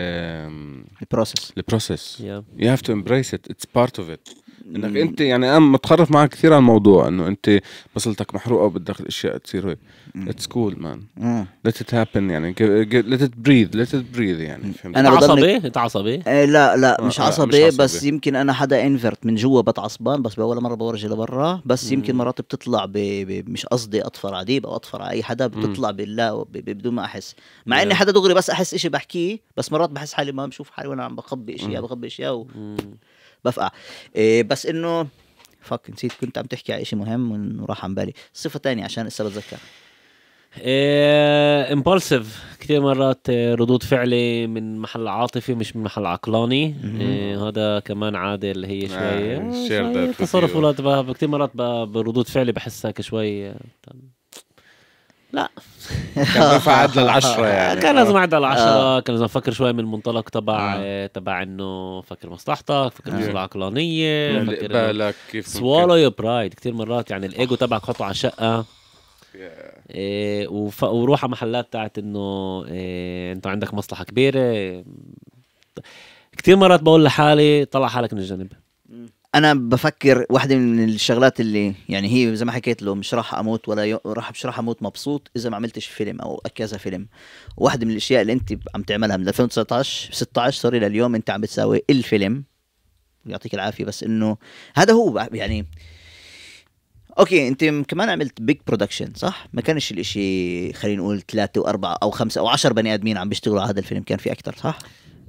[SPEAKER 3] البروسيس um, البروسيس yeah. you have to embrace it it's part of it انك انت يعني انا متخرف معك كثير على الموضوع انه انت بصلتك محروقه وبدك الاشياء تصير هيك اتس كول مان ليت ات هابن يعني ليت ات بريذ ليت ات بريذ يعني فهمت انا عصبي انت
[SPEAKER 2] عصبي؟ آه لا لا آه، آه، مش عصبي, مش عصبي بس يمكن انا حدا انفرت من جوا بتعصبان بس ولا مره بورجي لبرا بس يمكن مرات بتطلع ب... ب... مش قصدي اطفر عديب او اطفر اي حدا بتطلع ب... بدون ما احس مع اني حدا دغري بس احس إشي بحكيه بس مرات بحس حالي ما بشوف حالي وانا عم بخبي اشياء بخبي اشياء و... بفقع إيه بس انه فك نسيت كنت عم تحكي على شيء مهم وراح عن بالي صفه تانية عشان هسه بتذكر
[SPEAKER 1] إيه امبالسيف كثير مرات إيه، ردود فعلي من محل عاطفي مش من محل عقلاني إيه هذا كمان عاده اللي هي آه، شوي, آه تصرف ولاد كثير مرات بردود فعلي بحسها شوي آه، لا كان ما عدل العشرة يعني [laughs] كان لازم عدل العشرة آه. كان لازم افكر شوي من منطلق تبع آه. تبع انه فكر مصلحتك فكر بصورة آه. عقلانية فكر بالك كيف سوالو يور برايد كثير مرات يعني الايجو تبعك حطه على شقة إيه وروح على محلات تاعت انه إيه انت عندك مصلحة كبيرة كثير مرات بقول لحالي طلع حالك من الجنب انا بفكر
[SPEAKER 2] واحده من الشغلات اللي يعني هي زي ما حكيت له مش راح اموت ولا راح مش راح اموت مبسوط اذا ما عملتش فيلم او كذا فيلم واحده من الاشياء اللي انت عم تعملها من 2019 16 سوري لليوم انت عم بتساوي الفيلم يعطيك العافيه بس انه هذا هو يعني اوكي انت كمان عملت بيج برودكشن صح؟ ما كانش الاشي خلينا نقول ثلاثه واربعه او خمسه او عشر بني ادمين عم بيشتغلوا على هذا الفيلم كان في اكثر صح؟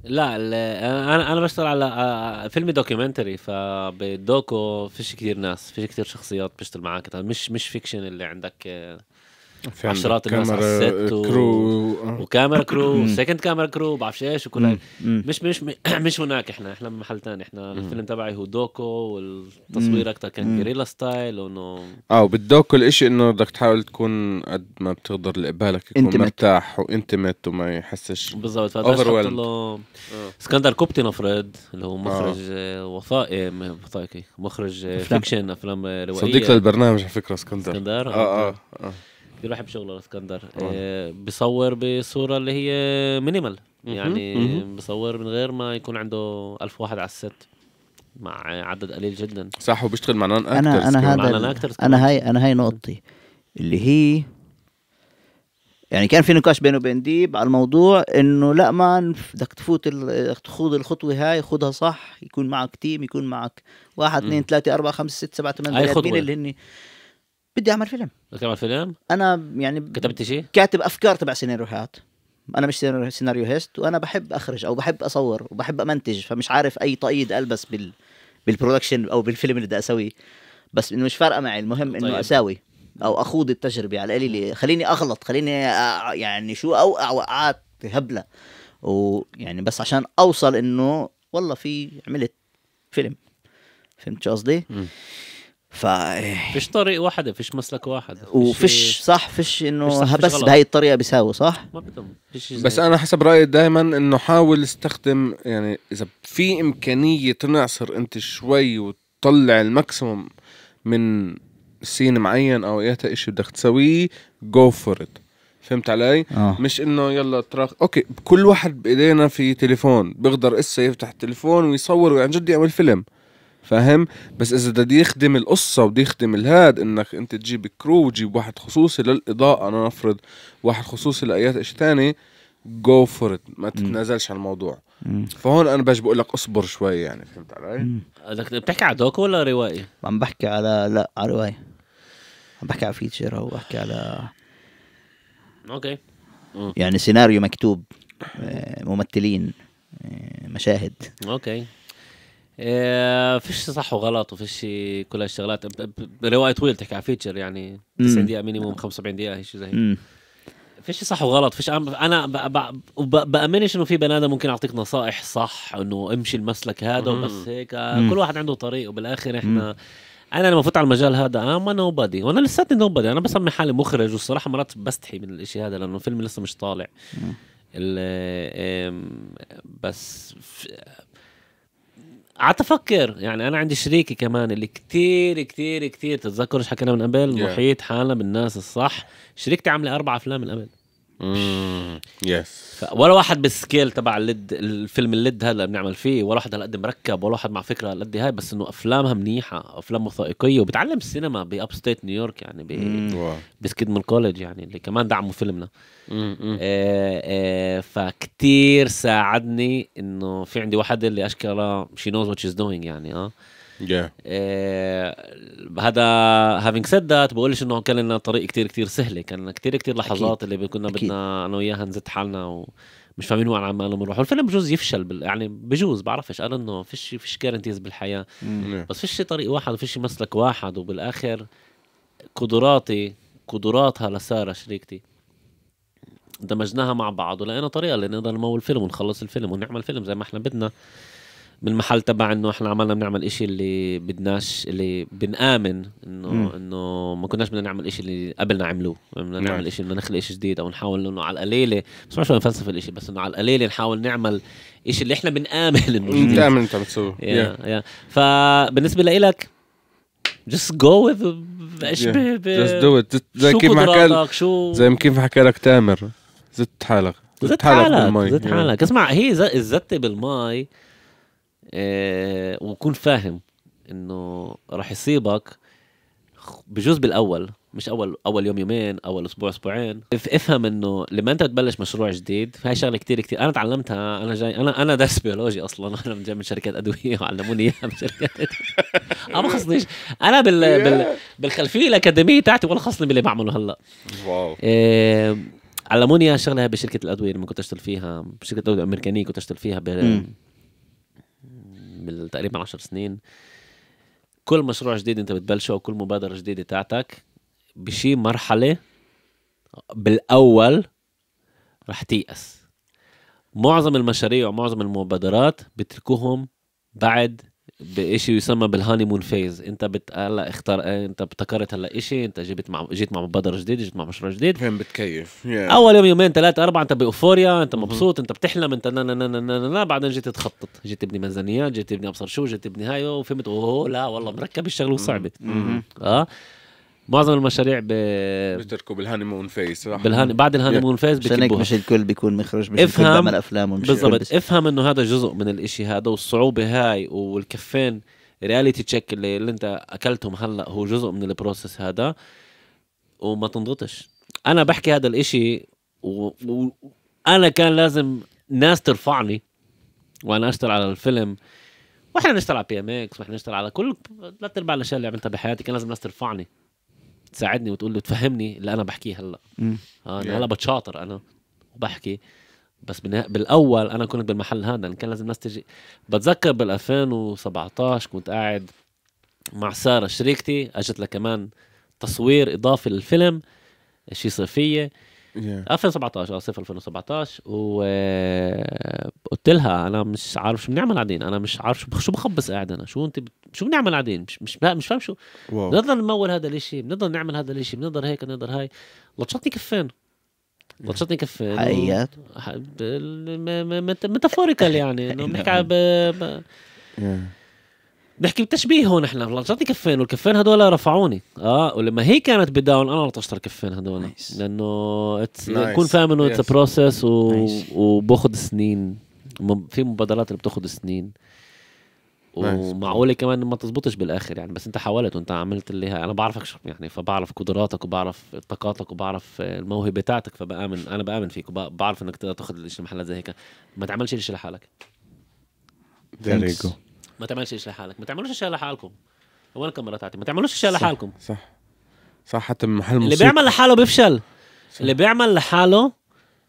[SPEAKER 1] لا انا انا بشتغل على آه، آه، فيلمي دوكيومنتري فبالدوكو فيش كثير ناس فيش كثير شخصيات بتشتغل معك مش مش فيكشن اللي عندك آه، عشرات الناس على الست آه، و... كرو وكاميرا كرو وسكند كاميرا كرو بعرف ايش وكل مش مش مش هناك احنا احنا بمحل ثاني احنا الفيلم تبعي هو دوكو والتصوير اكثر كان جريلا ستايل وانه
[SPEAKER 3] اه وبالدوكو الاشي انه بدك تحاول تكون قد ما بتقدر اللي قبالك يكون انتمت. مرتاح وانتمت وما
[SPEAKER 1] يحسش بالضبط فبدك له آه. اسكندر كوبتي نفرض اللي هو آه. مخرج آه. وثائقي وثائقي مخرج فيكشن افلام روائيه صديق للبرنامج على فكره اسكندر اسكندر اه اه, آه. بيروح بشغله الاسكندر آه بيصور بصوره اللي هي مينيمال يعني بصور من غير ما يكون عنده ألف واحد على الست مع عدد قليل جدا صح وبيشتغل مع نون انا انا هذا انا
[SPEAKER 2] هاي انا هاي نقطتي اللي هي يعني كان في نقاش بينه وبين ديب على الموضوع انه لا ما بدك تفوت تخوض الخطوه هاي خذها صح يكون معك تيم يكون معك واحد اثنين ثلاثه اربعه خمسه سته سبعه ثمانيه اللي هن بدي اعمل فيلم
[SPEAKER 1] بدك تعمل فيلم؟
[SPEAKER 2] انا يعني كتبت شيء؟ كاتب افكار تبع سيناريوهات انا مش هيست وانا بحب اخرج او بحب اصور وبحب امنتج فمش عارف اي طقيد البس بال بالبرودكشن او بالفيلم اللي بدي اسويه بس انه مش فارقه معي المهم انه طيب. اساوي او اخوض التجربه على القليله خليني اغلط خليني يعني شو اوقع وقعات هبله ويعني بس عشان اوصل انه والله في عملت فيلم فهمت شو قصدي؟ ف إيه. فيش
[SPEAKER 1] طريق واحد فيش مسلك واحد فيش وفيش صح فيش انه هبس بهاي
[SPEAKER 2] الطريقه بيساوي صح
[SPEAKER 1] ما بدهم بس انا
[SPEAKER 3] حسب رايي دائما انه حاول استخدم يعني اذا في امكانيه تنعصر انت شوي وتطلع الماكسيموم من سين معين او ايه شيء بدك تسويه جو فور ات فهمت علي؟ أوه. مش انه يلا تراخ اوكي كل واحد بايدينا في تليفون بيقدر اسا يفتح التليفون ويصور وعن جد يعمل فيلم فاهم بس اذا بده يخدم القصه وبده يخدم الهاد انك انت تجيب كرو وتجيب واحد خصوصي للاضاءه انا نفرض واحد خصوصي لايات شيء ثاني جو فور ات ما تتنازلش عن الموضوع فهون انا بجي بقول لك اصبر شوي يعني فهمت علي؟
[SPEAKER 1] بدك بتحكي على دوكو ولا روايه؟
[SPEAKER 2] عم بحكي على لا على روائي؟ عم بحكي على فيتشر او بحكي على
[SPEAKER 1] اوكي يعني
[SPEAKER 2] سيناريو مكتوب آه، ممثلين آه، مشاهد
[SPEAKER 1] اوكي إيه فيش صح وغلط وفيش كل هالشغلات روايه طويله تحكي على فيتشر يعني 90 دقيقه مينيموم 75 دقيقه شيء زي هيك فيش صح وغلط فيش انا بامنش انه في بني ادم ممكن يعطيك نصائح صح انه امشي المسلك هذا وبس هيك آه، كل واحد عنده طريق وبالاخر احنا انا لما فوت على المجال هذا انا نو بادي وانا لساتني نو بادي انا بسمي حالي مخرج والصراحه مرات بستحي من الاشي هذا لانه الفيلم لسه مش طالع إيه، بس قعدت افكر يعني انا عندي شريكي كمان اللي كتير كتير كتير تتذكر ايش حكينا من قبل yeah. محيط حالنا بالناس الصح شريكتي عامله اربع افلام من قبل يس mm. ولا واحد بالسكيل تبع الليد الفيلم الليد هذا اللي بنعمل فيه ولا واحد هالقد مركب ولا واحد مع فكره هالقد هاي بس انه افلامها منيحه افلام وثائقيه وبتعلم السينما باب ستيت نيويورك يعني ب... Mm. بسكيدمون كولج يعني اللي كمان دعموا فيلمنا mm, آه آه فكتير ساعدني انه في عندي واحد اللي اشكره شي نوز وات از دوينج يعني اه آه، هذا هافينج سيد ذات بقولش انه كان لنا طريق كتير كتير سهله كان لنا كتير كتير لحظات أكيد. اللي كنا بدنا انا وياها نزت حالنا و... مش فاهمين وين عم مالهم يروحوا الفيلم بجوز يفشل بال... يعني بجوز بعرفش قال انه فيش فيش جارنتيز بالحياه مم. بس فيش طريق واحد وفيش مسلك واحد وبالاخر قدراتي قدراتها لساره شريكتي دمجناها مع بعض ولقينا طريقه اللي نقدر نمول الفيلم ونخلص الفيلم ونعمل فيلم زي ما احنا بدنا من المحل تبع انه احنا عملنا بنعمل اشي اللي بدناش اللي بنآمن انه انه ما كناش بدنا نعمل اشي اللي قبلنا عملوه يعني بدنا نعمل نعم. اشي بدنا نخلق اشي جديد او نحاول انه على القليله بس ما شو نفلسف الاشي بس انه على القليله نحاول نعمل اشي اللي احنا بنآمن انه جديد بتآمن انت بتسوي يا يا فبالنسبه لإلك just go with ايش yeah. ب... just do it زي كيف حكى شو
[SPEAKER 3] زي كيف حكى لك تامر زت حالك زت حالك بالماي زدت حالك. زت حالك.
[SPEAKER 1] اسمع هي الزته بالمي آه، وكون فاهم انه راح يصيبك بجوز بالاول مش اول اول يوم يومين اول اسبوع اسبوعين افهم انه لما انت تبلش مشروع جديد هاي شغله كتير كتير انا تعلمتها انا جاي انا انا درس بيولوجي اصلا [laughs] انا جاي من شركات ادويه وعلموني اياها من شركات انا آه، ما خصنيش انا بال... بال... بالخلفيه الاكاديميه تاعتي ولا خصني باللي بعمله هلا واو إيه... علموني الشغله بشركه الادويه لما كنت اشتغل فيها بشركه الادويه الامريكانيه كنت اشتغل فيها ب... من تقريبا 10 سنين كل مشروع جديد انت بتبلشه او كل مبادره جديده تاعتك بشي مرحله بالاول رح تيأس معظم المشاريع ومعظم المبادرات بتركوهم بعد بشيء يسمى بالهانيمون فيز انت هلا اختار انت ابتكرت هلا شيء انت جبت مع جيت مع مبادره جديد جيت مع مشروع جديد فين بتكيف yeah. اول يوم يومين ثلاثه اربعه انت باوفوريا انت مبسوط انت بتحلم انت نا نا نا نا نا نا بعدين جيت تخطط جيت تبني ميزانيات جيت تبني ابصر شو جيت تبني هاي وفهمت اوه لا والله مركب الشغله وصعبه اه معظم المشاريع ب... بالهاني مون فيس بالهاني بعد الهاني مون فيس عشان هيك مش الكل بيكون مخرج مش افهم... الكل بيعمل افلام ومش بالضبط افهم انه هذا جزء من الاشي هذا والصعوبه هاي والكفين رياليتي تشيك اللي, اللي انت اكلتهم هلا هو جزء من البروسس هذا وما تنضطش انا بحكي هذا الاشي وانا و... كان لازم ناس ترفعني وانا اشتغل على الفيلم واحنا نشتغل على بي ام اكس واحنا نشتغل على كل ثلاث ارباع الاشياء اللي عملتها بحياتي كان لازم ناس ترفعني تساعدني وتقول له تفهمني اللي انا بحكيه هلا آه انا هلا بتشاطر انا وبحكي بس بالاول انا كنت بالمحل هذا كان لازم الناس تجي بتذكر بال 2017 كنت قاعد مع ساره شريكتي اجت لها كمان تصوير اضافي للفيلم شيء صيفيه yeah. 2017 اه صيف 2017 وقلت لها انا مش عارف شو بنعمل قاعدين انا مش عارف شو بخبص قاعد انا شو انت شو بنعمل قاعدين مش مش, مش فاهم شو بنقدر نمول هذا الشيء بنقدر نعمل هذا الشيء بنقدر هيك بنقدر هاي لطشتني كفين لطشتني كفين حقيقيات و... م... م... متافوريكال يعني [laughs] انه نعم. بنحكي نحكي بتشبيه هون احنا لطشتني كفين والكفين هدول رفعوني اه ولما هي كانت بداون انا لطشت الكفين هدول nice. لانه بكون فاهم انه اتس بروسس وباخذ سنين في مبادرات اللي بتاخذ سنين ومعقوله كمان ما تزبطش بالاخر يعني بس انت حاولت وانت عملت اللي انا بعرفك يعني فبعرف قدراتك وبعرف طاقاتك وبعرف الموهبه بتاعتك فبامن انا بامن فيك وبعرف انك تقدر تاخذ الشيء محلات زي هيك ما تعملش الشيء لحالك There you go. ما تعملش اشي لحالك ما تعملوش اشي لحالكم وانا كم مره تعطي ما تعملوش اشي لحالكم صح صح حتى من محل اللي بيعمل لحاله بيفشل صح. اللي بيعمل لحاله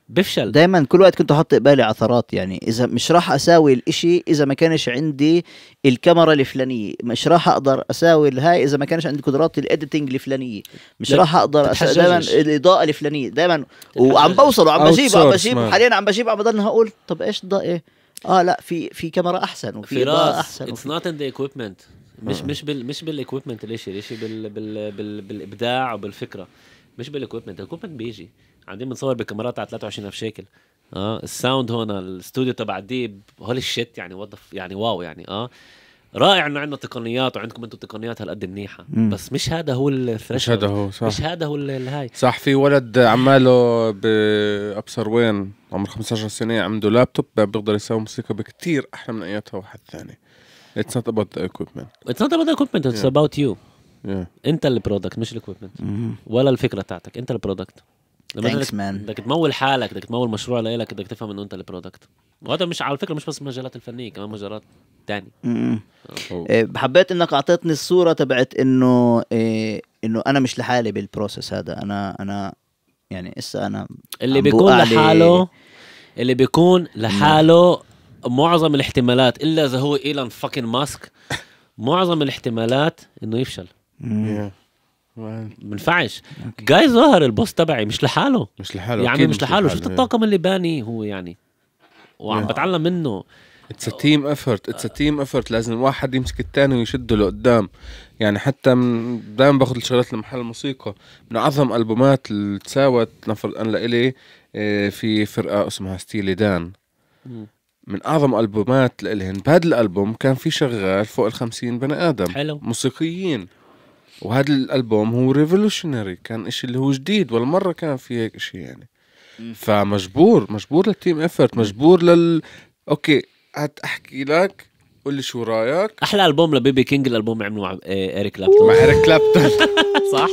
[SPEAKER 1] بفشل دايما كل وقت كنت
[SPEAKER 2] احط قبالي عثرات يعني اذا مش راح اساوي الاشي اذا ما كانش عندي الكاميرا الفلانيه مش راح اقدر اساوي الهاي اذا ما كانش عندي قدرات الاديتنج الفلانيه مش راح اقدر دايما الاضاءه الفلانيه دايما وعم بوصل وعم بجيب وعم بجيب حاليا عم بجيب عم بضلني هقول طب ايش ده ايه اه لا في في كاميرا احسن وفي اضاءه احسن اتس
[SPEAKER 1] نوت ان ذا ايكويبمنت مش آه. مش بال مش بالايكويبمنت الاشي الاشي بال بال بال بالابداع وبالفكره مش بالايكويبمنت الايكويبمنت بيجي قاعدين بنصور بكاميرات على 23 الف شيكل اه الساوند هون الاستوديو تبع ديب هول الشيت يعني وظف يعني واو يعني اه رائع انه عندنا تقنيات وعندكم انتم تقنيات هالقد منيحه بس مش هذا هو الثريشولد مش هذا هو صح مش هذا
[SPEAKER 3] هو الهاي صح في ولد عماله بابصر وين عمره 15 سنه عنده لابتوب بيقدر يسوي موسيقى بكثير احلى من ايتها واحد ثاني اتس نوت ابوت ذا
[SPEAKER 1] equipment اتس نوت ابوت ذا equipment اتس ابوت يو انت البرودكت مش الاكويبمنت ولا الفكره تاعتك انت البرودكت ثانكس مان بدك تمول حالك بدك تمول مشروع لإلك بدك تفهم انه انت البرودكت وهذا مش على فكره مش بس المجالات الفنيه كمان مجالات تانية آه، إيه،
[SPEAKER 2] حبيت انك اعطيتني الصوره تبعت انه إيه انه انا مش لحالي بالبروسيس هذا انا انا يعني اسا انا اللي بيكون لحاله
[SPEAKER 1] اللي بيكون لحاله معظم الاحتمالات الا اذا هو ايلان فاكن ماسك معظم الاحتمالات انه يفشل بنفعش جاي ظاهر البوس تبعي مش لحاله مش لحاله يا عمي مش لحاله شفت إيه. الطاقم اللي باني هو يعني
[SPEAKER 3] وعم بتعلم منه اتس تيم افورت اتس تيم افورت لازم الواحد يمسك الثاني ويشده لقدام يعني حتى من دائما باخذ الشغلات لمحل الموسيقى من اعظم البومات اللي تساوت نفرض انا لإلي إيه، في فرقه اسمها ستيلي دان من اعظم البومات لإلهن بهذا الالبوم كان في شغال فوق ال 50 بني ادم حلو موسيقيين وهذا الالبوم هو ريفولوشنري كان إشي اللي هو جديد ولا مره كان في هيك إشي يعني فمجبور مجبور للتيم افورت
[SPEAKER 1] مجبور لل اوكي هتحكي لك قول لي شو رايك احلى البوم لبيبي كينج الالبوم اللي عملوه مع اريك إيه، كلابتون مع اريك كلابتون [laughs] صح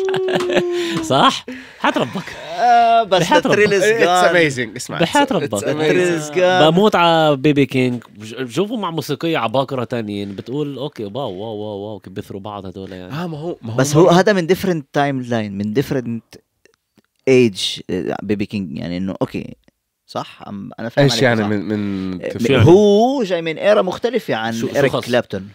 [SPEAKER 1] صح حتربك
[SPEAKER 2] آه بس تريلز اميزنج
[SPEAKER 1] اسمع بحياة ربك بموت على بيبي كينج بشوفه مع موسيقية عباقرة تانيين بتقول اوكي واو واو واو واو بيثروا بعض هدول يعني اه ما هو ما هو بس
[SPEAKER 2] هو هذا من ديفرنت تايم لاين من ديفرنت ايج آه، بيبي كينج يعني انه اوكي
[SPEAKER 1] صح أم انا فاهم ايش يعني
[SPEAKER 2] صح. من من أه، تفعل. هو جاي من ايرا مختلفه عن شو اريك كلابتون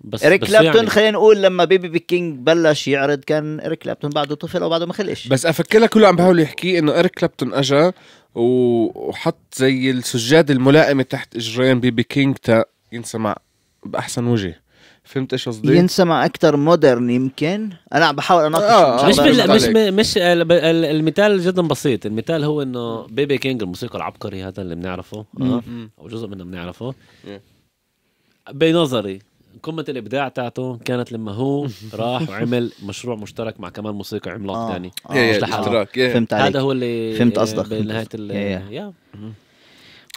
[SPEAKER 2] بس اريك كلابتون يعني... خلينا نقول لما بيبي بيك كينج بلش يعرض كان اريك كلابتون بعده طفل او بعده ما خلقش
[SPEAKER 3] بس افكر لك كله عم بحاول يحكي انه اريك كلابتون اجا وحط زي السجاد الملائمه تحت اجرين بيبي كينج تا ينسمع باحسن وجه
[SPEAKER 2] فهمت ايش قصدي؟ ينسمع اكثر مودرن يمكن انا عم بحاول اناقش آه, آه، مش مش, مش
[SPEAKER 1] مش المثال جدا بسيط المثال هو انه بيبي كينج الموسيقى العبقري هذا اللي بنعرفه آه او جزء منه بنعرفه بنظري قمة الإبداع تاعته كانت لما هو [laughs] راح وعمل مشروع مشترك مع كمان موسيقى عملاق آه. آه. آه. آه. آه. فهمت عليك هذا هو اللي فهمت قصدك آه، بنهاية ال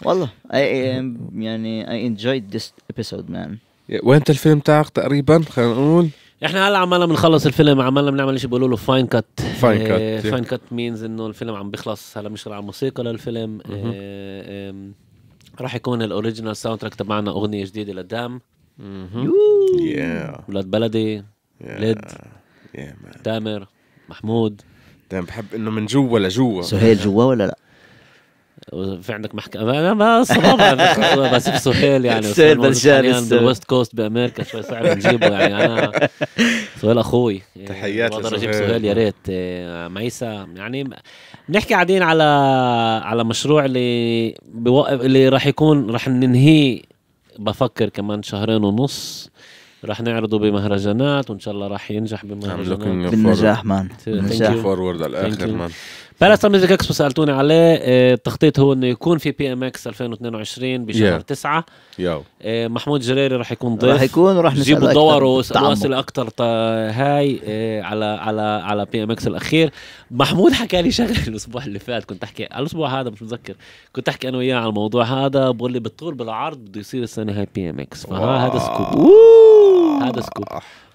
[SPEAKER 1] والله يعني اي enjoyed this episode مان
[SPEAKER 2] وين
[SPEAKER 3] الفيلم تاعك
[SPEAKER 1] تقريبا خلينا نقول احنا هلا عمالنا بنخلص الفيلم عمالنا بنعمل شيء بيقولوا له فاين كات فاين كات فاين كات مينز انه الفيلم عم بيخلص هلا مش على موسيقى للفيلم إيه، راح يكون الاوريجينال ساوند تراك تبعنا اغنيه جديده لدام ولاد بلدي ليد تامر محمود دام بحب انه من جوا لجوا سهيل جوا ولا لا؟ وفي عندك محكمة ما ما صعب [laughs] بس سهيل يعني سهيل بلشان بالويست كوست بامريكا شوي صعب نجيبه يعني انا سهيل اخوي [laughs] تحياتي بقدر اجيب سهيل يا ريت آه، ميسا يعني بنحكي قاعدين على على مشروع اللي بوقف اللي راح يكون راح ننهيه بفكر كمان شهرين ونص راح نعرضه بمهرجانات وان شاء الله راح ينجح بمهرجانات بالنجاح مان بالنجاح فورورد على الاخر مان فلاستر ميوزك اكسبو سالتوني عليه آه، التخطيط هو انه يكون في بي ام اكس 2022 بشهر yeah. 9 yeah. آه، محمود جريري راح يكون ضيف راح يكون وراح نسال جيبوا دور واسئله اكثر هاي آه، على على على بي ام اكس الاخير محمود حكى لي شغله [laughs] الاسبوع اللي فات كنت احكي الاسبوع هذا مش متذكر كنت احكي انا وياه على الموضوع هذا بقول لي بالطول بالعرض بده يصير السنه هاي بي ام اكس فهذا سكوب هذا سكوب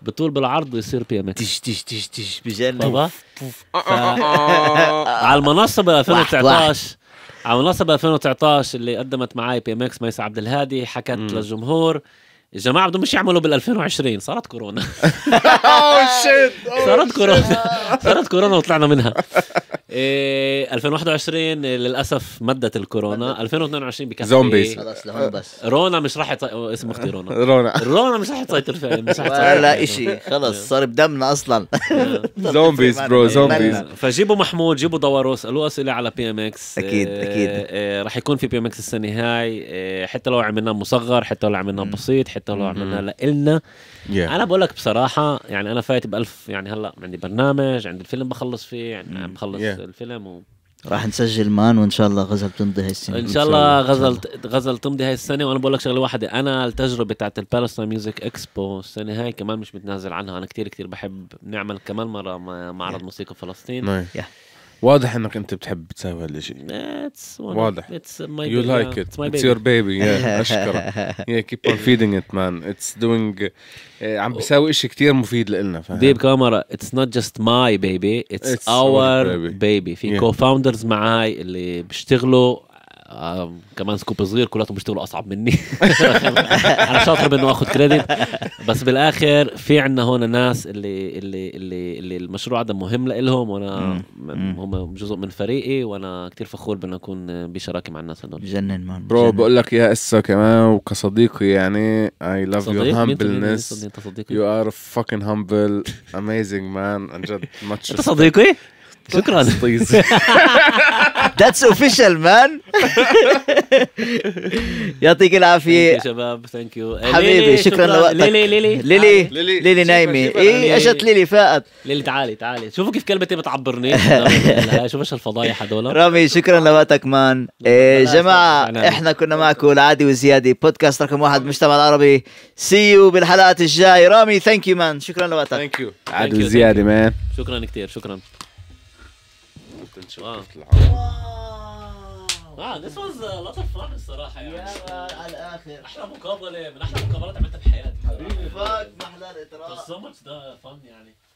[SPEAKER 1] بطول بالعرض يصير بي ام اكس تش تش تش تش بجنن آه، آه، آه، [laughs] على المنصه ب 2019 على المنصه ب 2019 اللي قدمت معي بي ام اكس ميس عبد الهادي حكت للجمهور الجماعه بدهم مش يعملوا بال 2020 صارت كورونا [laughs] oh, oh, [laughs] صارت كورونا صارت كورونا وطلعنا منها إيه 2021 للاسف مدت الكورونا 2022 بكفي زومبيز خلص لهون بس رونا مش راح اسم اختي رونا [laughs] رونا رونا مش راح تسيطر فيها مش راح تسيطر لا شيء خلص صار
[SPEAKER 2] بدمنا اصلا زومبيز برو زومبيز
[SPEAKER 1] فجيبوا محمود جيبوا دوارو اسالوه اسئله على بي ام اكس اكيد آه، اكيد آه، راح يكون في بي ام اكس السنه هاي آه، حتى لو عملناه مصغر حتى لو عملناه بسيط يطلعوا عملنا لنا yeah. انا بقول لك بصراحه يعني انا فايت بألف يعني هلا عندي برنامج عندي الفيلم بخلص فيه يعني بخلص yeah. الفيلم و...
[SPEAKER 2] راح نسجل مان وان شاء الله غزل تمضي هاي السنه ان شاء الله غزل
[SPEAKER 1] غزل تمضي هاي السنه وانا بقول لك شغله واحده انا التجربه بتاعت البالستا ميوزك اكسبو السنه هاي كمان مش متنازل عنها انا كتير كتير بحب نعمل كمان مره معرض موسيقى فلسطين
[SPEAKER 3] yeah. واضح انك انت بتحب تساوي هالشيء واضح يو لايك ات اتس يور بيبي اشكرك يا كيب اون فيدينج ات مان اتس دوينج عم
[SPEAKER 1] بيساوي شيء كثير مفيد لنا ديب كاميرا اتس نوت جاست ماي بيبي اتس اور بيبي في كو فاوندرز معاي اللي بيشتغلوا كمان سكوب صغير كلاتهم بيشتغلوا اصعب مني [laughs] انا شاطر بانه اخذ كريدت بس بالاخر في عندنا هون ناس اللي اللي اللي, اللي المشروع هذا مهم لهم وانا هم جزء من فريقي وانا كتير فخور بانه اكون بشراكه مع الناس هذول بجنن مان برو
[SPEAKER 3] بقول لك اياها اسا كمان وكصديقي يعني اي لاف يور هامبلنس يو ار فاكن هامبل اميزنج مان عن جد ماتش انت صديقي
[SPEAKER 2] [laughs] [laughs] شكرا ذاتس اوفيشال مان يعطيك العافيه يا شباب ثانك يو حبيبي شكرا لوقتك ليلي ليلي ليلي ليلي نايمه ايه اجت
[SPEAKER 1] ليلي فاقت ليلي تعالي تعالي شوفوا كيف كلمتي بتعبرني [laughs] شوف ايش الفضايح هذول
[SPEAKER 2] رامي شكرا لوقتك مان إيه، جماعه احنا كنا معكم العادي وزيادي بودكاست رقم واحد مجتمع العربي سي يو بالحلقات الجاي رامي ثانك يو مان شكرا لوقتك ثانك يو عادي
[SPEAKER 1] وزيادي مان شكرا كثير شكرا كنت شفت العالم واو واو ذيس واز لوت اوف فان الصراحة يعني يا على الآخر أحلى مقابلة من أحلى مقابلات عملتها في حياتي حبيبي فاك محلى الإطراء ماتش ذا فان يعني